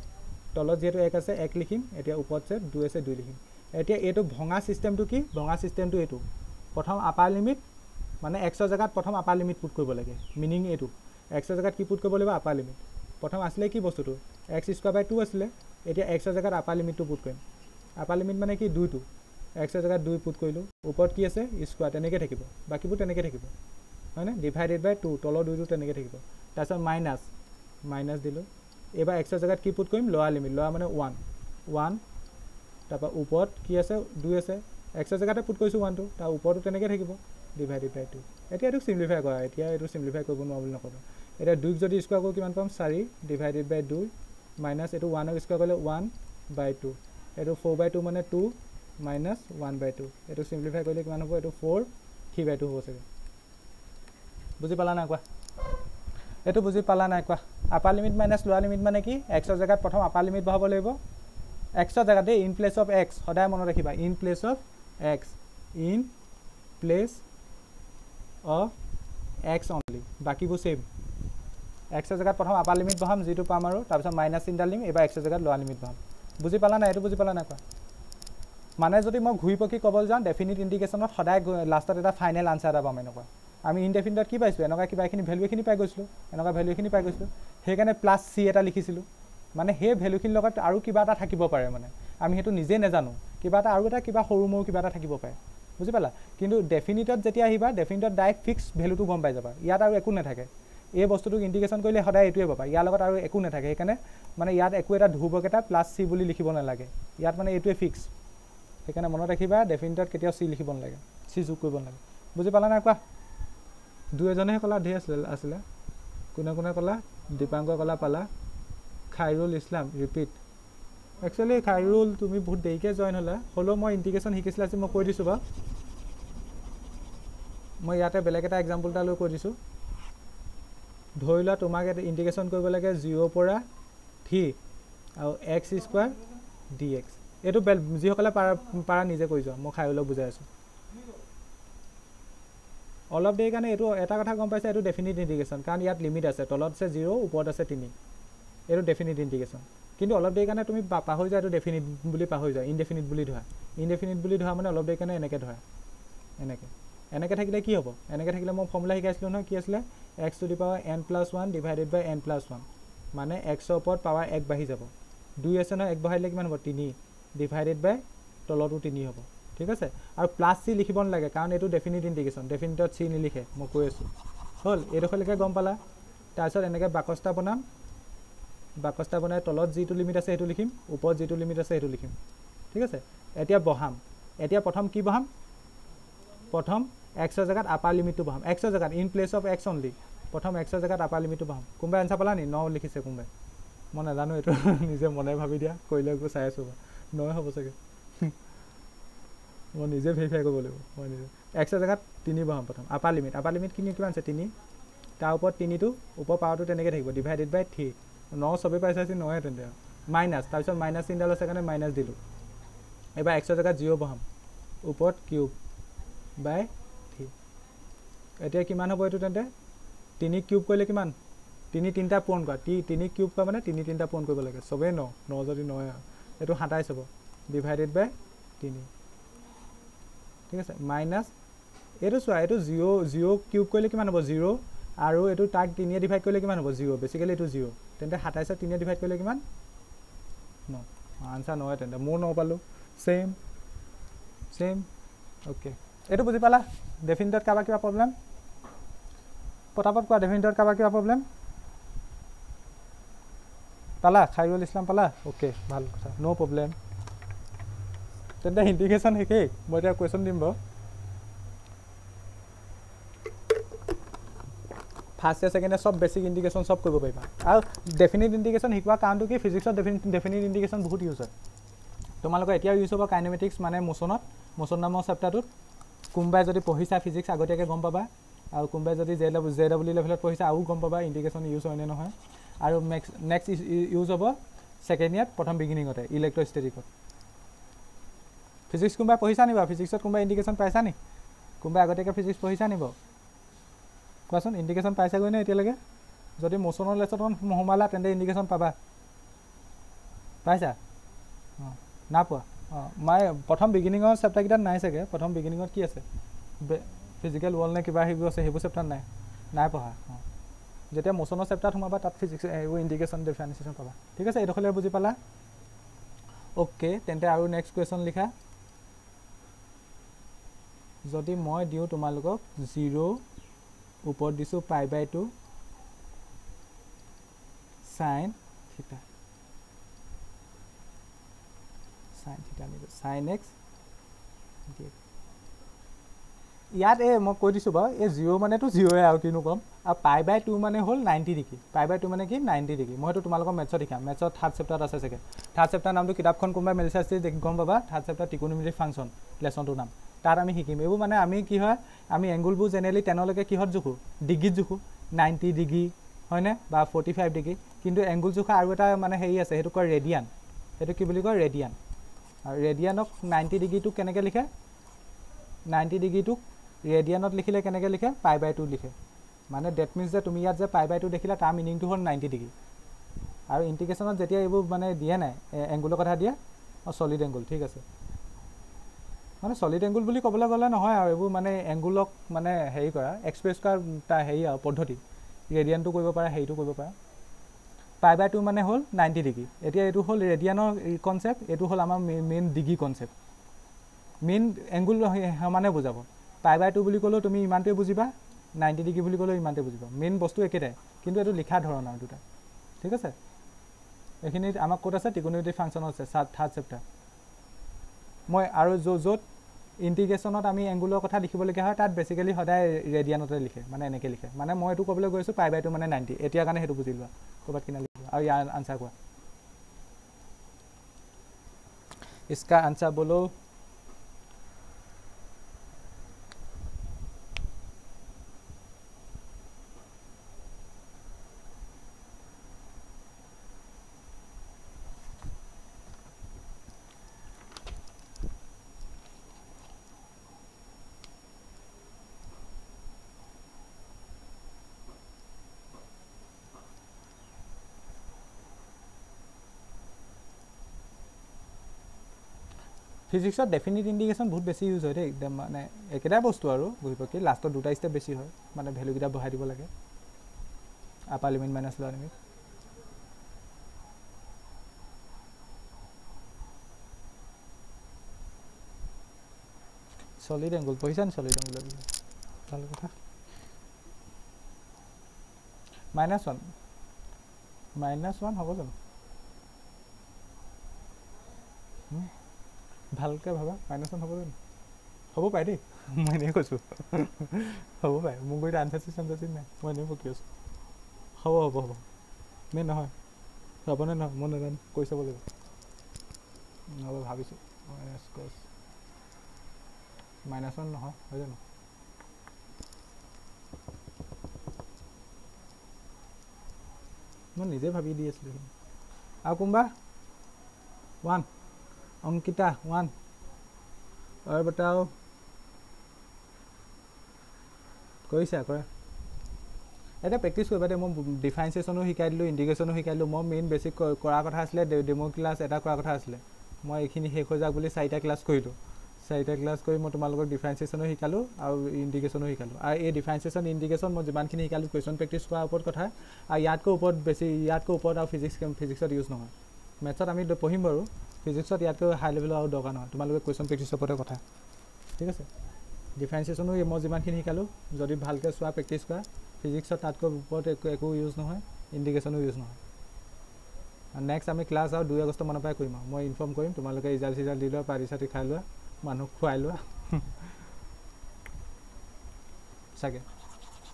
তলত যিহেতু এক আছে এক লিখিম এতিয়া ওপৰত আছে দুই আছে দুই লিখিম এতিয়া এইটো ভঙা ছিষ্টেমটো কি ভঙা ছিষ্টেমটো এইটো প্ৰথম আপাৰ লিমিট মানে এক্সৰ জেগাত প্ৰথম আপাৰ লিমিট পুট কৰিব লাগে মিনিং এইটো এক্সৰ জেগাত কি পুট কৰিব লাগিব আপাৰ লিমিট প্ৰথম আছিলে কি বস্তুটো এক্স স্কুৱাৰ বাই টু আছিলে এতিয়া এক্সৰ জেগাত আপাৰ লিমিটটো পুট কৰিম আপাৰ লিমিট মানে কি দুইটো এক্সৰে জেগাত দুই ফুট কৰিলোঁ ওপৰত কি আছে স্কুৱাৰ তেনেকৈ থাকিব বাকীবোৰ তেনেকৈ থাকিব হয়নে ডিভাইডেড বাই টু তলৰ দুইটো তেনেকৈ থাকিব তাৰপিছত মাইনাছ মাইনাছ দিলোঁ এইবাৰ এক্সৰে জেগাত কি ফুট কৰিম ল'ৱাৰ লিমিট লোৱা মানে ওৱান ওৱান তাৰপৰা ওপৰত কি আছে দুই আছে এক্সৰ জেগাতে ফুট কৰিছোঁ ওৱানটো তাৰ ওপৰতো তেনেকৈ থাকিব ডিভাইডেড বাই টু এতিয়া এইটো চিম্প্লিফাই কৰা এতিয়া এইটো চিম্প্লিফাই কৰিব নোৱাৰোঁ বুলি নক'লোঁ এতিয়া দুইক যদি স্কুৱাৰ কৰোঁ কিমান পাম চাৰি ডিভাইডেড বাই দুই মাইনাছ এইটো ওৱানক স্কুৱাৰ কৰিলে ওৱান বাই টু এইটো ফ'ৰ বাই টু মানে two minus one by two এইটো ছিম্প্লিফাই কৰিলে কিমান হ'ব এইটো ফ'ৰ থ্ৰী বাই টু হ'ব চাগে বুজি পালা নাই কোৱা এইটো বুজি পালা নাই কোৱা upper limit minus lower limit মানে কি এক্সৰ জেগাত প্ৰথম আপাৰ লিমিট বঢ়াব লাগিব এক্সৰ জেগাত দেই ইন প্লেচ অফ এক্স সদায় মনত ৰাখিবা in place of x in place of x only বাকীবোৰ ছেইম এক্সৰ জেগাত প্ৰথম আপাৰ লিমিট বঢ়াম যিটো পাম আৰু তাৰপিছত মাইনাছ তিনিটা লিম এইবাৰ এক্সৰ জেগাত লোৱাৰ লিমিট বঢ়াম বুজি পালা নাই এইটো বুজি পালা নাই কোৱা মানে যদি মই ঘূৰি পকি ক'বলৈ যাওঁ ডেফিনিট ইণ্ডিকেশ্যনত সদায় লাষ্টত এটা ফাইনেল আনচাৰ এটা পাম এনেকুৱা আমি ইনডেফিনিটত কি পাইছিলোঁ এনেকুৱা কিবা এইখিনি ভেলু এইখিনি পাই গৈছিলোঁ এনেকুৱা ভেলু এইখিনি পাই গৈছিলোঁ সেইকাৰণে প্লাছ চি এটা লিখিছিলোঁ মানে সেই ভেলুখিনিৰ লগত আৰু কিবা এটা থাকিব পাৰে মানে আমি সেইটো নিজে নেজানো কিবা এটা আৰু এটা কিবা সৰু মৰু কিবা এটা থাকিব পাৰে বুজি পালা কিন্তু ডেফিনিটত যেতিয়া আহিবা ডেফিনিটত ডাইৰেক্ট ফিক্স ভেলুটো গম পাই যাবা ইয়াত আৰু একো নাথাকে এই বস্তুটোক ইণ্টিগ্ৰেশ্যন কৰিলে সদায় এইটোৱে পাবা ইয়াৰ লগত আৰু একো নাথাকে সেইকাৰণে মানে ইয়াত একো এটা ধ্ৰুৱক এটা প্লাছ চি বুলি লিখিব নালাগে ইয়াত মানে এইটোৱে ফিক্স সেইকাৰণে মনত ৰাখিবা ডেফিনেটত কেতিয়াও চি লিখিব নালাগে চি যোগ কৰিব নালাগে বুজি পালা নাই কোৱা দুই এজনেহে ক'লা ধেৰ আছিলে আছিলে কোনে কোনে ক'লা দীপাংক ক'লা পালা খাইৰুল ইছলাম ৰিপিট একচুৱেলি খাইৰুল তুমি বহুত দেৰিকৈ জইন হ'লা হ'লেও মই ইণ্টিগ্ৰেশ্যন শিকিছিলা আজি মই কৈ দিছোঁ বাৰু মই ইয়াতে বেলেগ এটা এক্সাম্পল এটা লৈ কৈ দিছোঁ ধৰি লোৱা তোমাক এটা ইণ্টিগ্ৰেশ্যন কৰিব লাগে জিৰ' পৰা থ্ৰী আৰু এক্স স্কুৱাৰ ডি এক্স এইটো বেল যিসকলে পাৰা পাৰা নিজে কৰি যোৱা মই খাই অলপ বুজাই আছোঁ অলপ দেৰি কাৰণে এইটো এটা কথা গম পাইছে এইটো ডেফিনিট ইণ্টিগ্ৰেশ্যন কাৰণ ইয়াত লিমিট আছে তলত আছে জিৰ' ওপৰত আছে তিনি এইটো ডেফিনিট ইণ্টিগ্ৰেশ্যন কিন্তু অলপ দেৰি কাৰণে তুমি পাহৰি যোৱা এইটো ডেফিনিট বুলি পাহৰি যোৱা ইনডেফিনিট বুলি ধৰা ইনডেফিনিট বুলি ধৰা মানে অলপ দেৰি কাৰণে এনেকৈ ধৰা এনেকৈ এনেকৈ থাকিলে কি হ'ব এনেকৈ থাকিলে মই ফৰ্মুলা শিকাইছিলোঁ নহয় কি আছিলে x to the power n plus one divided by n plus one মানে এক্সৰ ওপৰত পাৱাৰ এক বাঢ়ি যাব দুই আছে নহয় এক বঢ়াই কিমান হ'ব তিনি ডিভাইডেড বাই তলতো তিনি হ'ব ঠিক আছে আৰু প্লাছ চি লিখিব নালাগে কাৰণ এইটো ডেফিনেট ইণ্ডিকেশ্যন ডেফিনেটত চি নিলিখে মই কৈ আছোঁ হ'ল এইডোখৰলৈকে গম পালা তাৰপিছত এনেকৈ বাকচটা বনাম বাকচটা বনাই তলত যিটো লিমিট আছে সেইটো লিখিম ওপৰত যিটো লিমিট আছে সেইটো লিখিম ঠিক আছে এতিয়া বহাম এতিয়া প্ৰথম কি বহাম প্ৰথম এক্সৰ জেগাত আপাৰ লিমিটটো বঢ়াম এক্সৰ জেগাত in place of x only প্ৰথম এক্সৰ জেগাত আপাৰ লিমিটটো বঢ়াম কোনোবাই এনচাৰ পালা নি ন লিখিছে কোনোবাই মই নাজানো এইটো নিজে মনে ভাবি দিয়া কৰিলে গৈ চাই আছোঁ নৈ হ'ব চাগে মই নিজে ভেৰিফাই কৰিব লাগিব মই নিজে এক্সৰ জেগাত তিনি বঢ়াম প্ৰথম আপাৰ লিমিট আপাৰ লিমিট কিনি কিমান আছে তিনি তাৰ ওপৰত তিনিটো ওপৰ পাৱাৰটো তেনেকৈ থাকিব ডিভাইডেড বাই থ্ৰী ন চবেই পাইছে নয়ে তেন্তে মাইনাছ তাৰপিছত মাইনাছ তিনিডাল আছে কাৰণে মাইনাছ দিলোঁ এইবাৰ এক্সৰ জেগাত জিৰ' বঢ়াম ওপৰত কিউব বাই এতিয়া কিমান হ'ব এইটো তেন্তে তিনি কিউব কৰিলে কিমান তিনি তিনিটা পূৰণ কৰা তিনি কিউব কৰা মানে তিনি তিনিটা পূৰণ কৰিব লাগে চবেই ন ন যদি ন এইটো সাতাইছ হ'ব ডিভাইডেড বাই তিনি ঠিক আছে মাইনাছ এইটো চোৱা এইটো জিৰ' জিৰ' কিউব কৰিলে কিমান হ'ব জিৰ' আৰু এইটো তাক তিনিয়ে ডিভাইড কৰিলে কিমান হ'ব জিৰ' বেচিকেলি এইটো জিৰ' তেন্তে সাতাইছে তিনিয়ে ডিভাইড কৰিলে কিমান ন আনচাৰ নহয় তেন্তে মোৰ ন পালোঁ ছেইম ছেইম অ'কে এইটো বুজি পালা ডেফিনিটত কাৰোবাৰ কিবা প্ৰব্লেম পটাপট কোৱা ডেফিনিটত কাৰোবাৰ কিবা প্ৰব্লেম পালা খাইৰুল ইছলাম পালা অ'কে ভাল কথা ন' প্ৰব্লেম তেন্তে ইণ্টিগ্ৰেশ্যন শিকেই মই এতিয়া কুৱেশ্যন দিম বাৰু ফাৰ্ষ্ট ইয়াৰ ছেকেণ্ড ইয়াৰ চব বেছিক ইণ্ডিকেশ্যন চব কৰিব পাৰিবা আৰু ডেফিনিট ইণ্ডিকেশ্যন শিকোৱা কাৰণটো কি ফিজিক্সত ডেফিনিট ডেফিনিট ইণ্টিগ্ৰেশ্যন বহুত ইউজ হয় তোমালোকৰ এতিয়াও ইউজ হ'ব কাইনেমেটিক্স মানে মোচনত মোচন নামৰ চেপ্টাৰটোত কোনোবাই যদি পঢ়িছা ফিজিক্স আগতীয়াকৈ গম পাবা আৰু কোনোবাই যদি জে ডাব জে ডাব্লিউ লেভেলত পঢ়িছা আৰু গম পাবা ইণ্ডিকেশ্যন ইউজ হয়নে নহয় আৰু মেক্স নেক্সট ইউজ হ'ব ছেকেণ্ড ইয়াৰত প্ৰথম বিগিনিঙতে ইলেক্ট্ৰ' ষ্টেটিকত ফিজিক্স কোনোবাই পঢ়িছা নি বাৰু ফিজিক্সত কোনোবাই ইণ্ডিকেশ্যন পাইছা নি কোনোবাই আগতীয়াকৈ ফিজিক্স পঢ়িছা নি বাৰু কোৱাচোন ইণ্টিগ্ৰেশ্যন পাইছাগৈ নে এতিয়ালৈকে যদি মোচনৰ লেচত সোমালা তেন্তে ইণ্ডিকেশ্যন পাবা পাইছা অঁ নাপোৱা মাই প্ৰথম বিগিনিঙৰ চেপ্টাৰকেইটাত নাই চাগে প্ৰথম বিগিনিঙত কি আছে ফিজিকেল ৱৰ্ল্ড নে কিবা সেইবোৰ আছে সেইবোৰ চেপ্টাৰ নাই নাই পঢ়া অঁ যেতিয়া মোচনৰ চেপ্টাৰত সোমাবা তাত ফিজিক্স এইবোৰ ইণ্ডিকেশ্যন ডিফাৰেঞ্চিয়েশ্যন পাবা ঠিক আছে এইডোখৰলৈ বুজি পালা অ'কে তেন্তে আৰু নেক্সট কুৱেশ্যন লিখা যদি মই দিওঁ তোমালোকক জিৰ' ওপৰত দিছোঁ pi by two sine theta sine theta নিদিওঁ চাইন এক্স ইয়াত এই মই কৈ দিছোঁ বাৰু এই জিৰ' মানেতো জিৰ'য়ে আৰু কিনো ক'ম আৰু পাই বাই টু মানে হ'ল নাইণ্টি ডিগ্ৰী পাই বাই টু মানে কি নাইণ্টি ডিগ্ৰী মই সেইটো তোমালোকৰ মেথছত শিকাম মেথছত থাৰ্ড চেপ্টাৰত আছে চাগে থাৰ্ড চেপ্টাৰ নামটো কিতাপখন কোনোবাই মেলিছে আছে দেখি গম পাবা থাৰ্ড চেপ্টাৰ টিকনোমেটিক ফাংচন লেচনটোৰ নাম তাত আমি শিকিম এইবোৰ মানে আমি কি হয় আমি এংগুলবোৰ জেনেৰেলি টেনলৈকে কিহত জোখোঁ ডিগ্ৰীত জোখোঁ নাইণ্টি ডিগ্ৰী হয়নে বা ফৰ্টি ফাইভ ডিগ্ৰী কিন্তু এংগুল জোখা আৰু এটা মানে হেৰি আছে সেইটো কয় ৰেডিয়ান সেইটো কি বুলি কয় ৰেডিয়ান ৰেডিয়ানক নাইণ্টি ডিগ্ৰীটো কেনেকৈ লিখে নাইণ্টি ডিগ্ৰীটোক ৰেডিয়ানত লিখিলে কেনেকৈ লিখে পাই বাই টু লিখে মানে ডেট মিনছ যে তুমি ইয়াত যে পাই বাই টু দেখিলা তাৰ মিনিংটো হ'ল নাইণ্টি ডিগ্ৰী আৰু ইণ্টিগ্ৰেশ্যনত যেতিয়া এইবোৰ মানে দিয়ে নাই এংগুলৰ কথা দিয়ে অঁ ছলিড এংগুল ঠিক আছে মানে ছলিড এংগুল বুলি ক'বলৈ গ'লে নহয় আৰু এইবোৰ মানে এংগুলক মানে হেৰি কৰা এক্সপ্ৰেছ কৰা তাৰ হেৰি আৰু পদ্ধতি ৰেডিয়ানটো কৰিব পাৰে হেৰিটো কৰিব পাৰে পাই বাই টু মানে হ'ল নাইণ্টি ডিগ্ৰী এতিয়া এইটো হ'ল ৰেডিয়ানৰ কনচেপ্ট এইটো হ'ল আমাৰ main main degree concept main angle সমানে বুজাব পাই বাই টু বুলি ক'লেও তুমি ইমানটোৱে বুজিবা নাইণ্টি ডিগ্ৰী বুলি ক'লেও ইমানটোৱে বুজিবা মেইন বস্তু একেটাই কিন্তু এইটো লিখা ধৰণ আৰু দুটা ঠিক আছে এইখিনি আমাক ক'ত আছে টিকনিটি ফাংচনত আছে থাৰ্ড চেপ্টাৰ মই আৰু য'ত য'ত ইণ্টিগ্ৰেশ্যনত আমি এংগুলৰ কথা লিখিবলগীয়া হয় তাত বেছিকেলি সদায় ৰেডিয়ানতে লিখে মানে এনেকৈ লিখে মানে মই এইটো ক'বলৈ গৈছোঁ পাই বাইটো মানে নাইণ্টি এতিয়াৰ কাৰণে সেইটো বুজি লোৱা ক'ৰবাত কিনা और यहाँ आंसर हुआ इसका आंसर बोलो ফিজিক্সত ডেফিনিট ইণ্ডিকেশ্যন বহুত বেছি ইউজ হয় দেই একদম মানে একেটাই বস্তু আৰু বুঢ়িপক্ষী লাষ্টত দুটা ষ্টেপ বেছি হয় মানে ভেলুকেইটা বঢ়াই দিব লাগে upper limit minus lower limit solid angle পঢ়িছা নি চলিড এংগুল ভাল কথা মাইনাছ ওৱান মাইনাছ ওৱান হ'ব জানো ভালকৈ ভাবা মাইনাচ ওৱান হ'ব জানো হ'ব পাৰে দেই মই এনেই কৈছোঁ হ'ব পাৰে মোৰ গৈ আনচাৰ্চি চানচাৰ্চি নাই মই এনেই বকি আছোঁ হ'ব হ'ব হ'ব নে নহয় হ'ব নহয় মই নাজানো কৈ চাব লাগিব হ'ব ভাবিছোঁ মাইনাছ কৈছ মাইনাচ ওৱান নহয় হয় জানো মই নিজে ভাবি দি আছিলোঁ আৰু কোনোবা ওৱান অংকিতা ওৱান অৰ বটাও কৰিছা কৰা এটা প্ৰেক্টিছ কৰিবা দেই মই ডিফাৰেঞ্চিয়েশ্যনো শিকাই দিলোঁ ইণ্ডিকেশ্যনো শিকাই দিলোঁ মই মেইন বেছিক কৰা কথা আছিলে ডেমো ক্লাছ এটা কৰা কথা আছিলে মই এইখিনি শেষ হৈ যাওক বুলি চাৰিটা ক্লাছ কৰিলোঁ চাৰিটা ক্লাছ কৰি মই তোমালোকক ডিফাৰেঞ্চিয়েশ্যনো শিকালোঁ আৰু ইণ্ডিকেশ্যনো শিকালোঁ আৰু এই ডিফাৰেঞ্চিয়েশ্যন ইণ্ডিকেশ্যন মই যিমানখিনি শিকালোঁ কুৱেশ্যন প্ৰেক্টিছ কৰাৰ ওপৰত কথা আৰু ইয়াতকৈ ওপৰত বেছি ইয়াতকৈ ওপৰত আৰু ফিজিক্স ফিজিক্সত ইউজ নহয় মেথছত আমি পঢ়িম বাৰু ফিজিক্সত ইয়াতকৈ হাই লেভেলৰ আৰু দৰকাৰ নহয় তোমালোকে কুৱেশ্যন প্ৰেক্টিছৰ ওপৰতে কথা ঠিক আছে ডিফাৰেঞ্চিয়েশ্যনো মই যিমানখিনি শিকালোঁ যদি ভালকৈ চোৱা প্ৰেক্টিছ কৰা ফিজিক্সত তাতকৈ ওপৰত একো একো ইউজ নহয় ইণ্ডিকেশ্যনো ইউজ নহয় আৰু নেক্সট আমি ক্লাছ আৰু দুই আগষ্ট মানৰ পৰাই কৰিম আৰু মই ইনফৰ্ম কৰিম তোমালোকে ৰিজাল্ট চিজাল্ট দি লোৱা পাৰ্টি চাৰ্টি খাই লোৱা মানুহক খুৱাই লোৱা চাগে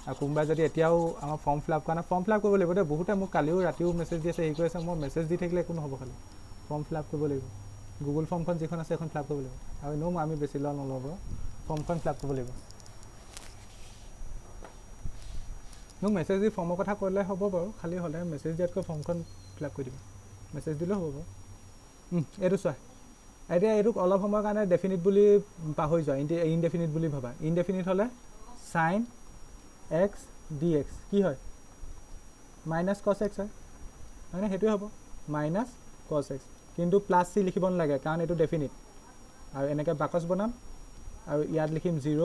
আৰু কোনোবাই যদি এতিয়াও আমাৰ ফৰ্ম ফিল আপ কৰা নাই ফৰ্ম ফিল আপ কৰিব লাগিব দেই বহুতে মোক কালিও ৰাতিও মেছেজ দি আছে হেৰি কৰি আছে মই মেছেজ দি থাকিলে একো নহ'ব খালি ফৰ্ম ফিল আপ কৰিব লাগিব গুগল ফৰ্মখন যিখন আছে সেইখন ফিল আপ কৰিব লাগিব আৰু নো আমি বেছি লোৱা নলওঁ বাৰু ফৰ্মখন ফিল আপ কৰিব লাগিব মোক মেছেজ দি ফৰ্মৰ কথা কৰিলে হ'ব বাৰু খালি হ'লে মেছেজ দিয়াতকৈ ফৰ্মখন ফিল আপ কৰি দিব মেছেজ দিলেও হ'ব বাৰু এইটো চোৱা এতিয়া এইটোক অলপ সময়ৰ কাৰণে ডেফিনিট বুলি পাহৰি যোৱা ইনডি ইনডেফিনিট বুলি ভাবা ইনডেফিনিট হ'লে চাইন এক্স ডি এক্স কি হয় মাইনাছ কছ এক্স হয় হয়নে সেইটোৱে হ'ব মাইনাছ কছ এক্স কিন্তু প্লাছ চি লিখিব নালাগে কাৰণ এইটো ডেফিনিট আৰু এনেকৈ বাকচ বনাম আৰু ইয়াত লিখিম জিৰ'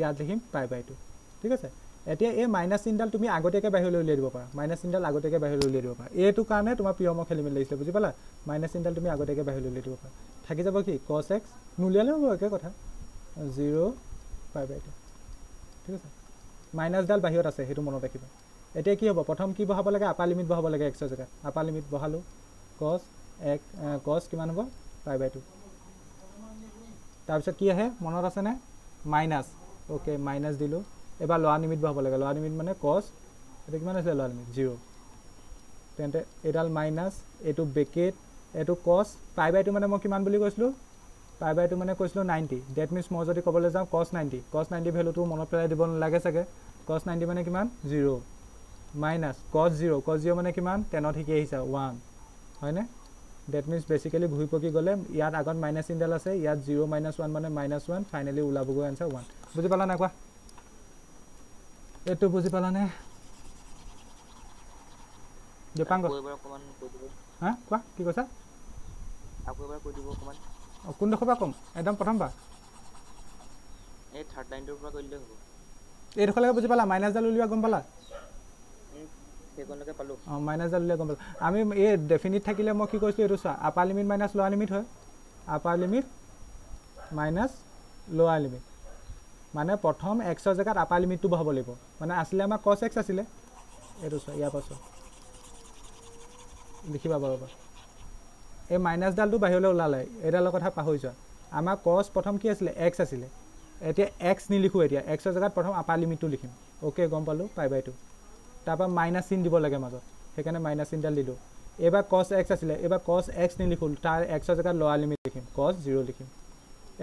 ইয়াত লিখিম পাই বাই টু ঠিক আছে এতিয়া এই মাইনাছ চিনডাল তুমি আগতীয়াকৈ বাহিৰলৈ উলিয়াই দিব পাৰা মাইনাছ তিনিডাল আগতীয়াকৈ বাহিৰলৈ উলিয়াই দিব পাৰা এইটো কাৰণে তোমাৰ প্ৰিয় মই খেলি মেলি লাগিছিলে বুজি পালা মাইনাছ চিনডাল তুমি আগতীয়াকৈ বাহিৰলৈ উলিয়াই দিব পাৰা থাকি যাব কি কছ এক্স নুলিয়ালেও হ'ব একে কথা জিৰ' পাই বাই টু ঠিক আছে মাইনাছডাল বাহিৰত আছে সেইটো মনত ৰাখিবা এতিয়া কি হ'ব প্ৰথম কি বহাব লাগে আপাৰ লিমিট বহাব লাগে এক্সৰ জেগাত আপাৰ লিমিট বহালোঁ কছ এক কছ কিমান হ'ব পাই বাই টু তাৰপিছত কি আহে মনত আছেনে মাইনাছ অ'কে মাইনাছ দিলোঁ এইবাৰ লোৱা নিমিট বহাব লাগে লোৱা নিমিট মানে কছ এইটো কিমান আছিলে লোৱা নিমিট জিৰ' তেন্তে এইডাল মাইনাছ এইটো বেকেট এইটো কছ পাই বাই টু মানে মই কিমান বুলি কৈছিলোঁ পাই বাই টু মানে কৈছিলোঁ নাইণ্টি ডেট মিনছ মই যদি ক'বলৈ যাওঁ কছ নাইণ্টি কছ নাইণ্টি ভেলুটো মনত পেলাই দিব নালাগে চাগে কছ নাইণ্টি মানে কিমান zero' minus cos zero' cos zero' মানে কিমান টেনত শিকি আহিছা ওৱান হয়নে ডেট মিনছ বেচিকেলি ঘূৰি পকি গ'লে ইয়াত আগত মাইনাছ ইণ্ডাল আছে ইয়াত জিৰ' মাইনাছ ওৱান মানে মাইনাছ ওৱান ফাইনেলি ওলাবগৈ এনচাৰ ওৱান বুজি পালা নাই কোৱা এইটো বুজি পালানে দীপাংক হা কোৱা কি কৈছা অঁ কোনডোখৰ পৰা ক'ম একদম প্ৰথমবাৰ এইডোখৰলৈকে বুজি পালা মাইনাছডাল উলিওৱা গম পালা অঁ মাইনাছ দালিলে গম পালোঁ আমি এই ডেফিনিট থাকিলে মই কি কৈছিলোঁ এইটো চোৱা upper limit minus lower limit হয় upper limit minus lower limit মানে প্ৰথম এক্সৰ জেগাত আপাৰ লিমিটটো বহাব লাগিব মানে আছিলে আমাৰ কছ এক্স আছিলে এইটো চোৱা ইয়াৰ পৰা চোৱা লিখিবা বাৰু বাৰু এই মাইনাছডালটো বাহিৰলৈ ওলালে এইডালৰ কথা পাহৰি চোৱা আমাৰ কছ প্ৰথম কি আছিলে এক্স আছিলে এতিয়া এক্স নিলিখোঁ এতিয়া এক্সৰ জেগাত প্ৰথম আপাৰ লিমিটটো লিখিম অ'কে গম পালোঁ পাই বাইটো তাৰপৰা মাইনাছ চিন দিব লাগে মাজত সেইকাৰণে মাইনাছ চিনডাল দিলোঁ এইবাৰ কছ এক্স আছিলে এইবাৰ কছ এক্স নিলিখিলোঁ তাৰ এক্সৰ জেগাত লোৱা লিমিট লিখিম কছ জিৰ' লিখিম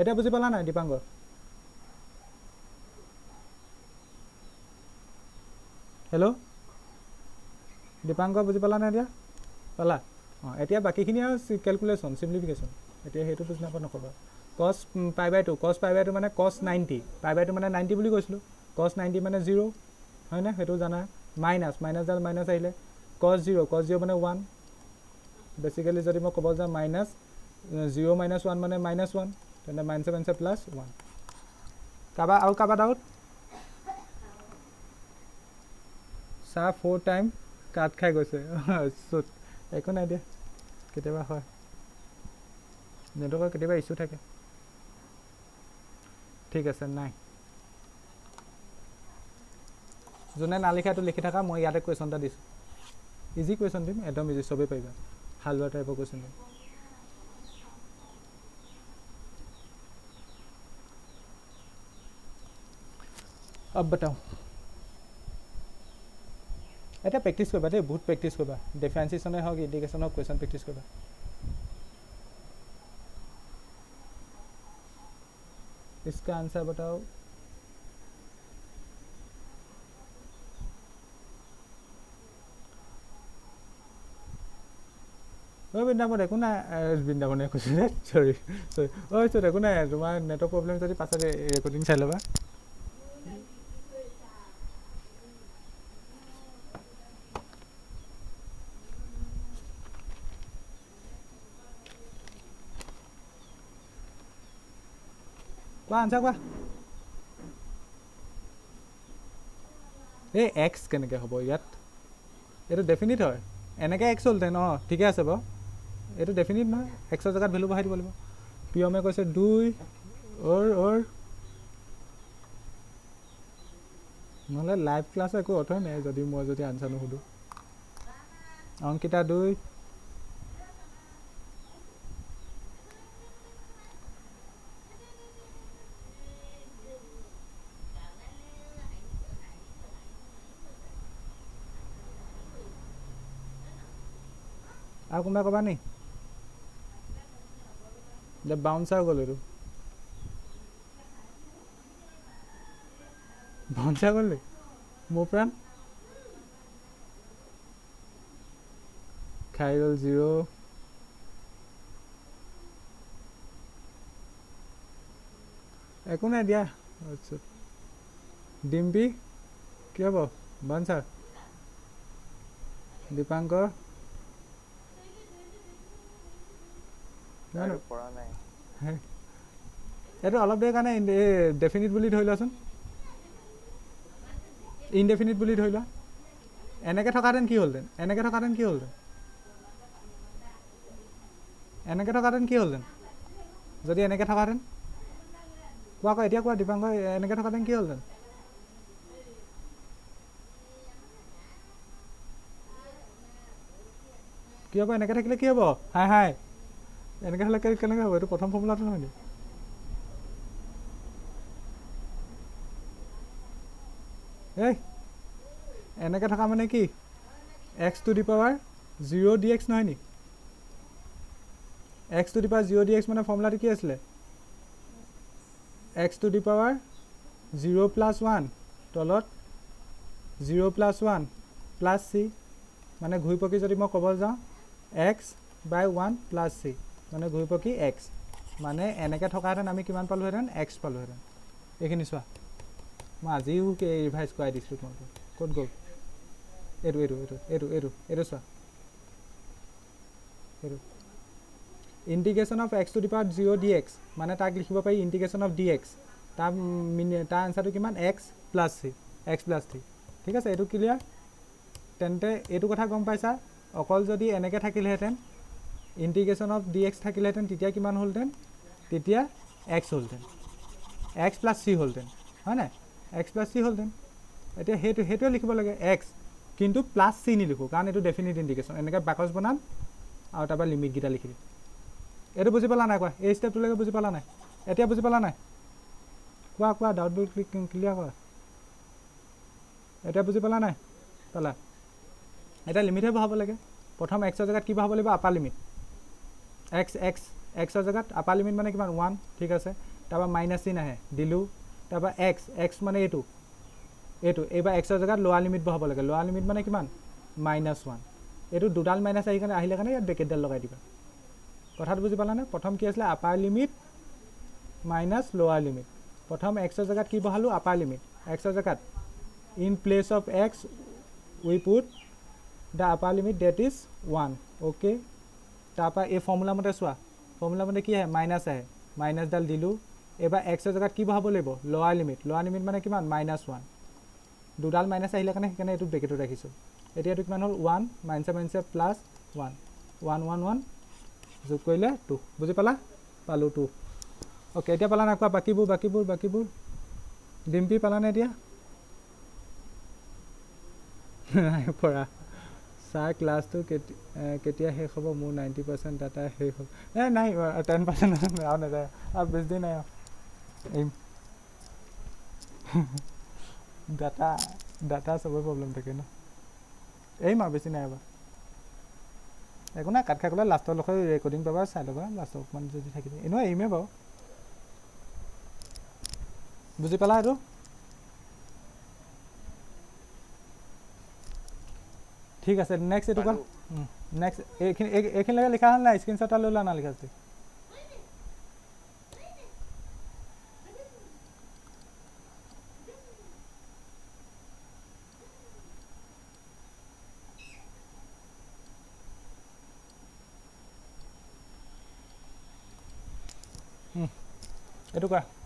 এতিয়া বুজি পালা নাই দীপাংগ হেল্ল' দীপাংগ বুজি পালা নাই এতিয়া পালা অঁ এতিয়া বাকীখিনি আৰু কেলকুলেশ্যন চিম্প্লিফিকেশ্যন এতিয়া সেইটো বুজি নাপাওঁ নক'বা কছ পাই বাই টু কছ পাই বাই টু মানে কছ নাইণ্টি পাই বাই টু মানে নাইণ্টি বুলি কৈছিলোঁ কছ নাইণ্টি মানে জিৰ' হয়নে সেইটো জানা মাইনাছ মাইনাছডাল মাইনাছ আহিলে কছ জিৰ' কছ জিৰ' মানে ওৱান বেচিকেলি যদি মই ক'ব যাওঁ মাইনাছ জিৰ' মাইনাছ ওৱান মানে মাইনাছ ওৱান তেন্তে মাইনাছে মাইনাছে প্লাছ ওৱান কাৰোবাৰ আৰু কাৰোবাৰ ডাউট চাহ ফ'ৰ টাইম কাট খাই গৈছে চুট একো নাই দিয়া কেতিয়াবা হয় নেটৱৰ্কৰ কেতিয়াবা ইছ্যু থাকে ঠিক আছে নাই যোনে নালিখে এইটো লিখি থকা মই ইয়াতে কুৱেশ্যন এটা দিছোঁ ইজি কুৱেশ্যন দিম একদম ইজি চবেই পাৰিবা হালোৱা টাইপৰ কুৱেশ্যন দিম অব বটাওঁ এটা প্ৰেক্টিছ কৰিবা দেই বহুত প্ৰেক্টিছ কৰিবা ডিফেন্সেশ্যনে হওক ইণ্ডিকেশ্যনে হওক কুৱেশ্যন প্ৰেক্টিছ কৰিবা ইছকা আনচাৰ বটাওঁ ঐ বৃন্দাবন একো নাই বৃন্দাবনে কৈছিলে চৰি চৰি ঐ চৰি একো নাই তোমাৰ নেটৱৰ্ক প্ৰব্লেম যদি পাছত ৰেকৰ্ডিং চাই ল'বা কোৱা আঞ্চা কোৱা এই এক্স কেনেকৈ হ'ব ইয়াত এইটো ডেফিনিট হয় এনেকৈ এক্স হ'লহেঁতেন ন ঠিকে আছে বাৰু এইটো ডেফিনিট নহয় এক্সৰ জেগাত ভেলু বঢ়াই দিব লাগিব পি কৈছে দুই অৰ অৰ নহ'লে লাইভ ক্লাছ একো অৰ্থই নাই যদি মই যদি আনচাৰ নুসুধো অংকিতা দুই আৰু কোনোবাই ক'বা নেকি দে বাউন্স হৈ গ'ল আৰু বাউন্স হৈ গ'ল মোৰ প্ৰাণ খাই গ'ল জিৰ' একো নাই দিয়া আচ্ছা ডিম্পী কি হ'ব বনচাৰ দীপাংকৰ এইটো অলপ দেৰি কাৰণে ডেফিনিট বুলি ধৰি লোৱাচোন ইনডেফিনিট বুলি ধৰি লোৱা এনেকৈ থকাহেঁতেন কি হ'লহেঁতেন এনেকৈ থকাহেঁতেন কি হ'লহেঁতেন এনেকৈ থকাহেঁতেন কি হ'লহেঁতেন যদি এনেকৈ থকাহেঁতেন কোৱা আকৌ এতিয়া কোৱা দীপাংক এনেকৈ থকাহেঁতেন কি হ'লহেঁতেন কি হ'ব এনেকৈ থাকিলে কি হ'ব হাই হাই এনেকৈ হ'লে কেনেকৈ হ'ব এইটো প্ৰথম ফৰ্মুলাটো নহয় নেকি এই এনেকৈ থকা মানে কি x to the power zero' d x নহয় নেকি x to the power zero' d x মানে ফৰ্মুলাটো কি আছিলে x to the power zero' plus one তলত zero' plus one plus c মানে ঘূৰি পকি যদি মই ক'বলৈ যাওঁ x by one plus c মানে ঘূৰি পকি এক্স মানে এনেকৈ থকাহেঁতেন আমি কিমান পালোহেঁতেন এক্স পালোহেঁতেন এইখিনি চোৱা মই আজিও ৰিভাইজ কৰাই দিছিলোঁ তোমালোকক ক'ত গ'ল এইটো এইটো এইটো এইটো এইটো এইটো চোৱা এইটো integration of x to the power zero' d x মানে তাক লিখিব পাৰি ইণ্টিগ্ৰেশ্যন অফ ডি এক্স তাৰ মিনি তাৰ আনচাৰটো কিমান x plus three x plus three ঠিক আছে এইটো ক্লিয়াৰ তেন্তে এইটো কথা গম পাইছা অকল যদি এনেকৈ থাকিলেহেঁতেন ইণ্টিগ্ৰেশ্যন অফ ডি এক্স থাকিলেহেঁতেন তেতিয়া কিমান হ'লহেঁতেন তেতিয়া এক্স হ'লহেঁতেন এক্স প্লাছ চি হ'লহেঁতেন হয় নাই এক্স প্লাছ চি হ'লহেঁতেন এতিয়া সেইটো সেইটোৱে লিখিব লাগে এক্স কিন্তু প্লাছ চি নিলিখোঁ কাৰণ এইটো ডেফিনেট ইণ্টিগ্ৰেশ্যন এনেকৈ বাকচ বনাম আৰু তাৰপৰা লিমিটকেইটা লিখি দিম এইটো বুজি পালা নাই কোৱা এই ষ্টেপটোলৈকে বুজি পালা নাই এতিয়া বুজি পালা নাই কোৱা কোৱা ডাউটবোৰ ক্লিক ক্লিয়াৰ কৰা এতিয়া বুজি পালা নাই পালা এতিয়া লিমিটহে বঢ়াব লাগে প্ৰথম এক্সৰ জেগাত কি বঢ়াব লাগিব upper limit x x x জেগাত আপাৰ লিমিট মানে কিমান ওৱান ঠিক আছে তাৰপৰা মাইনাছ চিন আহে দিলোঁ তাৰপৰা এক্স এক্স মানে এইটো এইটো এইবাৰ এক্সৰ জেগাত লোৱাৰ লিমিট বহাব লাগে লোৱাৰ লিমিট মানে কিমান মাইনাছ ওৱান এইটো দুডাল মাইনাছ আহি কাৰণে আহিলে কাৰণে ইয়াত ব্ৰেকেটডাল লগাই দিবা কথাটো বুজি পালানে প্ৰথম কি আছিলে upper limit minus lower limit প্ৰথম এক্সৰ জেগাত কি বহালোঁ আপাৰ লিমিট এক্সৰ জেগাত in place of x we put the upper limit that is one okay তাৰপৰা এই ফৰ্মুলামতে চোৱা ফৰ্মুলামতে কি আহে মাইনাছ আহে মাইনাছডাল দিলোঁ এইবাৰ এক্সৰ জেগাত কি বঢ়াব লাগিব লৱাৰ লিমিট লৱাৰ লিমিট মানে কিমান মাইনাছ ওৱান দুডাল মাইনাছ আহিলে কাৰণে সেইকাৰণে এইটো ব্ৰেকেটত ৰাখিছোঁ এতিয়া এইটো কিমান হ'ল ওৱান মাইনাছে মাইনাছে plus one one one one যোগ কৰিলে টু বুজি পালা পালোঁ টু অ'কে এতিয়া পালা নাই কোৱা বাকীবোৰ বাকীবোৰ বাকীবোৰ ডিম্পি পালানে এতিয়া ছাৰ ক্লাছটো কেতিয়া শেষ হ'ব মোৰ নাইণ্টি পাৰ্চেণ্ট ডাটা শেষ হ'ব এ নাই টেন পাৰ্চেণ্ট আৰু নাযায় আৰু বেছি দিন নাই আৰু ডাটা ডাটা চবৰে প্ৰব্লেম থাকে ন এইম আৰু বেছি নাই বা একো নাই কাট খাই ক'লে লাষ্টৰ লগত ৰেকৰ্ডিং পাবা চাই ল'বা লাষ্টত অকণমান যদি থাকিলে এনেও এৰিমেই বাৰু বুজি পালা এইটো ঠিক আছে নেক্সট এইটো কোৱা নেক্সট এইখিনি এইখিনিলৈকে লিখা হ'ল নাই স্ক্ৰীনশ্বট এটা লৈ লোৱা নালিখা যদি এইটো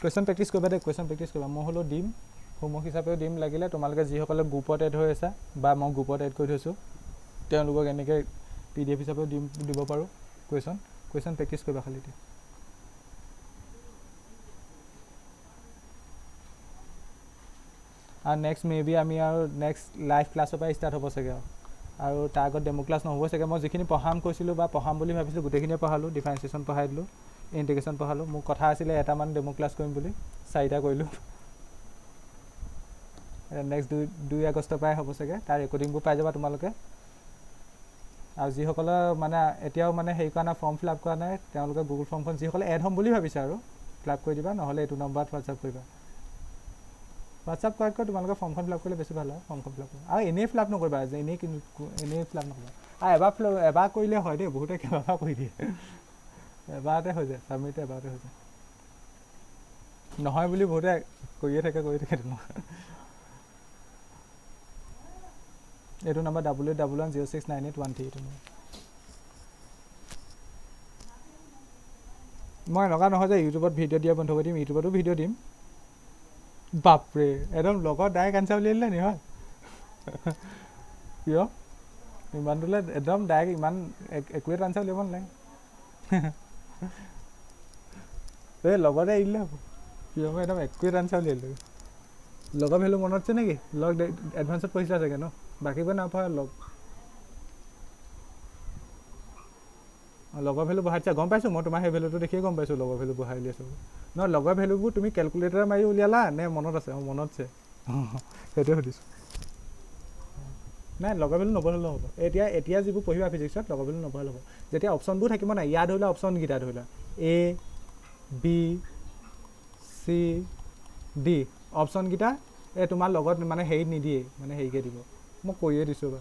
কুৱেশ্যন প্ৰেক্টিছ কৰিবা দেই কুৱেশ্যন প্ৰেক্টিছ কৰিবা মই হ'লেও দিম হোমৱৰ্ক হিচাপেও দিম লাগিলে তোমালোকে যিসকলে গ্ৰুপত এড হৈ আছা বা মই গ্ৰুপত এড কৰি থৈছোঁ তেওঁলোকক এনেকৈ পি ডি এফ হিচাপেও দিম দিব পাৰোঁ কুৱেশ্যন কুৱেশ্যন প্ৰেক্টিছ কৰিবা খালি এতিয়া আৰু নেক্সট মে বি আমি আৰু নেক্সট লাইভ ক্লাছৰ পৰাই ষ্টাৰ্ট হ'ব চাগে আৰু আৰু তাৰ আগত ডেমো ক্লাছ নহ'ব চাগে মই যিখিনি পঢ়াম কৈছিলোঁ বা পঢ়াম বুলি ভাবিছিলোঁ গোটেইখিনিয়ে পঢ়ালোঁ ডিফাৰেঞ্চিয়েশ্যন পঢ়াই দিলোঁ ইণ্টিগ্ৰেশ্যন পঢ়ালোঁ মোক কথা আছিলে এটামান ডেম' ক্লাছ কৰিম বুলি চাৰিটা কৰিলোঁ নেক্সট দুই দুই আগষ্টৰ পৰাই হ'ব চাগে তাৰ ৰেকৰ্ডিংবোৰ পাই যাবা তোমালোকে আৰু যিসকলে মানে এতিয়াও মানে হেৰি কৰা নাই ফৰ্ম ফিল আপ কৰা নাই তেওঁলোকে গুগল ফৰ্মখন যিসকলে এড হ'ম বুলি ভাবিছে আৰু ফিল আপ কৰি দিবা নহ'লে এইটো নম্বৰত হোৱাটছআপ কৰিবা হোৱাটছআপ কৰাতকৈ তোমালোকে ফৰ্মখন ফিল আপ কৰিলে বেছি ভাল হয় ফৰ্মখন ফিল আপ কৰিব আৰু এনেই ফিল আপ নকৰিবা এনেই এনেই ফিল আপ নকৰিবা আৰু এবাৰ ফিল এবাৰ কৰিলে হয় দেই বহুতে কেইবাবাৰ কৰি দিয়ে এবাৰতে হৈ যায় চাব এবাৰতে হৈ যায় নহয় বুলি বহুতে কৰিয়ে থাকে কৰি থাকে তোমাৰ এইটো number double eight double one zero' six nine eight one three তোমাৰ মই এনেকুৱা নহয় যে ইউটিউবত ভিডিঅ' দিয়া বন্ধ কৰি দিম ইউটিউবতো ভিডিঅ' দিম বাপৰে একদম লগত ডাইৰেক্ট আনচাৰ উলিয়ালে নি হয় কিয় ইমান ইমানটোলৈ একদম ডাইৰেক্ট ইমান একুৰেট আনচাৰ উলিয়াব নালাগে এই লগতে এৰিলে হ'ব প্ৰিয়ম একদম একোৱে টান উলিয়াই দিলে লগৰ ভেলু মনত আছে নেকি লগ এডভান্সত পঢ়িছিলা চাগে ন বাকীবোৰ নাপাওঁ লগ লগৰ ভেলু বঢ়াই দিছা গম পাইছোঁ মই তোমাৰ সেই ভেলুটো দেখিয়ে গম পাইছোঁ লগৰ ভেলু বঢ়াই উলিয়াইছো নহয় লগৰ ভেলুবোৰ তুমি কেলকুলেটাৰ মাৰি উলিয়ালা নে মনত আছে অঁ মনত আছে অঁ সেইটোৱে সুধিছোঁ নাই লগৰ লগাবিলো নবহিলেও হ'ব এতিয়া এতিয়া যিবোৰ পঢ়িবা ফিজিক্সত লগৰ লগাবিলো নবহিলেও হ'ব যেতিয়া অপশ্যনবোৰ থাকিব নাই ইয়াত ধৰি লোৱা অপশ্যনকেইটা ধৰি লোৱা এ বি চি ডি অপশ্যনকেইটা এই তোমাৰ লগত মানে হেৰি নিদিয়েই মানে হেৰিকৈ দিব মই কৰিয়ে দিছোঁ বা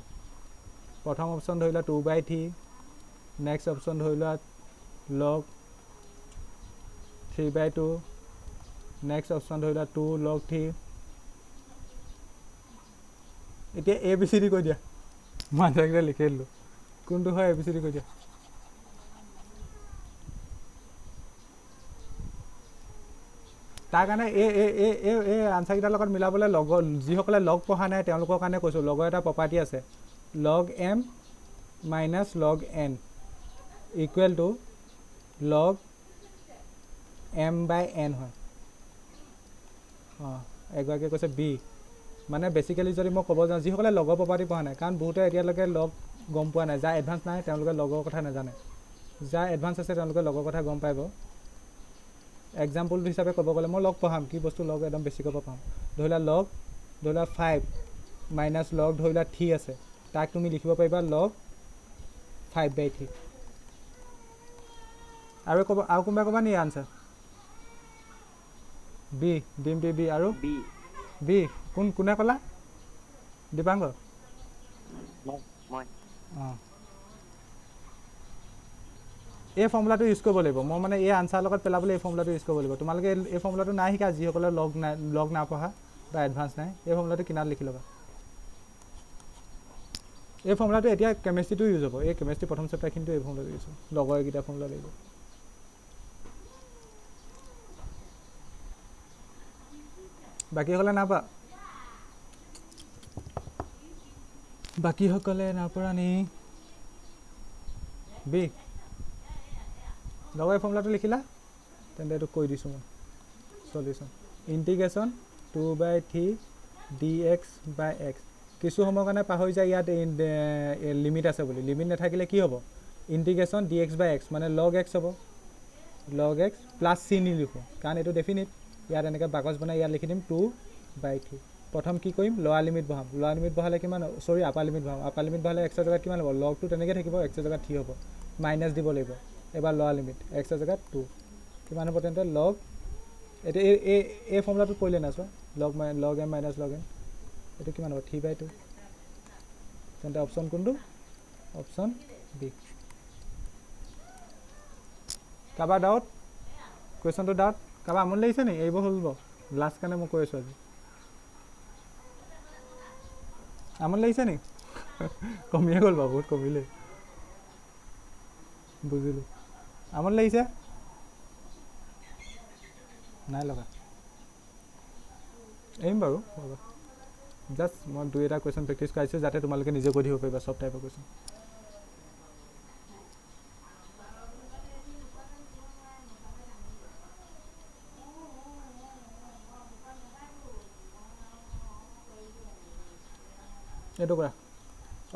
প্ৰথম অপশ্যন ধৰি লোৱা two by three next option ধৰি লোৱা log three by two next option ধৰি লোৱা টু লগ থ্ৰী এতিয়া এ বি চি ডি কৈ দিয়া মই মাজাকেইটা লিখি দিলোঁ কোনটো হয় এ বি চি ডি কৈ দিয়া তাৰ কাৰণে এই এই এই এই আনচাৰকেইটাৰ লগত মিলাবলৈ লগৰ যিসকলে লগ পঢ়া নাই তেওঁলোকৰ কাৰণে কৈছোঁ লগৰ এটা প্ৰপাৰ্টি আছে log m minus log n equal to log m by n হয় অঁ এগৰাকীয়ে কৈছে বি মানে বেচিকেলি যদি মই ক'ব যাওঁ যিসকলে লগৰ প্ৰপাৰ্টি পোৱা নাই কাৰণ বহুতে এতিয়ালৈকে লগ গম পোৱা নাই যাৰ এডভান্স নাই তেওঁলোকে লগৰ কথা নাজানে যাৰ এডভান্স আছে তেওঁলোকে লগৰ কথা গম পাব এক্সাম্পল হিচাপে ক'ব গ'লে মই লগ পঢ়াম কি বস্তু লগ একদম বেছি ক'ব পঢ়াম ধৰি লোৱা লগ ধৰি লোৱা ফাইভ মাইনাছ লগ ধৰি লোৱা থ্ৰী আছে তাক তুমি লিখিব পাৰিবা লগ ফাইভ বাই থ্ৰী আৰু ক'ব আৰু কোনোবাই ক'বা নি আনচাৰ বি ডিম বি বি আৰু বি কোন কোনে ক'লা দীপাংগ এই ফৰ্মুলাটো ইউজ কৰিব লাগিব মই মানে এই আনচাৰ লগত পেলাবলৈ এই ফৰ্মুলাটো ইউজ কৰিব লাগিব তোমালোকে এই ফৰ্মুলাটো নাই শিকা যিসকলে লগ নাই লগ নাপঢ়া বা এডভান্স নাই এই ফৰ্মুলাটো কিনাত লিখি ল'বা এই ফৰ্মুলাটো এতিয়া কেমেষ্ট্ৰিটো ইউজ হ'ব এই কেমেষ্ট্ৰি প্ৰথম চেপ্টাৰখিনিটো এই ফৰ্মুলাটো ইউজ হ'ব লগৰ এইকেইটা ফৰ্মুলা লাগিব বাকীসকলে নাপা বাকীসকলে নাৰপৰাণী বি লগৰ ফৰ্মুলাটো লিখিলা তেন্তে এইটো কৈ দিছোঁ মই চলিছোঁ integration two by three d x by x কিছু সময়ৰ কাৰণে পাহৰি যায় ইয়াত লিমিট আছে বুলি লিমিট নাথাকিলে কি হ'ব integration d x by x মানে লগ এক্স হ'ব লগ এক্স প্লাছ চি নিলিখোঁ কাৰণ এইটো ডেফিনেট ইয়াত এনেকৈ বাকচ বনাই ইয়াত লিখি দিম টু বাই থ্ৰী প্ৰথম কি কৰিম ল'ৱাৰ লিমিট বঢ়াম ল'ৱাৰ লিমিট বঢ়ালে কিমান চৰি আপাৰ লিমিট বঢ়াম আপাৰ লিমিট বঢ়ালে এক্সট্ৰা জেগাত কিমান হ'ব লগটো তেনেকৈ থাকিব এক্সট্ৰা জেগাত থ্ৰী হ'ব মাইনাছ দিব লাগিব এবাৰ ল'ৱাৰ লিমিট এক্সট্ৰা জেগাত টু কিমান হ'ব তেন্তে লগ এতিয়া এই এই এই ফৰ্মুলাটো কৰিলে নাচোন লগ মাই log m minus log m এইটো কিমান হ'ব থ্ৰী বাই টু তেন্তে অপশ্যন কোনটো অপশ্যন বি কাৰোবাৰ ডাউট কুৱেশ্যনটো ডাউট কাৰোবাৰ আমনি লাগিছে নি এইবোৰ হ'ল বাৰু লাষ্ট কাৰণে মই কৈ আছোঁ আজি আমাৰ লাগিছে নেকি কমিয়ে গ'ল বাৰু বহুত কমিলে বুজিলোঁ আমাৰ লাগিছে নাই লগা এৰিম বাৰু জাষ্ট মই দুই এটা কুৱেশ্যন প্ৰেক্টিছ কৰাইছোঁ যাতে তোমালোকে নিজে কৈ দিব পাৰিবা চব টাইপৰ কুৱেশ্যন এইটো কৰা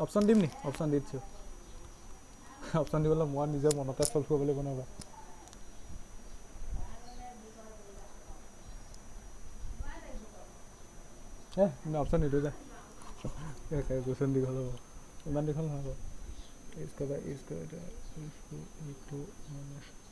অপশ্যন দিম নি অপশ্যন দি দিছোঁ অপশ্যন দিবলৈ মই নিজৰ মনতে চল্ভ কৰিব লাগিব নহয় এহ অপশ্যন নিদিওঁ যে কুৱেশ্যন দীঘল হ'ব ইমান দীঘল নহ'ব ইউজ কৰিবা ইউজ কৰি এইটো ইউজ কৰি এইটো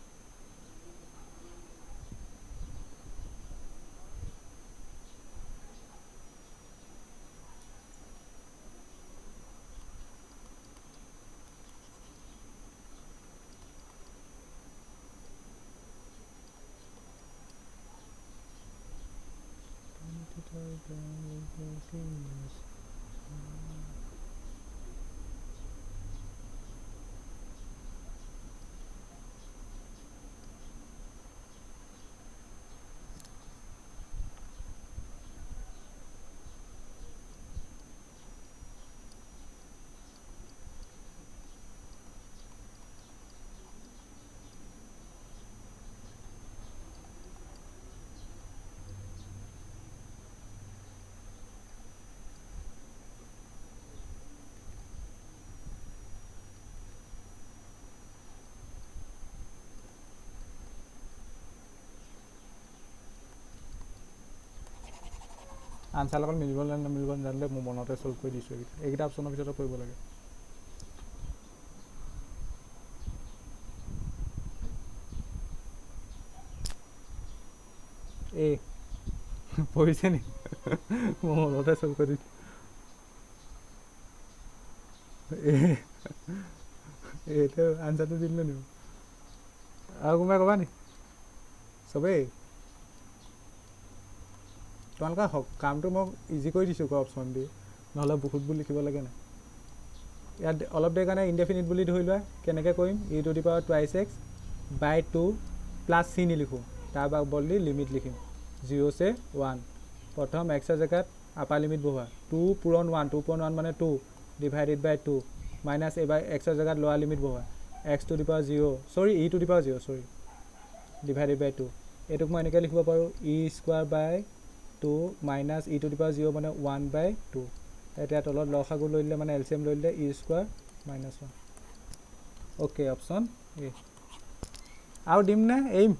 আনচাৰ লগত মিলিব নে নিমিলিব নাজানিলে মোৰ মনতে চল্ভ কৰি দিছোঁ এইকেইটা এইকেইটা অপশ্যনৰ ভিতৰতে কৰিব লাগে এই পঢ়িছে নি মোৰ মনতে চল্ভ কৰি দিছোঁ এইটো আনচাৰটো দিলে নি আৰু কোনোবাই ক'বা নি চবেই তোমালোকে কামটো মই ইজি কৰি দিছোঁ কোৱা অপশ্যন দি নহ'লে বহুত বুলি লিখিব লাগে নাই ইয়াত অলপ দেৰি কাৰণে ইনডেফিনিট বুলি ধৰি লোৱা কেনেকৈ কৰিম ই to the power twice x by two plus c নিলিখোঁ তাৰ বল দি লিমিট লিখিম জিৰ' চে ওৱান প্ৰথম এক্সৰ জেগাত আপাৰ লিমিট বহোৱা টু পুৰণ ওৱান টু পুৰণ ওৱান মানে two divided by two minus এইবাৰ এক্সৰ জেগাত লোৱাৰ limit বহোৱা x to the power zero' চৰি ই টু দি পাৱাৰ জিৰ' চৰি ডিভাইডেড বাই টু এইটোক মই এনেকৈ লিখিব পাৰোঁ ই square by two minus e to the power zero' মানে ওৱান বাই টু এতিয়া তলত লহ সাগু লৈ দিলে মানে এল চি এম লৈ দিলে e square minus one okay option A আৰু দিম নে এইম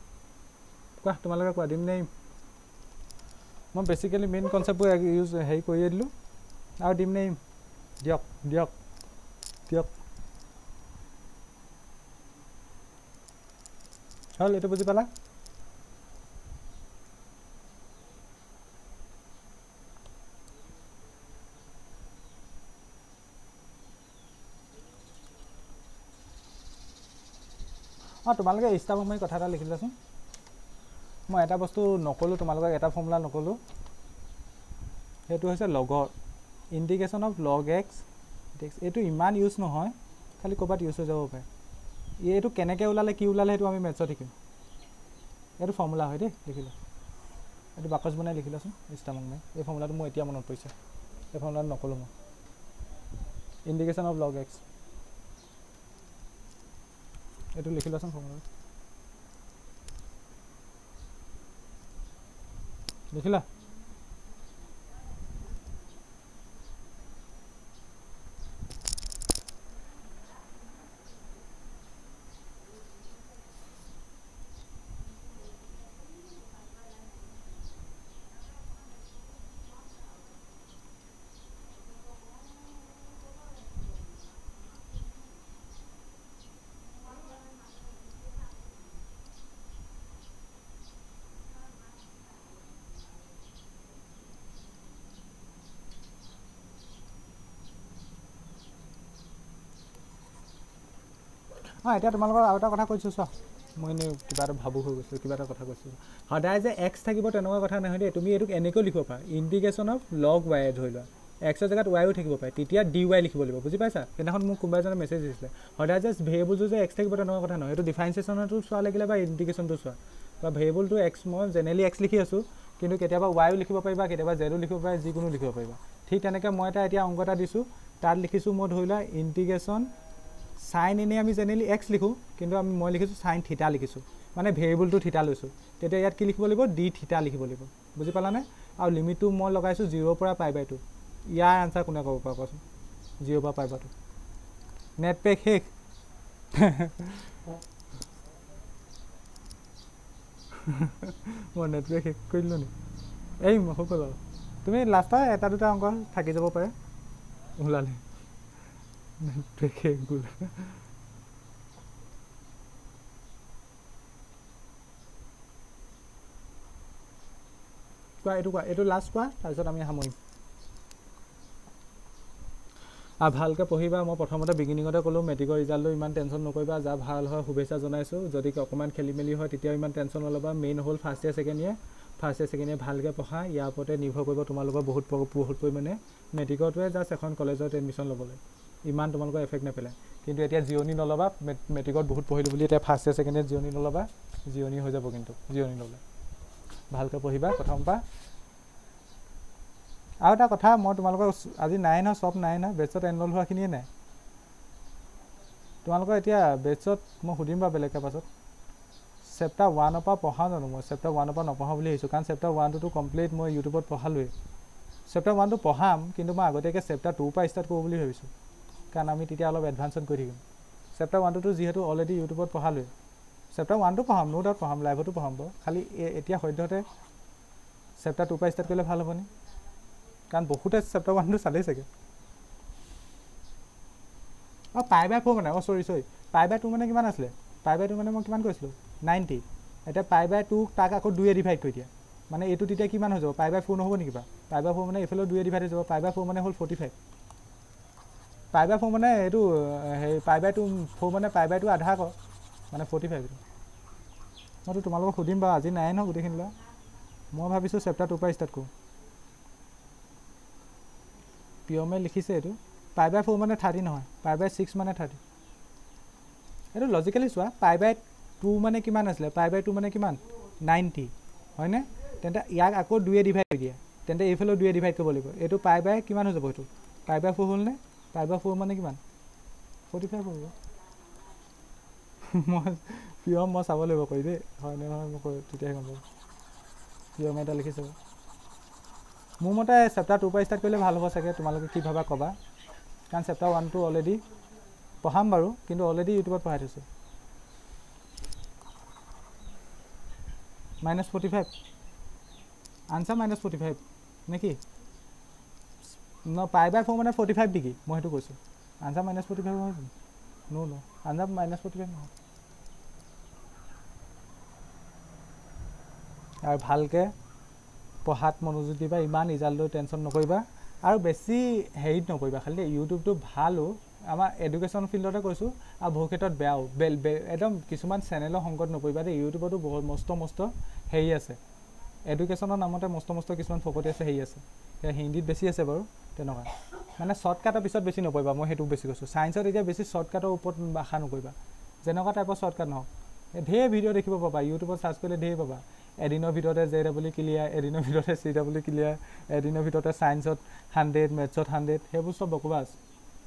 কোৱা তোমালোকে কোৱা দিম নে এইম মই বেচিকেলি মেইন কনচেপ্টবোৰ ইউজ হেৰি কৰিয়ে দিলোঁ আৰু দিম নে এইম দিয়ক দিয়ক দিয়ক হ'ল এইটো বুজি পালা অঁ তোমালোকে ইষ্টাফক মই কথা এটা লিখি লোৱাচোন মই এটা বস্তু নক'লোঁ তোমালোকক এটা ফৰ্মুলা নক'লোঁ সেইটো হৈছে লগৰ integration of log x d x এইটো ইমান ইউজ নহয় খালি ক'ৰবাত ইউজ হৈ যাব পাৰে এইটো কেনেকৈ ওলালে কি ওলালে সেইটো আমি মেথছত শিকিম এইটো ফৰ্মুলা হয় দেই লিখিলে এইটো বাকচ বনাই লিখি লোৱাচোন ইষ্টামক মই এই ফৰ্মুলাটো মোৰ এতিয়া মনত পৰিছে এই ফৰ্মুলাটো নক'লোঁ মই ইণ্ডিকেশ্যন অফ লগ এক্স এইটো লিখি লোৱাচোন ফৰ্মুলা লিখিলা অঁ এতিয়া তোমালোকৰ আৰু এটা কথা কৈছোঁ চোৱা মই এনেই কিবা এটা ভাবোঁ হৈ গৈছোঁ কিবা এটা কথা কৈছোঁ সদায় যে এক্স থাকিব তেনেকুৱা কথা নহয় দেই তুমি এইটোক এনেকৈ লিখিব পাৰা ইণ্টিগ্ৰেশ্যন অফ লগ ৱাই ধৰি লোৱা এক্সৰ জেগাত ৱাইও থাকিব পাৰে তেতিয়া ডি ৱাই লিখিব লাগিব বুজি পাইছা সেইদিনাখন মোক কোনোবা এজনে মেছেজ দিছিলে সদায় যে ভেৰিয়েবলটো যে এক্স থাকিব তেনেকুৱা কথা নহয় সেইটো ডিফাৰেঞ্চিয়েশ্যনটো চোৱা লাগিলে বা ইণ্টিগ্ৰেশ্যনটো চোৱা বা ভেৰিয়েবলটো এক্স মই জেনেৰেলি এক্স লিখি আছোঁ কিন্তু কেতিয়াবা ৱাইও লিখিব পাৰিবা কেতিয়াবা জেডো লিখিব পাৰে যিকোনো লিখিব পাৰিবা ঠিক তেনেকৈ মই এটা এতিয়া অংক এটা দিছোঁ তাত লিখিছোঁ মই ধৰি লোৱা ইণ্টিগেশ্যন চাইন এনেই আমি জেনেৰেলি এক্স লিখোঁ কিন্তু আমি মই লিখিছোঁ চাইন থিতা লিখিছোঁ মানে ভেৰিয়েবলটো থিতা লৈছোঁ তেতিয়া ইয়াত কি লিখিব লাগিব ডি থিতা লিখিব লাগিব বুজি পালানে আৰু লিমিটটো মই লগাইছোঁ জিৰ'ৰ পৰা পাই বাই টু ইয়াৰ আনচাৰ কোনে ক'ব পাৰ কচোন জিৰ'ৰ পৰা পাই বাই টু নেট পেক শেষ মই নেট পেক শেষ কৰি দিলোঁ নি এই মই হ'ব বাৰু তুমি লাষ্টৰ এটা দুটা অংক থাকি যাব পাৰে ওলালে Peque en culo. কোৱা এইটো কোৱা এইটো লাষ্ট কোৱা তাৰপিছত আমি সামৰিম আৰু ভালকৈ পঢ়িবা মই প্ৰথমতে বিগিনিঙতে ক'লোঁ মেট্ৰিকৰ ৰিজাল্ট লৈ ইমান টেনশ্যন নকৰিবা যা ভাল হয় শুভেচ্ছা জনাইছোঁ যদি অকণমান খেলি মেলি হয় তেতিয়াও ইমান টেনশ্যন নল'বা মেইন হ'ল first year second year first year second year ভালকৈ পঢ়া ইয়াৰ ওপৰতে নিৰ্ভৰ কৰিব তোমালোকৰ বহুত বহুত পৰিমাণে মেট্ৰিকতে জাষ্ট এখন কলেজত এডমিশ্যন ল'বলৈ ইমান তোমালোকৰ এফেক্ট নেপেলায় কিন্তু এতিয়া জিঅ'নি নল'বা মে মেট্ৰিকত বহুত পঢ়িলোঁ বুলি এতিয়া ফাৰ্ষ্ট ইয়াৰ ছেকেণ্ড ইয়াৰ জিঅ'নি নল'বা জিঅ'নি হৈ যাব কিন্তু জিঅ'নি নল'লে ভালকৈ পঢ়িবা প্ৰথম পৰা আৰু এটা কথা মই তোমালোকৰ আজি নাই নহয় চব নাই নহয় বেটছত এনৰল হোৱাখিনিয়ে নাই তোমালোকৰ এতিয়া বেটছত মই সুধিম বাৰু বেলেগকে পাছত চেপ্টাৰ ওৱানৰ পৰা পঢ়াওঁ জানো মই চেপ্টাৰ ওৱানৰ পৰা নপঢ়াওঁ বুলি আহিছোঁ কাৰণ চেপ্টাৰ ওৱানটোতো কমপ্লিট মই ইউটিউবত পঢ়ালোৱেই চেপ্টাৰ ওৱানটো পঢ়াম কিন্তু মই আগতীয়াকৈ চেপ্টাৰ টুৰ পৰা ষ্টাৰ্ট কৰোঁ বুলি ভাবিছোঁ কাৰণ আমি তেতিয়া অলপ এডভান্সত কৰি থাকিম চেপ্টাৰ ওৱানটোতো যিহেতু অলৰেডি ইউটিউবত পঢ়ালোৱে চেপ্টাৰ ওৱানটো পঢ়াম নো ডাউট পঢ়াম লাইভতো পঢ়াম বাৰু খালি এতিয়া সদ্যহতে চেপ্টাৰ টু পৰা ষ্টাৰ্ট কৰিলে ভাল হ'বনে কাৰণ বহুতে চেপ্টাৰ ওৱানটো চালেই চাগে অঁ পাই বাই ফ'ৰ মানে অঁ চৰি চৰি পাই বাই টু মানে কিমান আছিলে পাই বাই টু মানে মই কিমান কৈছিলোঁ নাইণ্টি এতিয়া পাই বাই টুক তাক আকৌ দুয়ে ডিভাইড কৰি দিয়া মানে এইটো তেতিয়া কিমান হৈ যাব পাই বাই ফ'ৰ নহ'ব নেকি বা পাই বাই ফ'ৰ মানে এইফালেও দুয়ে ডিভাইড হৈ যাব পাই বাই ফ'ৰ মানে হ'ল ফৰ্টি ফাইভ পাই বাই ফ'ৰ মানে এইটো হেৰি পাই বাই টু ফ'ৰ মানে পাই বাই টু আধা কৰ মানে ফৰ্টি ফাইভটো মইতো তোমালোকক সুধিম বাৰু আজি নাই নহয় গোটেইখিনি ল'ৰা মই ভাবিছোঁ চেপ্টাৰ টুৰ পৰা ষ্টাৰ্ট কৰোঁ পিয়মে লিখিছে এইটো পাই বাই ফ'ৰ মানে থাৰ্টি নহয় পাই বাই ছিক্স মানে থাৰ্টি এইটো লজিকেলি চোৱা পাই বাই টু মানে কিমান আছিলে পাই বাই টু মানে কিমান নাইণ্টি হয়নে তেন্তে ইয়াক আকৌ দুয়ে ডিভাইড কৰি দিয়ে তেন্তে এইফালেও দুয়ে ডিভাইড কৰিব লাগিব এইটো পাই বাই কিমান হৈ যাব এইটো পাই বাই ফ'ৰ হ'লনে ফাইভ বাই ফ'ৰ মানে কিমান ফৰ্টি ফাইভ হ'ব মই প্ৰিয়ম মই চাব লাগিব কৰি দেই হয় নে নহয় মই কৰি তেতিয়াহে গম পাব প্ৰিয়মে এটা লিখি চাব মোৰ মতে চেপ্টাৰ টুৰ পৰা ষ্টাৰ্ট কৰিলে ভাল হ'ব চাগে তোমালোকে কি ভাবা ক'বা কাৰণ চেপ্টাৰ ওৱানটো অলৰেডি পঢ়াম বাৰু কিন্তু অলৰেডি ইউটিউবত পঢ়াই থৈছোঁ minus forty five answer minus forty five নে কি ন পাই বাই ফ'ৰ মানে ফৰ্টি ফাইভ ডিগ্ৰী মই সেইটো কৈছোঁ আঞ্জা মাইনাছ ফৰ্টি ফাইভ হয় নো ন আঞ্জা মাইনাছ ফৰ্টি ফাইভ নহয় আৰু ভালকৈ পঢ়াত মনোযোগ দিবা ইমান ৰিজাল্ট লৈ টেনশ্যন নকৰিবা আৰু বেছি হেৰিত নকৰিবা খালি ইউটিউবটো ভালো আমাৰ এডুকেশ্যন ফিল্ডতে কৈছোঁ আৰু বহু ক্ষেত্ৰত বেয়াও বে একদম কিছুমান চেনেলৰ সংকট নকৰিবা দেই ইউটিউবতো বহুত মস্ত মস্ত হেৰি আছে এডুকেশ্যনৰ নামতে মস্ত মস্ত কিছুমান ফকটি আছে হেৰি আছে হিন্দীত বেছি আছে বাৰু তেনেকুৱা মানে শ্বৰ্টকাটৰ পিছত বেছি নপৰিবা মই সেইটো বেছি কৈছোঁ ছায়েন্সত এতিয়া বেছি শ্বৰ্টকাটৰ ওপৰত আশা নকৰিবা যেনেকুৱা টাইপৰ শ্বৰ্টকাট নহওক ঢেৰ ভিডিঅ' দেখিব পাবা ইউটিউবত চাৰ্চ কৰিলে ঢেৰ পাবা এদিনৰ ভিতৰতে জে ডাবলি ক্লিয়াৰ এদিনৰ ভিতৰতে চি ডাবলি ক্লিয়াৰ এদিনৰ ভিতৰতে ছায়েন্সত হাণ্ড্ৰেড মেথছত হাণ্ড্ৰেড সেইবোৰ চব আছে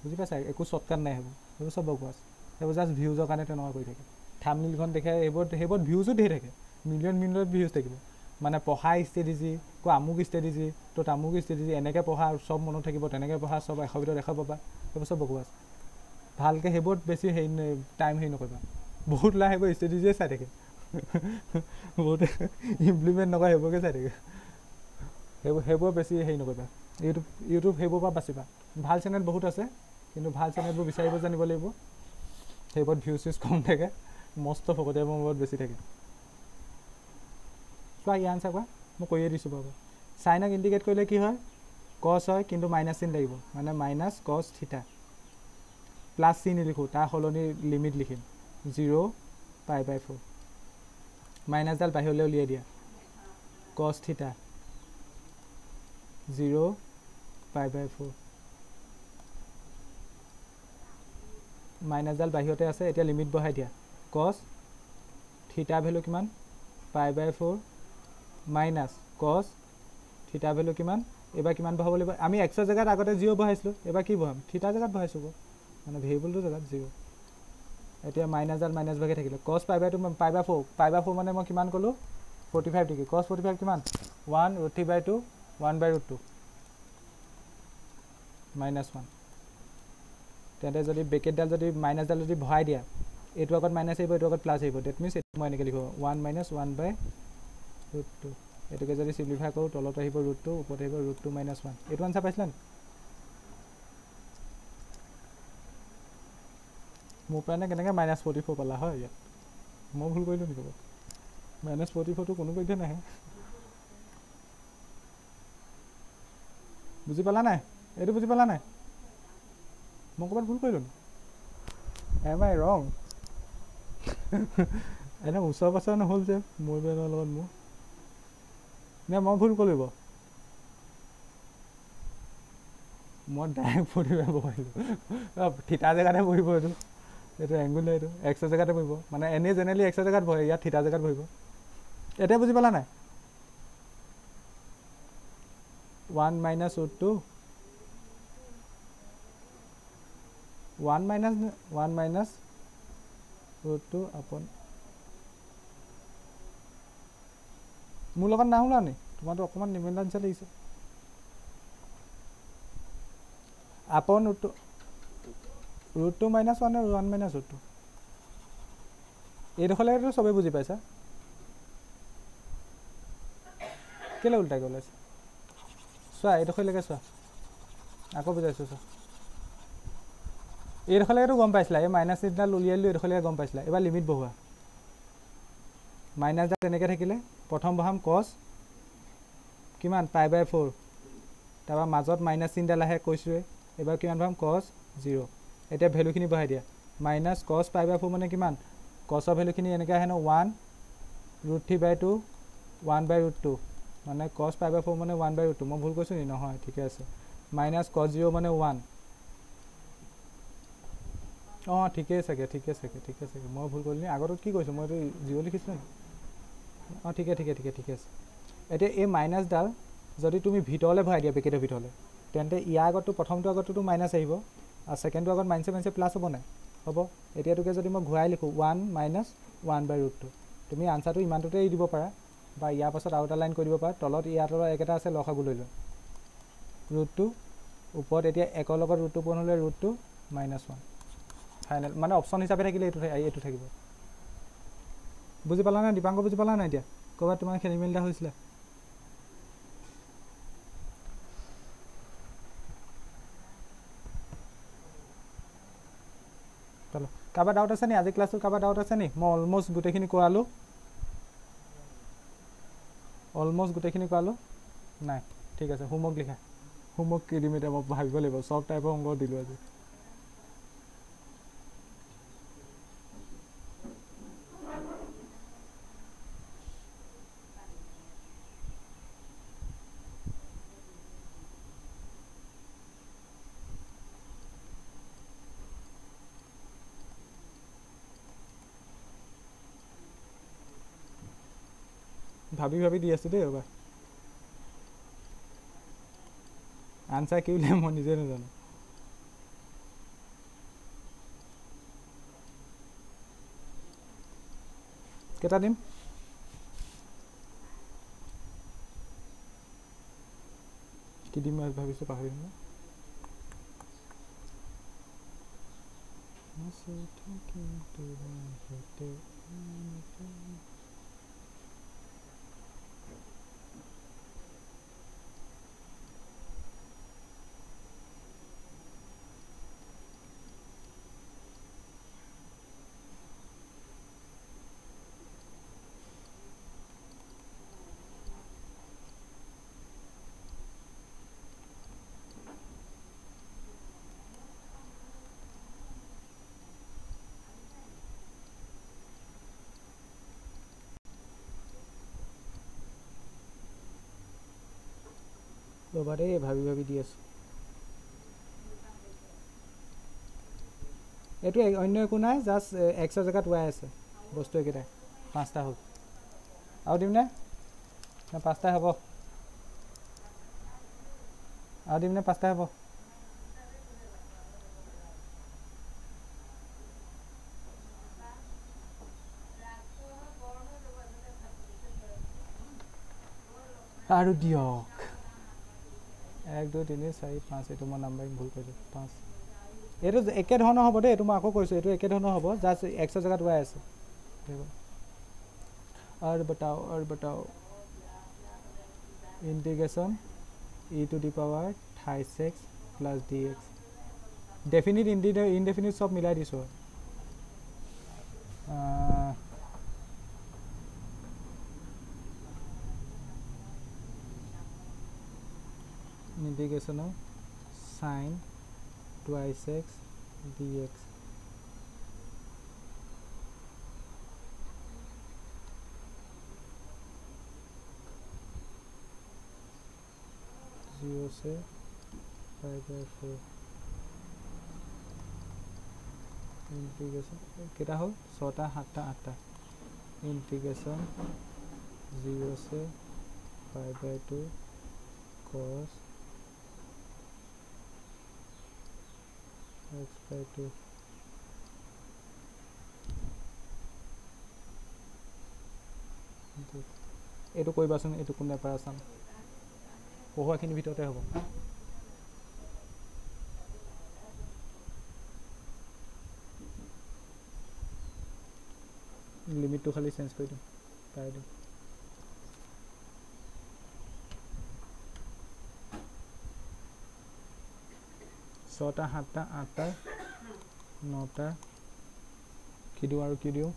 বুজি পাইছা একো শ্বৰ্টকাট নাই সেইবোৰ সেইবোৰ চব বকোৱা আছে সেইবোৰ জাষ্ট ভিউজৰ কাৰণে তেনেকুৱা কৰি থাকে থাম মিলখন দেখে সেইবোৰ সেইবোৰ ভিউজো ঢেৰ থাকে মিলিয়ন মিলিয়ন ভিউজ থাকিব মানে পঢ়া ষ্ট্ৰেটেজি কোৱা আমুক ষ্ট্ৰেটেজি তো তামুক ষ্ট্ৰেটেজি এনেকৈ পঢ়া আৰু চব মনত থাকিব তেনেকৈ পঢ়া চব এশ ভিতৰত এশ পাবা সেইবোৰ চব বকোৱা ভালকৈ সেইবোৰত বেছি হেৰি টাইম হেৰি নকৰিবা বহুত লাহে সেইবোৰ ষ্ট্ৰেটেজিয়ে চাই থাকে বহুত ইমপ্লিমেণ্ট নকৰে সেইবোৰকে চাই থাকে সেইবোৰ সেইবোৰ বেছি হেৰি নকৰিবা ইউটিউব ইউটিউব সেইবোৰ পৰা বাচিবা ভাল চেনেল বহুত আছে কিন্তু ভাল চেনেলবোৰ বিচাৰিব জানিব লাগিব সেইবোৰত ভিউ চিউজ কম থাকে মস্ত ভকতীয়াবোৰ বহুত বেছি থাকে চোৱা ইয়াৰ আনচাৰ কোৱা মই কৈয়ে দিছোঁ বাৰু চাইনক ইণ্ডিকেট কৰিলে কি হয় কচ হয় কিন্তু মাইনাছ চিন লাগিব মানে মাইনাছ কচ থিতা প্লাছ চি নিলিখোঁ তাৰ সলনি লিমিট লিখিম জিৰ' পাই বাই ফ'ৰ মাইনাছডাল বাহিৰলৈ উলিয়াই দিয়া কচ থিতা জিৰ' পাই বাই ফ'ৰ মাইনাছডাল বাহিৰতে আছে এতিয়া লিমিট বঢ়াই দিয়া কচ থিতা ভেলু কিমান পাই বাই ফ'ৰ মাইনাস কছ থিতা ভেলু কিমান এইবাৰ কিমান বহাব লাগিব আমি এক্সৰ জেগাত আগতে জিৰ' বহাইছিলোঁ এইবাৰ কি বহাম থিতা জেগাত বহাইছোঁ মানে ভেৰিয়েবলটো জেগাত জিৰ' এতিয়া মাইনাছডাল মাইনাছ ভাগে থাকিলে কছ পাই বাইটো পাই বাই ফ'ৰ পাই বাই ফ'ৰ মানে মই কিমান ক'লোঁ forty five degree cos forty five কিমান one root three by two one by root two minus one তেন্তে যদি ব্ৰেকেটডাল যদি মাইনাছডাল যদি ভৰাই দিয়া এইটো আগত মাইনাছ আহিব এইটো আগত প্লাছ আহিব ডেট মিনছ এইটো মই এনেকৈ লিখোঁ one minus one by root two এইটোকে যদি চিলিফাই কৰোঁ তলত আহিব ৰুট টু ওপৰত আহিব ৰুট টু মাইনাছ ওৱান এইটো আনচাৰ পাইছিলে নি মোৰ পৰা এনে কেনেকৈ মাইনাছ ফৰ্টি ফ'ৰ পালা হয় ইয়াত মই ভুল কৰিলোঁ নেকি ক'ব মাইনাছ ফৰ্টি ফ'ৰটো কোনো পধ্যে নাহে বুজি পালা নাই এইটো বুজি পালা নাই মই ক'ৰবাত ভুল কৰিলোঁ এম আই ৰং এনে ওচৰ পাছৰ নহ'ল যে মোৰ বেনৰ লগত মোৰ নে মই ভুল কৰিব মই ডাইৰেক্ট পঢ়িব পাৰিলোঁ থিতা জেগাতে বহিব এইটো এইটো এংগুল এইটো এক্সট্ৰা জেগাতে বহিব মানে এনেই জেনেৰেলি এক্সট্ৰা জেগাত বহে ইয়াত থিতা জেগাত বহিব এতিয়া বুজি পালা নাই one minus root two one minus one minus root two আপোন মোৰ লগত নাহ ওলা নি তোমাৰতো অকণমান নিমন্ত্ৰণ চাই লাগিছে আপন root two root two minus one one minus root two এইডোখৰলৈকেতো চবেই বুজি পাইছা কেলৈ ওলটাকৈ ওলাইছে চোৱা এইডোখৰলৈকে চোৱা আকৌ বুজাইছোঁ চোৱা এইডোখৰলৈকেতো গম পাইছিলা এই মাইনাছ এইডাল উলিয়াই লৈ এইডোখৰলৈকে গম পাইছিলা এইবাৰ লিমিট বহোৱা মাইনাছডাল তেনেকৈ থাকিলে প্ৰথম বহাম কছ কিমান পাই বাই ফ'ৰ তাৰপৰা মাজত মাইনাছ তিনিডাল আহে কৈছোঁৱে এইবাৰ কিমান বহাম কছ জিৰ' এতিয়া ভেলুখিনি বঢ়াই দিয়া মাইনাছ কছ পাই বাই ফ'ৰ মানে কিমান কছৰ ভেলুখিনি এনেকৈ আহে ন one root three by two one by root two মানে কছ পাই বাই ফ'ৰ মানে ওৱান বাই ৰুট টু মই ভুল কৈছোঁ নি নহয় ঠিকে আছে মাইনাছ কছ জিৰ' মানে ওৱান অঁ ঠিকেই চাগে ঠিকে চাগে ঠিকে চাগে মই ভুল কৰিলোঁ আগতো কি কৈছোঁ মই এইটো জিঅ' লিখিছোঁ নেকি অঁ ঠিকে ঠিকে ঠিকে ঠিকে আছে এতিয়া এই মাইনাছডাল যদি তুমি ভিতৰলৈ ভৰাই দিয়া পেকেটৰ ভিতৰলৈ তেন্তে ইয়াৰ আগততো প্ৰথমটো আগততোতো মাইনাছ আহিব আৰু ছেকেণ্ডটো আগত মাইনাছে মাইনাছে প্লাছ হ'ব নাই হ'ব এতিয়াটোকে যদি মই ঘূৰাই লিখোঁ one minus one by root two তুমি আনচাৰটো ইমানটোতে এৰি দিব পাৰা বা ইয়াৰ পাছত আৰু এটা লাইন কৰি দিব পাৰা তলত ইয়াৰ তলত একেটা আছে লখাগু লৈ লোৱা ৰুটটো ওপৰত এতিয়া একৰ লগত ৰুটটো পোন হ'লে ৰুটটো মাইনাছ ওৱান ফাইনেল মানে অপশ্যন হিচাপে থাকিলে এইটো এইটো থাকিব বুজি পালা নাই দীপাংক বুজি পালা নাই এতিয়া ক'ৰবাত তোমাৰ খেলি মেলি দা হৈছিলে কাৰোবাৰ ডাউট আছে নি আজি ক্লাছটো কাৰোবাৰ ডাউট আছে নি মই অলমষ্ট গোটেইখিনি কোৱালোঁ অলমষ্ট গোটেইখিনি কোৱালোঁ নাই ঠিক আছে হোমৱৰ্ক লিখা হোমৱৰ্ক কি দিম এতিয়া মই ভাবিব লাগিব চব টাইপৰ অংগ দিলোঁ আজি ভাবি ভাবি দি আছো দেই ৰ'বা আনচাৰ কি উলিয়াম মই নিজে নাজানো কেইটা দিম কি দিম আজি ভাবিছোঁ পাহৰিম নে মাছ কিন্তু ৰবা দেই ভাবি ভাবি দি আছো এইটো অন্য একো নাই জাষ্ট এক্সট্ৰা জেগাত ওৱাই আছে বস্তু এইকেইটাই পাঁচটা হ'ল আৰু দিমনে নে পাঁচটা হ'ব আৰু দিমনে পাঁচটা হ'ব আৰু দিয়ক এক দুই তিনি চাৰি পাঁচ এইটো মই নাম্বাৰিং ভুল কৰিছোঁ পাঁচ এইটো একেধৰণৰ হ'ব দেই এইটো মই আকৌ কৈছোঁ এইটো একেধৰণৰ হ'ব জাষ্ট এক্সট্ৰা জেগাত ৱাই আছে আৰু বটাও আৰু বটাও integration e to the power থাই ছেক্স প্লাছ ডি এক্স ডেফিনিট ইণ্ডি ইনডেফিনিট চব মিলাই দিছোঁ আৰু integration of sine twice x d x zero से फाइव बाई फोर इंटीग्रेशन केटा हल छटा सतटा आठटा इंटीग्रेशन जीरो से five by two cos x by 2 এইটো কৰিবাচোন এইটো কোনে পাৰা চাম পঢ়োৱাখিনিৰ ভিতৰতে হ'ব লিমিটটো খালি চেঞ্জ কৰি দিওঁ পাই দিওঁ ছটা সাতটা আঠটা নটা কি দিওঁ আৰু কি দিওঁ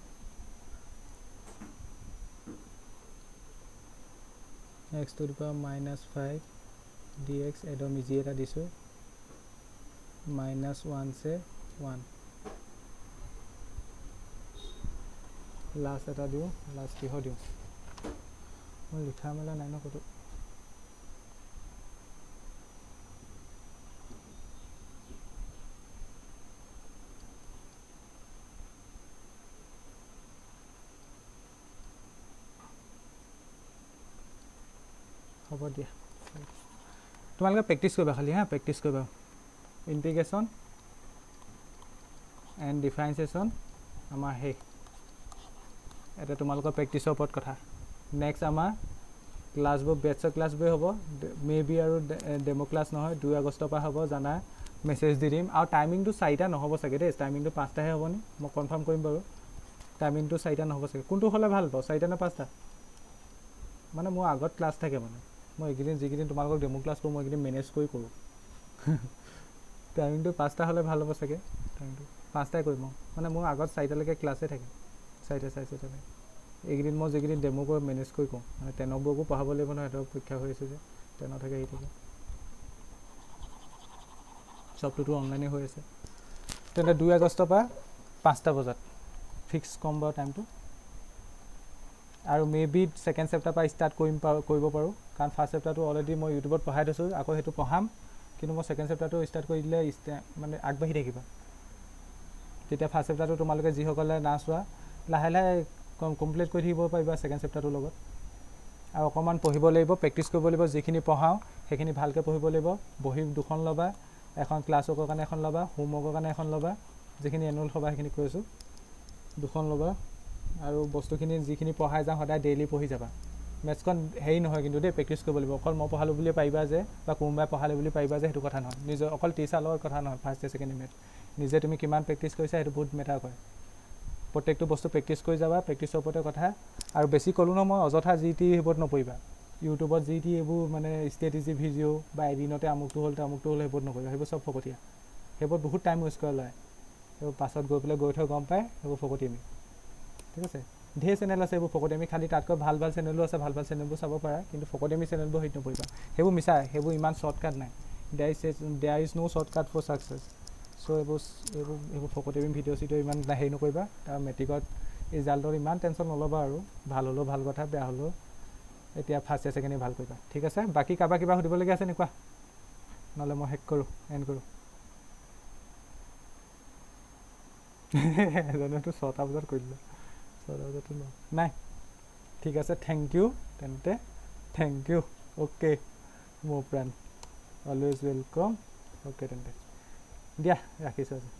এক্স টু দিপা মাইনাছ ফাইভ ডি এক্স একদম ইজি এটা দিছোঁ মাইনাছ ওৱান চে ওৱান লাষ্ট এটা দিওঁ লাষ্ট কিহৰ দিওঁ মই লিখা মেলা নাই ন ক'তো হ'ব দিয়া তোমালোকে প্ৰেক্টিছ কৰিবা খালি হা প্ৰেক্টিছ কৰিবা ইণ্টিগ্ৰেশ্যন এণ্ড ডিফাৰেঞ্চিয়েশ্যন আমাৰ শেষ এতিয়া তোমালোকৰ প্ৰেক্টিছৰ ওপৰত কথা নেক্সট আমাৰ ক্লাছবোৰ বেটছৰ ক্লাছবোৰে হ'ব মে বি আৰু ডেম' ক্লাছ নহয় দুই আগষ্টৰ পৰা হ'ব জানা মেছেজ দি দিম আৰু টাইমিংটো চাৰিটা নহ'ব চাগে দেই টাইমিংটো পাঁচটাহে হ'ব নি মই কনফাৰ্ম কৰিম বাৰু টাইমিংটো চাৰিটা নহ'ব চাগে কোনটো হ'লে ভাল পাওঁ চাৰিটা নে পাঁচটা মানে মোৰ আগত ক্লাছ থাকে মানে মই এইকেইদিন যিকেইদিন তোমালোকক ডেমো ক্লাছ কৰোঁ মই এইকেইদিন মেনেজ কৰি কৰোঁ টাইমিংটো পাঁচটা হ'লে ভাল হ'ব চাগে টাইমিংটো পাঁচটাই কৰিম মই মানে মোৰ আগত চাৰিটালৈকে ক্লাছেই থাকে চাৰিটা চাৰে চাৰিটালৈকে এইকেইদিন মই যিকেইদিন ডেম' কৰি মেনেজ কৰি কওঁ মানে টেনকবোৰকো পঢ়াব লাগিব নহয় সিহঁতক পৰীক্ষা হৈ আছে যে টেনত থাকে সেইটোকে চবটোতো অনলাইনে হৈ আছে তেন্তে দুই আগষ্টৰ পৰা পাঁচটা বজাত ফিক্স কম বাৰু টাইমটো আৰু মে বি ছেকেণ্ড চেপ্টাৰ পৰা ষ্টাৰ্ট কৰিম পাৰোঁ কৰিব পাৰোঁ কাৰণ ফাৰ্ষ্ট চেপ্টাৰটো অলৰেডি মই ইউটিউবত পঢ়াই থৈছোঁ আকৌ সেইটো পঢ়াম কিন্তু মই ছেকেণ্ড চেপ্টাৰটো ষ্টাৰ্ট কৰি দিলে মানে আগবাঢ়ি থাকিবা তেতিয়া ফাৰ্ষ্ট চেপ্টাৰটো তোমালোকে যিসকলে নাচ চোৱা লাহে লাহে কমপ্লিট কৰি থাকিব পাৰিবা ছেকেণ্ড চেপ্টাৰটোৰ লগত আৰু অকণমান পঢ়িব লাগিব প্ৰেক্টিছ কৰিব লাগিব যিখিনি পঢ়াওঁ সেইখিনি ভালকৈ পঢ়িব লাগিব বহী দুখন ল'বা এখন ক্লাছৱৰ্কৰ কাৰণে এখন ল'বা হোমৱৰ্কৰ কাৰণে এখন ল'বা যিখিনি এনুৱেল সভা সেইখিনি কৈছোঁ দুখন ল'বা আৰু বস্তুখিনি যিখিনি পঢ়াই যাওঁ সদায় ডেইলি পঢ়ি যাবা মেটছখন হেৰি নহয় কিন্তু দেই প্ৰেক্টিছ কৰিব লাগিব অকল মই পঢ়ালোঁ বুলিয়ে পাৰিবা যে বা কোনোবাই পঢ়ালে বুলি পাৰিবা যে সেইটো কথা নহয় নিজৰ অকল টিচাৰ লগত কথা নহয় first year second year maths নিজে তুমি কিমান প্ৰেক্টিছ কৰিছা সেইটো বহুত মেটাৰ কৰে প্ৰত্যেকটো বস্তু প্ৰেক্টিছ কৰি যাবা প্ৰেক্টিছৰ ওপৰতে কথা আৰু বেছি ক'লোঁ ন মই অযথা যি টি সেইবোৰত নপৰিবা ইউটিউবত যি টি এইবোৰ মানে ষ্ট্ৰেটেজি ভিডিঅ' বা এদিনতে আমুকটো হ'ল আমুকটো হ'ল সেইবোৰত নকৰিবা সেইবোৰ চব ফকটীয়া সেইবোৰত বহুত টাইম ৱেষ্ট কৰে লয় সেইবোৰ পাছত গৈ পেলাই গৈ থৈ গম পায় সেইবোৰ ফকটীয়ামি ঠিক আছে ঢেৰ চেনেল আছে এইবোৰ ফকটেমী খালী তাতকৈ ভাল ভাল চেনেলো আছে ভাল ভাল চেনেলবোৰ চাব পাৰা কিন্তু ফকটেমী চেনেলবোৰ সেইটো নপৰিবা সেইবোৰ মিছা সেইবোৰ ইমান শ্বৰ্টকাট নাই there is there is no' shortcut for success so' এইবোৰ এইবোৰ এইবোৰ ফকটেমী ভিডিঅ' চিডিঅ' ইমান হেৰি নকৰিবা তাৰ মেট্ৰিকত ৰিজাল্টত ইমান টেনশ্যন নল'বা আৰু ভাল হ'লেও ভাল কথা বেয়া হ'লেও এতিয়া ফাৰ্ষ্ট ইয়াৰ ছেকেণ্ড ইয়াৰ ভাল কৰিবা ঠিক আছে বাকী কাৰোবাৰ কিবা সুধিবলগীয়া আছে নেকি নহ'লে মই শেষ কৰোঁ এণ্ড কৰোঁ এজনেতো ছটা বজাত কৰি দিলোঁ নাই ঠিক আছে থেংক ইউ তেন্তে থেংক ইউ অ'কে মোৰ প্ৰাণ অলৱেজ ৱেলকম অ'কে তেন্তে দিয়া ৰাখিছোঁ আজি